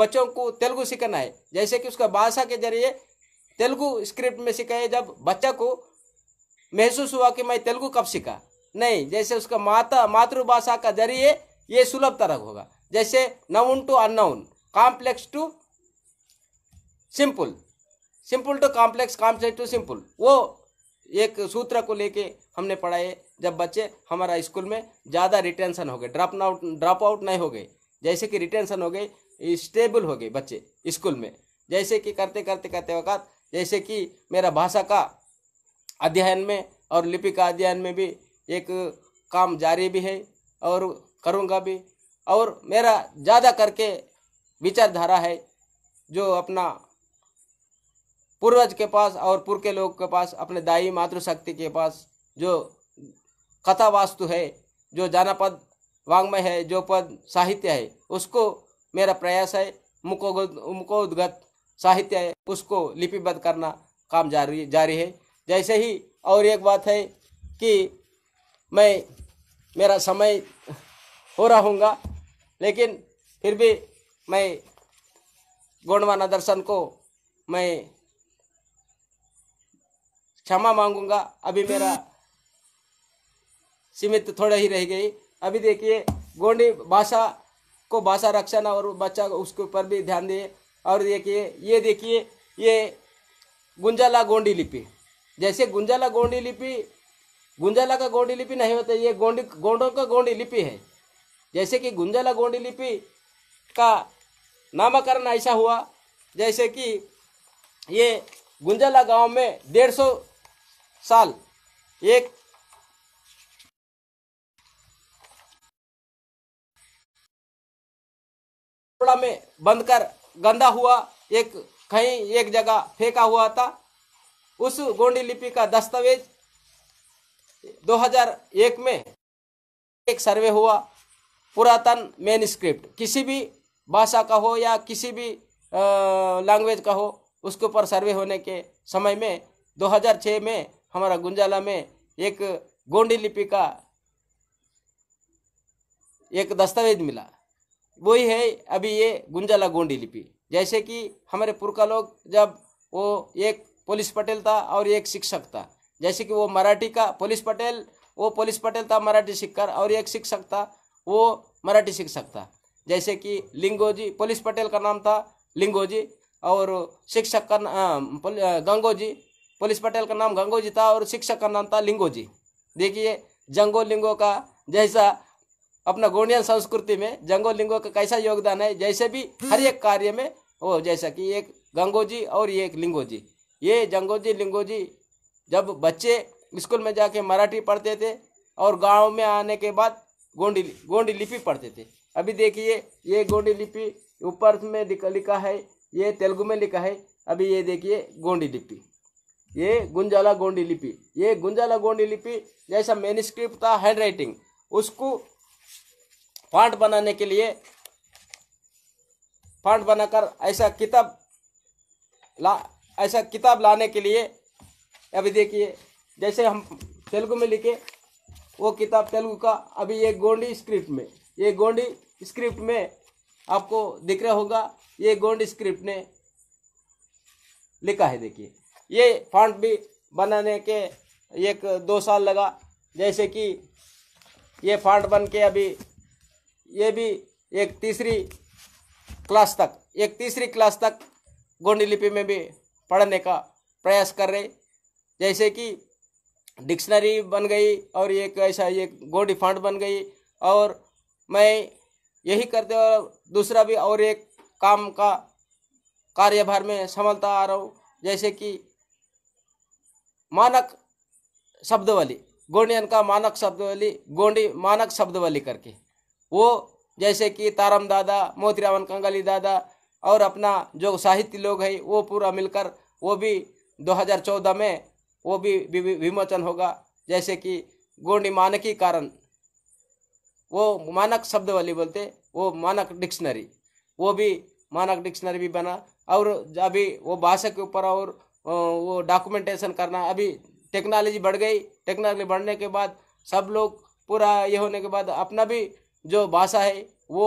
बच्चों को तेलुगु सीखना है जैसे कि उसका भाषा के जरिए तेलुगु स्क्रिप्ट में सिखाए जब बच्चा को महसूस हुआ कि मैं तेलुगु कब सीखा नहीं जैसे उसका माता मातृभाषा का जरिए ये सुलभ तरह होगा जैसे known to unknown complex to simple simple to complex complex to simple वो एक सूत्र को लेके हमने पढ़ाए जब बच्चे हमारा स्कूल में ज़्यादा रिटेंशन हो गए ड्रॉप आउट ड्रॉप आउट नहीं हो गए जैसे कि रिटेंशन हो गई स्टेबल हो गए बच्चे स्कूल में जैसे कि करते करते करते वक्त जैसे कि मेरा भाषा का अध्ययन में और लिपि का अध्ययन में भी एक काम जारी भी है और करूँगा भी और मेरा ज़्यादा करके विचारधारा है जो अपना पूर्वज के पास और पूर्व के लोग के पास अपने दाई मातृशक्ति के पास जो कथा वास्तु है जो जानपद वांग्मय है जो पद साहित्य है उसको मेरा प्रयास है मुकोदगत साहित्य है उसको लिपिबद्ध करना काम जारी जारी है जैसे ही और एक बात है कि मैं मेरा समय हो रहा हूँगा लेकिन फिर भी मैं गोंडवाना दर्शन को मैं क्षमा मांगूंगा अभी मेरा सीमित थोड़ा ही रह गई अभी देखिए गोंडी भाषा को भाषा रक्षण और बच्चा उसके ऊपर भी ध्यान दिए और देखिए ये देखिए ये गुंजाला गोंडी लिपि जैसे गुंजाला गोंडी लिपि गुंजाला का गोंडी लिपि नहीं होता ये गोंडी गोंडों का गोंडी लिपि है जैसे कि गुंजाला गोंडी लिपि का नामकरण ऐसा हुआ जैसे कि ये गुंजला गांव में डेढ़ सौ साल एक में बंद कर गंदा हुआ एक कहीं एक जगह फेंका हुआ था उस गोंडी लिपि का दस्तावेज 2001 में एक सर्वे हुआ पुरातन मेन किसी भी भाषा का हो या किसी भी लैंग्वेज का हो उसके ऊपर सर्वे होने के समय में 2006 में हमारा गुंजाला में एक गोंडी लिपि का एक दस्तावेज मिला वही है अभी ये गुंजाला गोंडी लिपि जैसे कि हमारे पुरखा लोग जब वो एक पुलिस पटेल था और एक शिक्षक था जैसे कि वो मराठी का पुलिस पटेल वो पुलिस पटेल था मराठी सीखकर और एक शिक्षक था वो मराठी शिक्षक था जैसे कि लिंगोजी पुलिस पटेल का नाम था लिंगोजी और शिक्षक का गंगोजी पुलिस पटेल का नाम गंगोजी था और शिक्षक का नाम था लिंगोजी देखिए जंगो लिंगो का जैसा अपना गोंडियन संस्कृति में जंगो लिंगो का कैसा योगदान है जैसे भी हर एक कार्य में वो जैसा कि एक गंगोजी और ये एक लिंगोजी ये जंगोजी लिंगोजी जब बच्चे स्कूल में जाके मराठी पढ़ते थे और गांव में आने के बाद गोंडी गोंडी लिपि पढ़ते थे अभी देखिए ये गोंडी लिपि ऊपर में लिखा है ये तेलुगु में लिखा है अभी ये देखिए गोंडी लिपि ये गुंजाला गोंडी लिपि ये गुंजाला गोंडी लिपि जैसा मेनिस्क्रिप्ट था हैंड राइटिंग उसको फॉन्ट बनाने के लिए फॉन्ट बनाकर ऐसा किताब ला ऐसा किताब लाने के लिए अभी देखिए जैसे हम तेलुगु में लिखे वो किताब तेलुगु का अभी ये गोंडी स्क्रिप्ट में ये गोंडी स्क्रिप्ट में आपको दिख रहा होगा ये गोंड स्क्रिप्ट ने लिखा है देखिए ये फॉन्ट भी बनाने के एक दो साल लगा जैसे कि ये फॉन्ट बन के अभी ये भी एक तीसरी क्लास तक एक तीसरी क्लास तक गोंडी लिपि में भी पढ़ने का प्रयास कर रहे जैसे कि डिक्शनरी बन गई और एक ऐसा एक गोंडी फॉन्ट बन गई और मैं यही करते और दूसरा भी और एक काम का कार्यभार में संभलता आ रहा हूँ जैसे कि मानक शब्दवली गोंडियन का मानक शब्दवली गोंडी मानक शब्दवली करके वो जैसे कि तारम दादा मोतीरावन कंगाली दादा और अपना जो साहित्य लोग है वो पूरा मिलकर वो भी 2014 में वो भी विमोचन होगा जैसे कि गोंडी मानकी कारण वो मानक शब्द वाली बोलते वो मानक डिक्शनरी वो भी मानक डिक्शनरी भी बना और अभी वो भाषा के ऊपर और वो डॉक्यूमेंटेशन करना अभी टेक्नोलॉजी बढ़ गई टेक्नोलॉजी बढ़ने के बाद सब लोग पूरा ये होने के बाद अपना भी जो भाषा है वो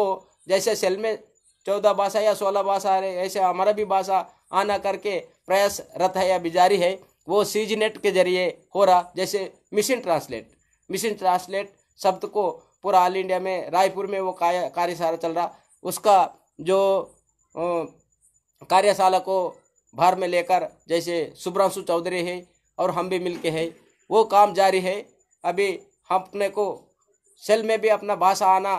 जैसे सेल में चौदह भाषा या सोलह भाषा आ है ऐसे हमारा भी भाषा आना करके प्रयासरत है या बिजारी है वो सीज नेट के जरिए हो रहा जैसे मिशन ट्रांसलेट मिशन ट्रांसलेट शब्द को पूरा ऑल इंडिया में रायपुर में वो कार्यशाला चल रहा उसका जो कार्यशाला को भार में लेकर जैसे सुब्रांशु चौधरी है और हम भी मिलके हैं वो काम जारी है अभी हम अपने को सेल में भी अपना भाषा आना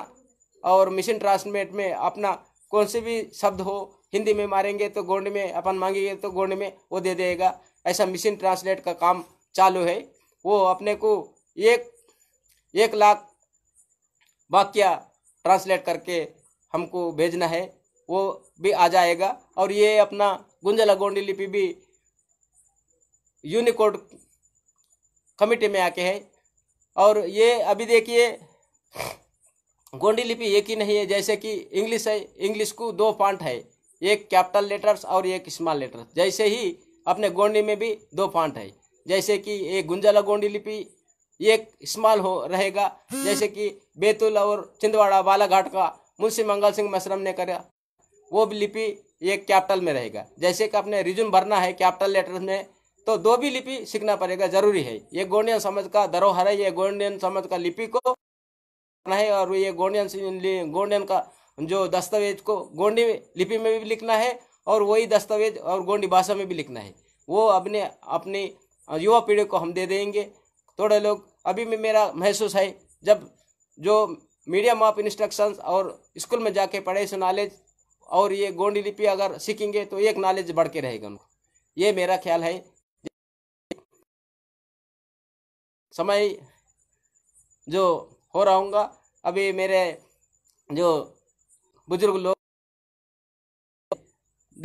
और मिशन ट्रांसलेट में अपना कौन से भी शब्द हो हिंदी में मारेंगे तो गोंड में अपन मांगेंगे तो गोंड में वो दे देगा ऐसा मिशन ट्रांसलेट का काम चालू है वो अपने को एक एक लाख वाक्य ट्रांसलेट करके हमको भेजना है वो भी आ जाएगा और ये अपना गुंजला गोंडी लिपि भी यूनिकोड कमिटी में आके है और ये अभी देखिए गोंडी लिपि एक ही नहीं है जैसे कि इंग्लिश है इंग्लिश को दो पॉइंट है एक कैपिटल लेटर्स और एक स्मॉल लेटर्स जैसे ही अपने गोंडी में भी दो पॉइंट है जैसे कि एक गुंजला गोंडी लिपि ये इस्तेमाल हो रहेगा जैसे कि बैतूल और छिंदवाड़ा बालाघाट का मुंशी मंगल सिंह मशरम ने करा वो भी लिपि ये कैपिटल में रहेगा जैसे कि आपने रिज्यूम भरना है कैपिटल लेटर में तो दो भी लिपि सीखना पड़ेगा जरूरी है ये गोंडियन समाज का धरोहर है ये गोंडियन समाज का लिपि को है और ये गोंडियन गोंडियन का जो दस्तावेज को गोंडी लिपि में भी लिखना है और वही दस्तावेज और गोंडी भाषा में भी लिखना है वो अपने अपनी युवा पीढ़ी को हम दे देंगे थोड़े लोग अभी भी मेरा महसूस है जब जो मीडियम ऑफ इंस्ट्रक्शंस और स्कूल में जाके पढ़े सो नॉलेज और ये गोंडी लिपि अगर सीखेंगे तो एक नॉलेज बढ़ के रहेगा उनको ये मेरा ख्याल है समय जो हो रहा हूँ अभी मेरे जो बुजुर्ग लोग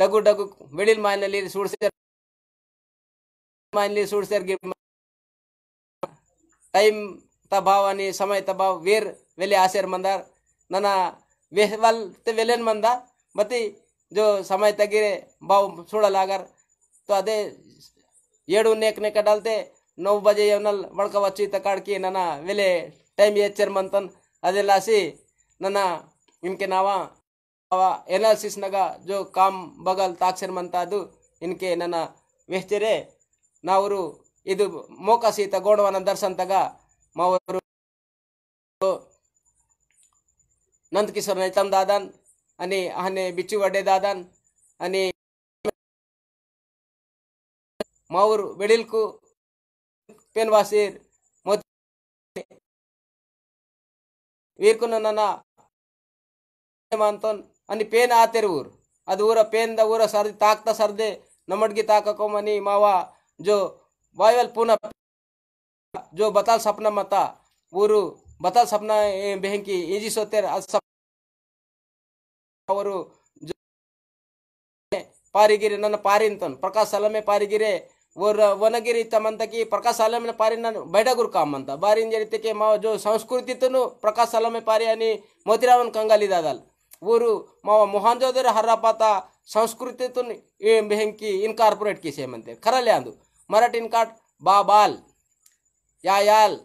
ಡಗು डगू ಬೆಳಿಲ್ ಮಾಲಿನಲ್ಲಿ ಸುಡ್ಸಿದಾರೆ ಮಾಲಿನಲ್ಲಿ ಸುಡ್ಸಿದಾರೆ ಟೈಮ್ તભાવાની ಸಮಯ ತಬಾವ್ વેર ವೇರ್ ವೆಲೆ ಆಸೆರ್ ಮಂದ ನನ್ನ તે ವೆಲೆನ್ ಮಂದ ಮತ್ತೆ ಜೋ ಸಮಯ ತಗಿರೆ ಬಾವು ಸುಡಲಾಗರ್ ತೋ ಅದೇ ಏಳು ನೇಕ ಕಡಲ್ತೆ ನೌ ಬಜೆ ಇವನಲ್ಲಿ ಬಳ್ಕ ವಚ್ಚಿ ತಕಾಡ್ಕಿ ನನ್ನ ವೆಲೆ ಟೈಮ್ ಎಚ್ಚರ್ ಮಂತನ್ ಅದೆಲ್ಲಾಸಿ ನನ್ನ ಇನ್ಕೆ ನಾವ ನಗ ಜೋ ಕಾಮ್ ಬಗಲ್ ತಾಕ್ಸರ್ ಮಂತ ಅದು ಇನ್ಕೆ ನನ್ನ ವೆಹ್ಚರೆ ನಾವರು ಇದು ಮೋಕಸೀತ ಗೋಣವನ್ನ ಧರಿಸಂತಾಗ ಮಾವರು నందకిషోర్ నైతం దాదాన్ అని అహనే బిచ్చు వడ్డే దాదాన్ అని మా ఊరు వెడిల్కు పేన్వాసీర్ వీర్కున్న నన్నమాంతోన్ అని పేన్ ఆతెరు ఊరు అది ఊర పేన్ ద ఊర సర్ది తాక్త సర్దే నమ్మడికి తాకకోమని మావా జో वायवल पुनः जो बताल सपना मता ऊरु बताल सपना बेहंकी इंजी सोतेर ಅವರು ಪಾರಿಗಿರಿ ನನ್ನ ಪಾರಿಂತನ್ ಪ್ರಕಾಶ್ ಸಲಮೆ ಪಾರಿಗಿರೆ ಓರ್ ವನಗಿರಿ ತಮ್ಮಂತಕಿ ಪ್ರಕಾಶ್ ಸಲಮೆ ಪಾರಿ ನಾನು ಬೈಡಗುರು ಕಾಮಂತ ಬಾರಿನ್ ಜರಿತಕ್ಕೆ ಮಾ ಜೋ ಸಂಸ್ಕೃತಿ ತನು ಪ್ರಕಾಶ್ ಸಲಮೆ ಪಾರಿ ಅನಿ ಮೋತಿರಾವನ್ ಕಂಗಾಲಿದಾದಲ್ ಊರು ಮಾವ ಮೊಹಾಂಜೋದರ ಹರ್ರಾಪಾತ ಸಂಸ್ಕೃತಿ ತನು ಬೆಂಕಿ ಇನ್ಕಾರ್ಪೊರೇಟ್ ಕಿಸೇಮಂತೆ ಕರಲೆ ಅಂದು मराठींकाट बाबाल यायाल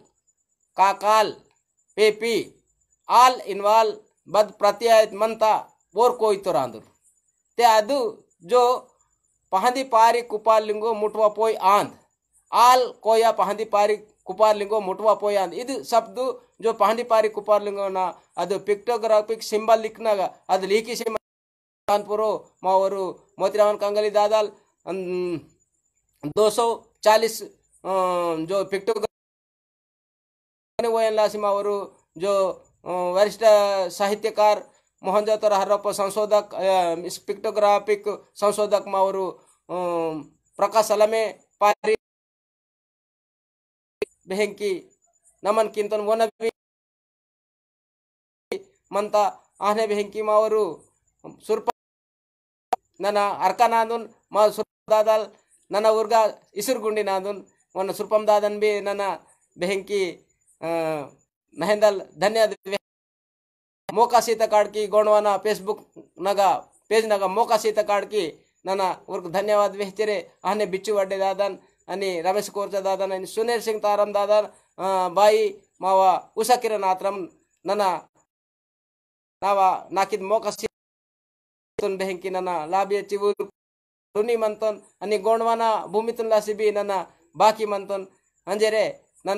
काकाल पेपी ಆಲ್ ಇನ್ವಾಲ್ ಬದ್ ಪ್ರತಿಯಾಯತ್ ಮಂತ ಬೋರ್ ಕೋಯ್ತು ರಾಂದುರ್ ತೆ ಅದು ಜೋ ಪಹಂದಿ ಪಾರಿ ಕುಪಾರ್ ಲಿಂಗೋ ಮುಟ್ವ ಪೋಯ್ ಆಂದ್ ಆಲ್ ಕೋಯ ಪಹಂದಿ ಪಾರಿ ಕುಪಾರ್ ಲಿಂಗೋ ಮುಟ್ವ ಪೋಯ್ ಆಂದ್ ಇದು ಶಬ್ದು ಜೋ ಪಹಂದಿ ಪಾರಿ ಕುಪಾರ್ ಲಿಂಗೋನ ಅದು ಪಿಕ್ಟೋಗ್ರಾಫಿಕ್ ಸಿಂಬಲ್ ಲಿಕ್ನಾಗ ಅದು ಲೀಕಿ ಸಿಂಬಲ್ ಕಾನ್ಪುರು ಮಾವರು ಮೋತಿರಾಮನ್ ಕಂಗಲಿ ದಾದಾಲ್ 240 जो पिक्टो वोएन लासिमा जो वरिष्ठ साहित्यकार मोहन जोतर हरप संशोधक पिक्टोग्राफिक संशोधक मावर प्रकाश अलमे पारी नमन किंतन वन मंत आने बेहंकी मावर सुरप नना अर्कानंदन ನನ್ನ ಊರ್ಗ ಇಸುರುಗುಂಡಿ ನಾದು ಒನ್ನ ಸುರ್ಪಂದಾದನ್ ಬಿ ನನ್ನ ಬೆಹಂಕಿ ನಹೆಂದಲ್ ಧನ್ಯ ಮೋಕ ಸೀತ ಕಾಡ್ಕಿ ಗೋಣವನ ಫೇಸ್ಬುಕ್ ನಗ ಪೇಜ್ ನಗ ಮೋಕ ಸೀತ ಕಾಡ್ಕಿ ನನ್ನ ಊರ್ಗ ಧನ್ಯವಾದ ವೆಹ್ತಿರೆ ಆನೆ ಬಿಚ್ಚು ವಡ್ಡೆ ದಾದನ್ అని రమేష్ కోర్చ దాదాన్ అని సునీల్ సింగ్ తారం దాదాన్ బాయి మావ ఉషా కిరణ్ ఆత్రం నన్న నావ నాకిద్ మోక బెహంకి నన్న లాబియ చివూరు ऋणी मंतन गोंडवान भूमि तुनलासी भी ना बाकी मंतन अंजेरे ना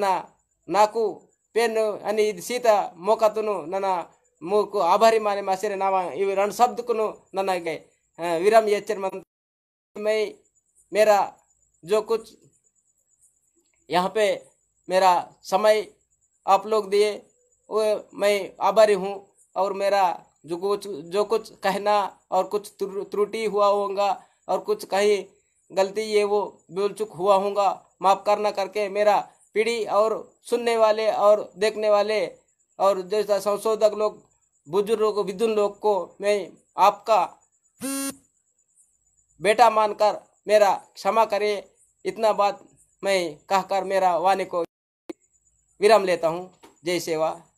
नाकू पेन अनी सीत मोकत ना मूर्ख आभारी माने मैसे ना रु शब्द को ना विराम ये मई मेरा जो कुछ यहाँ पे मेरा समय आप लोग दिए वो मैं आभारी हूँ और मेरा जो कुछ जो कुछ कहना और कुछ त्रुटि हुआ होगा और कुछ कहीं गलती ये वो बोल चुक हुआ होगा माफ़ करना करके मेरा पीढ़ी और सुनने वाले और देखने वाले और जैसा संशोधक लोग बुजुर्ग विद्युन लोग को मैं आपका बेटा मानकर मेरा क्षमा करे इतना बात मैं कहकर मेरा वाणी को विराम लेता हूँ जय सेवा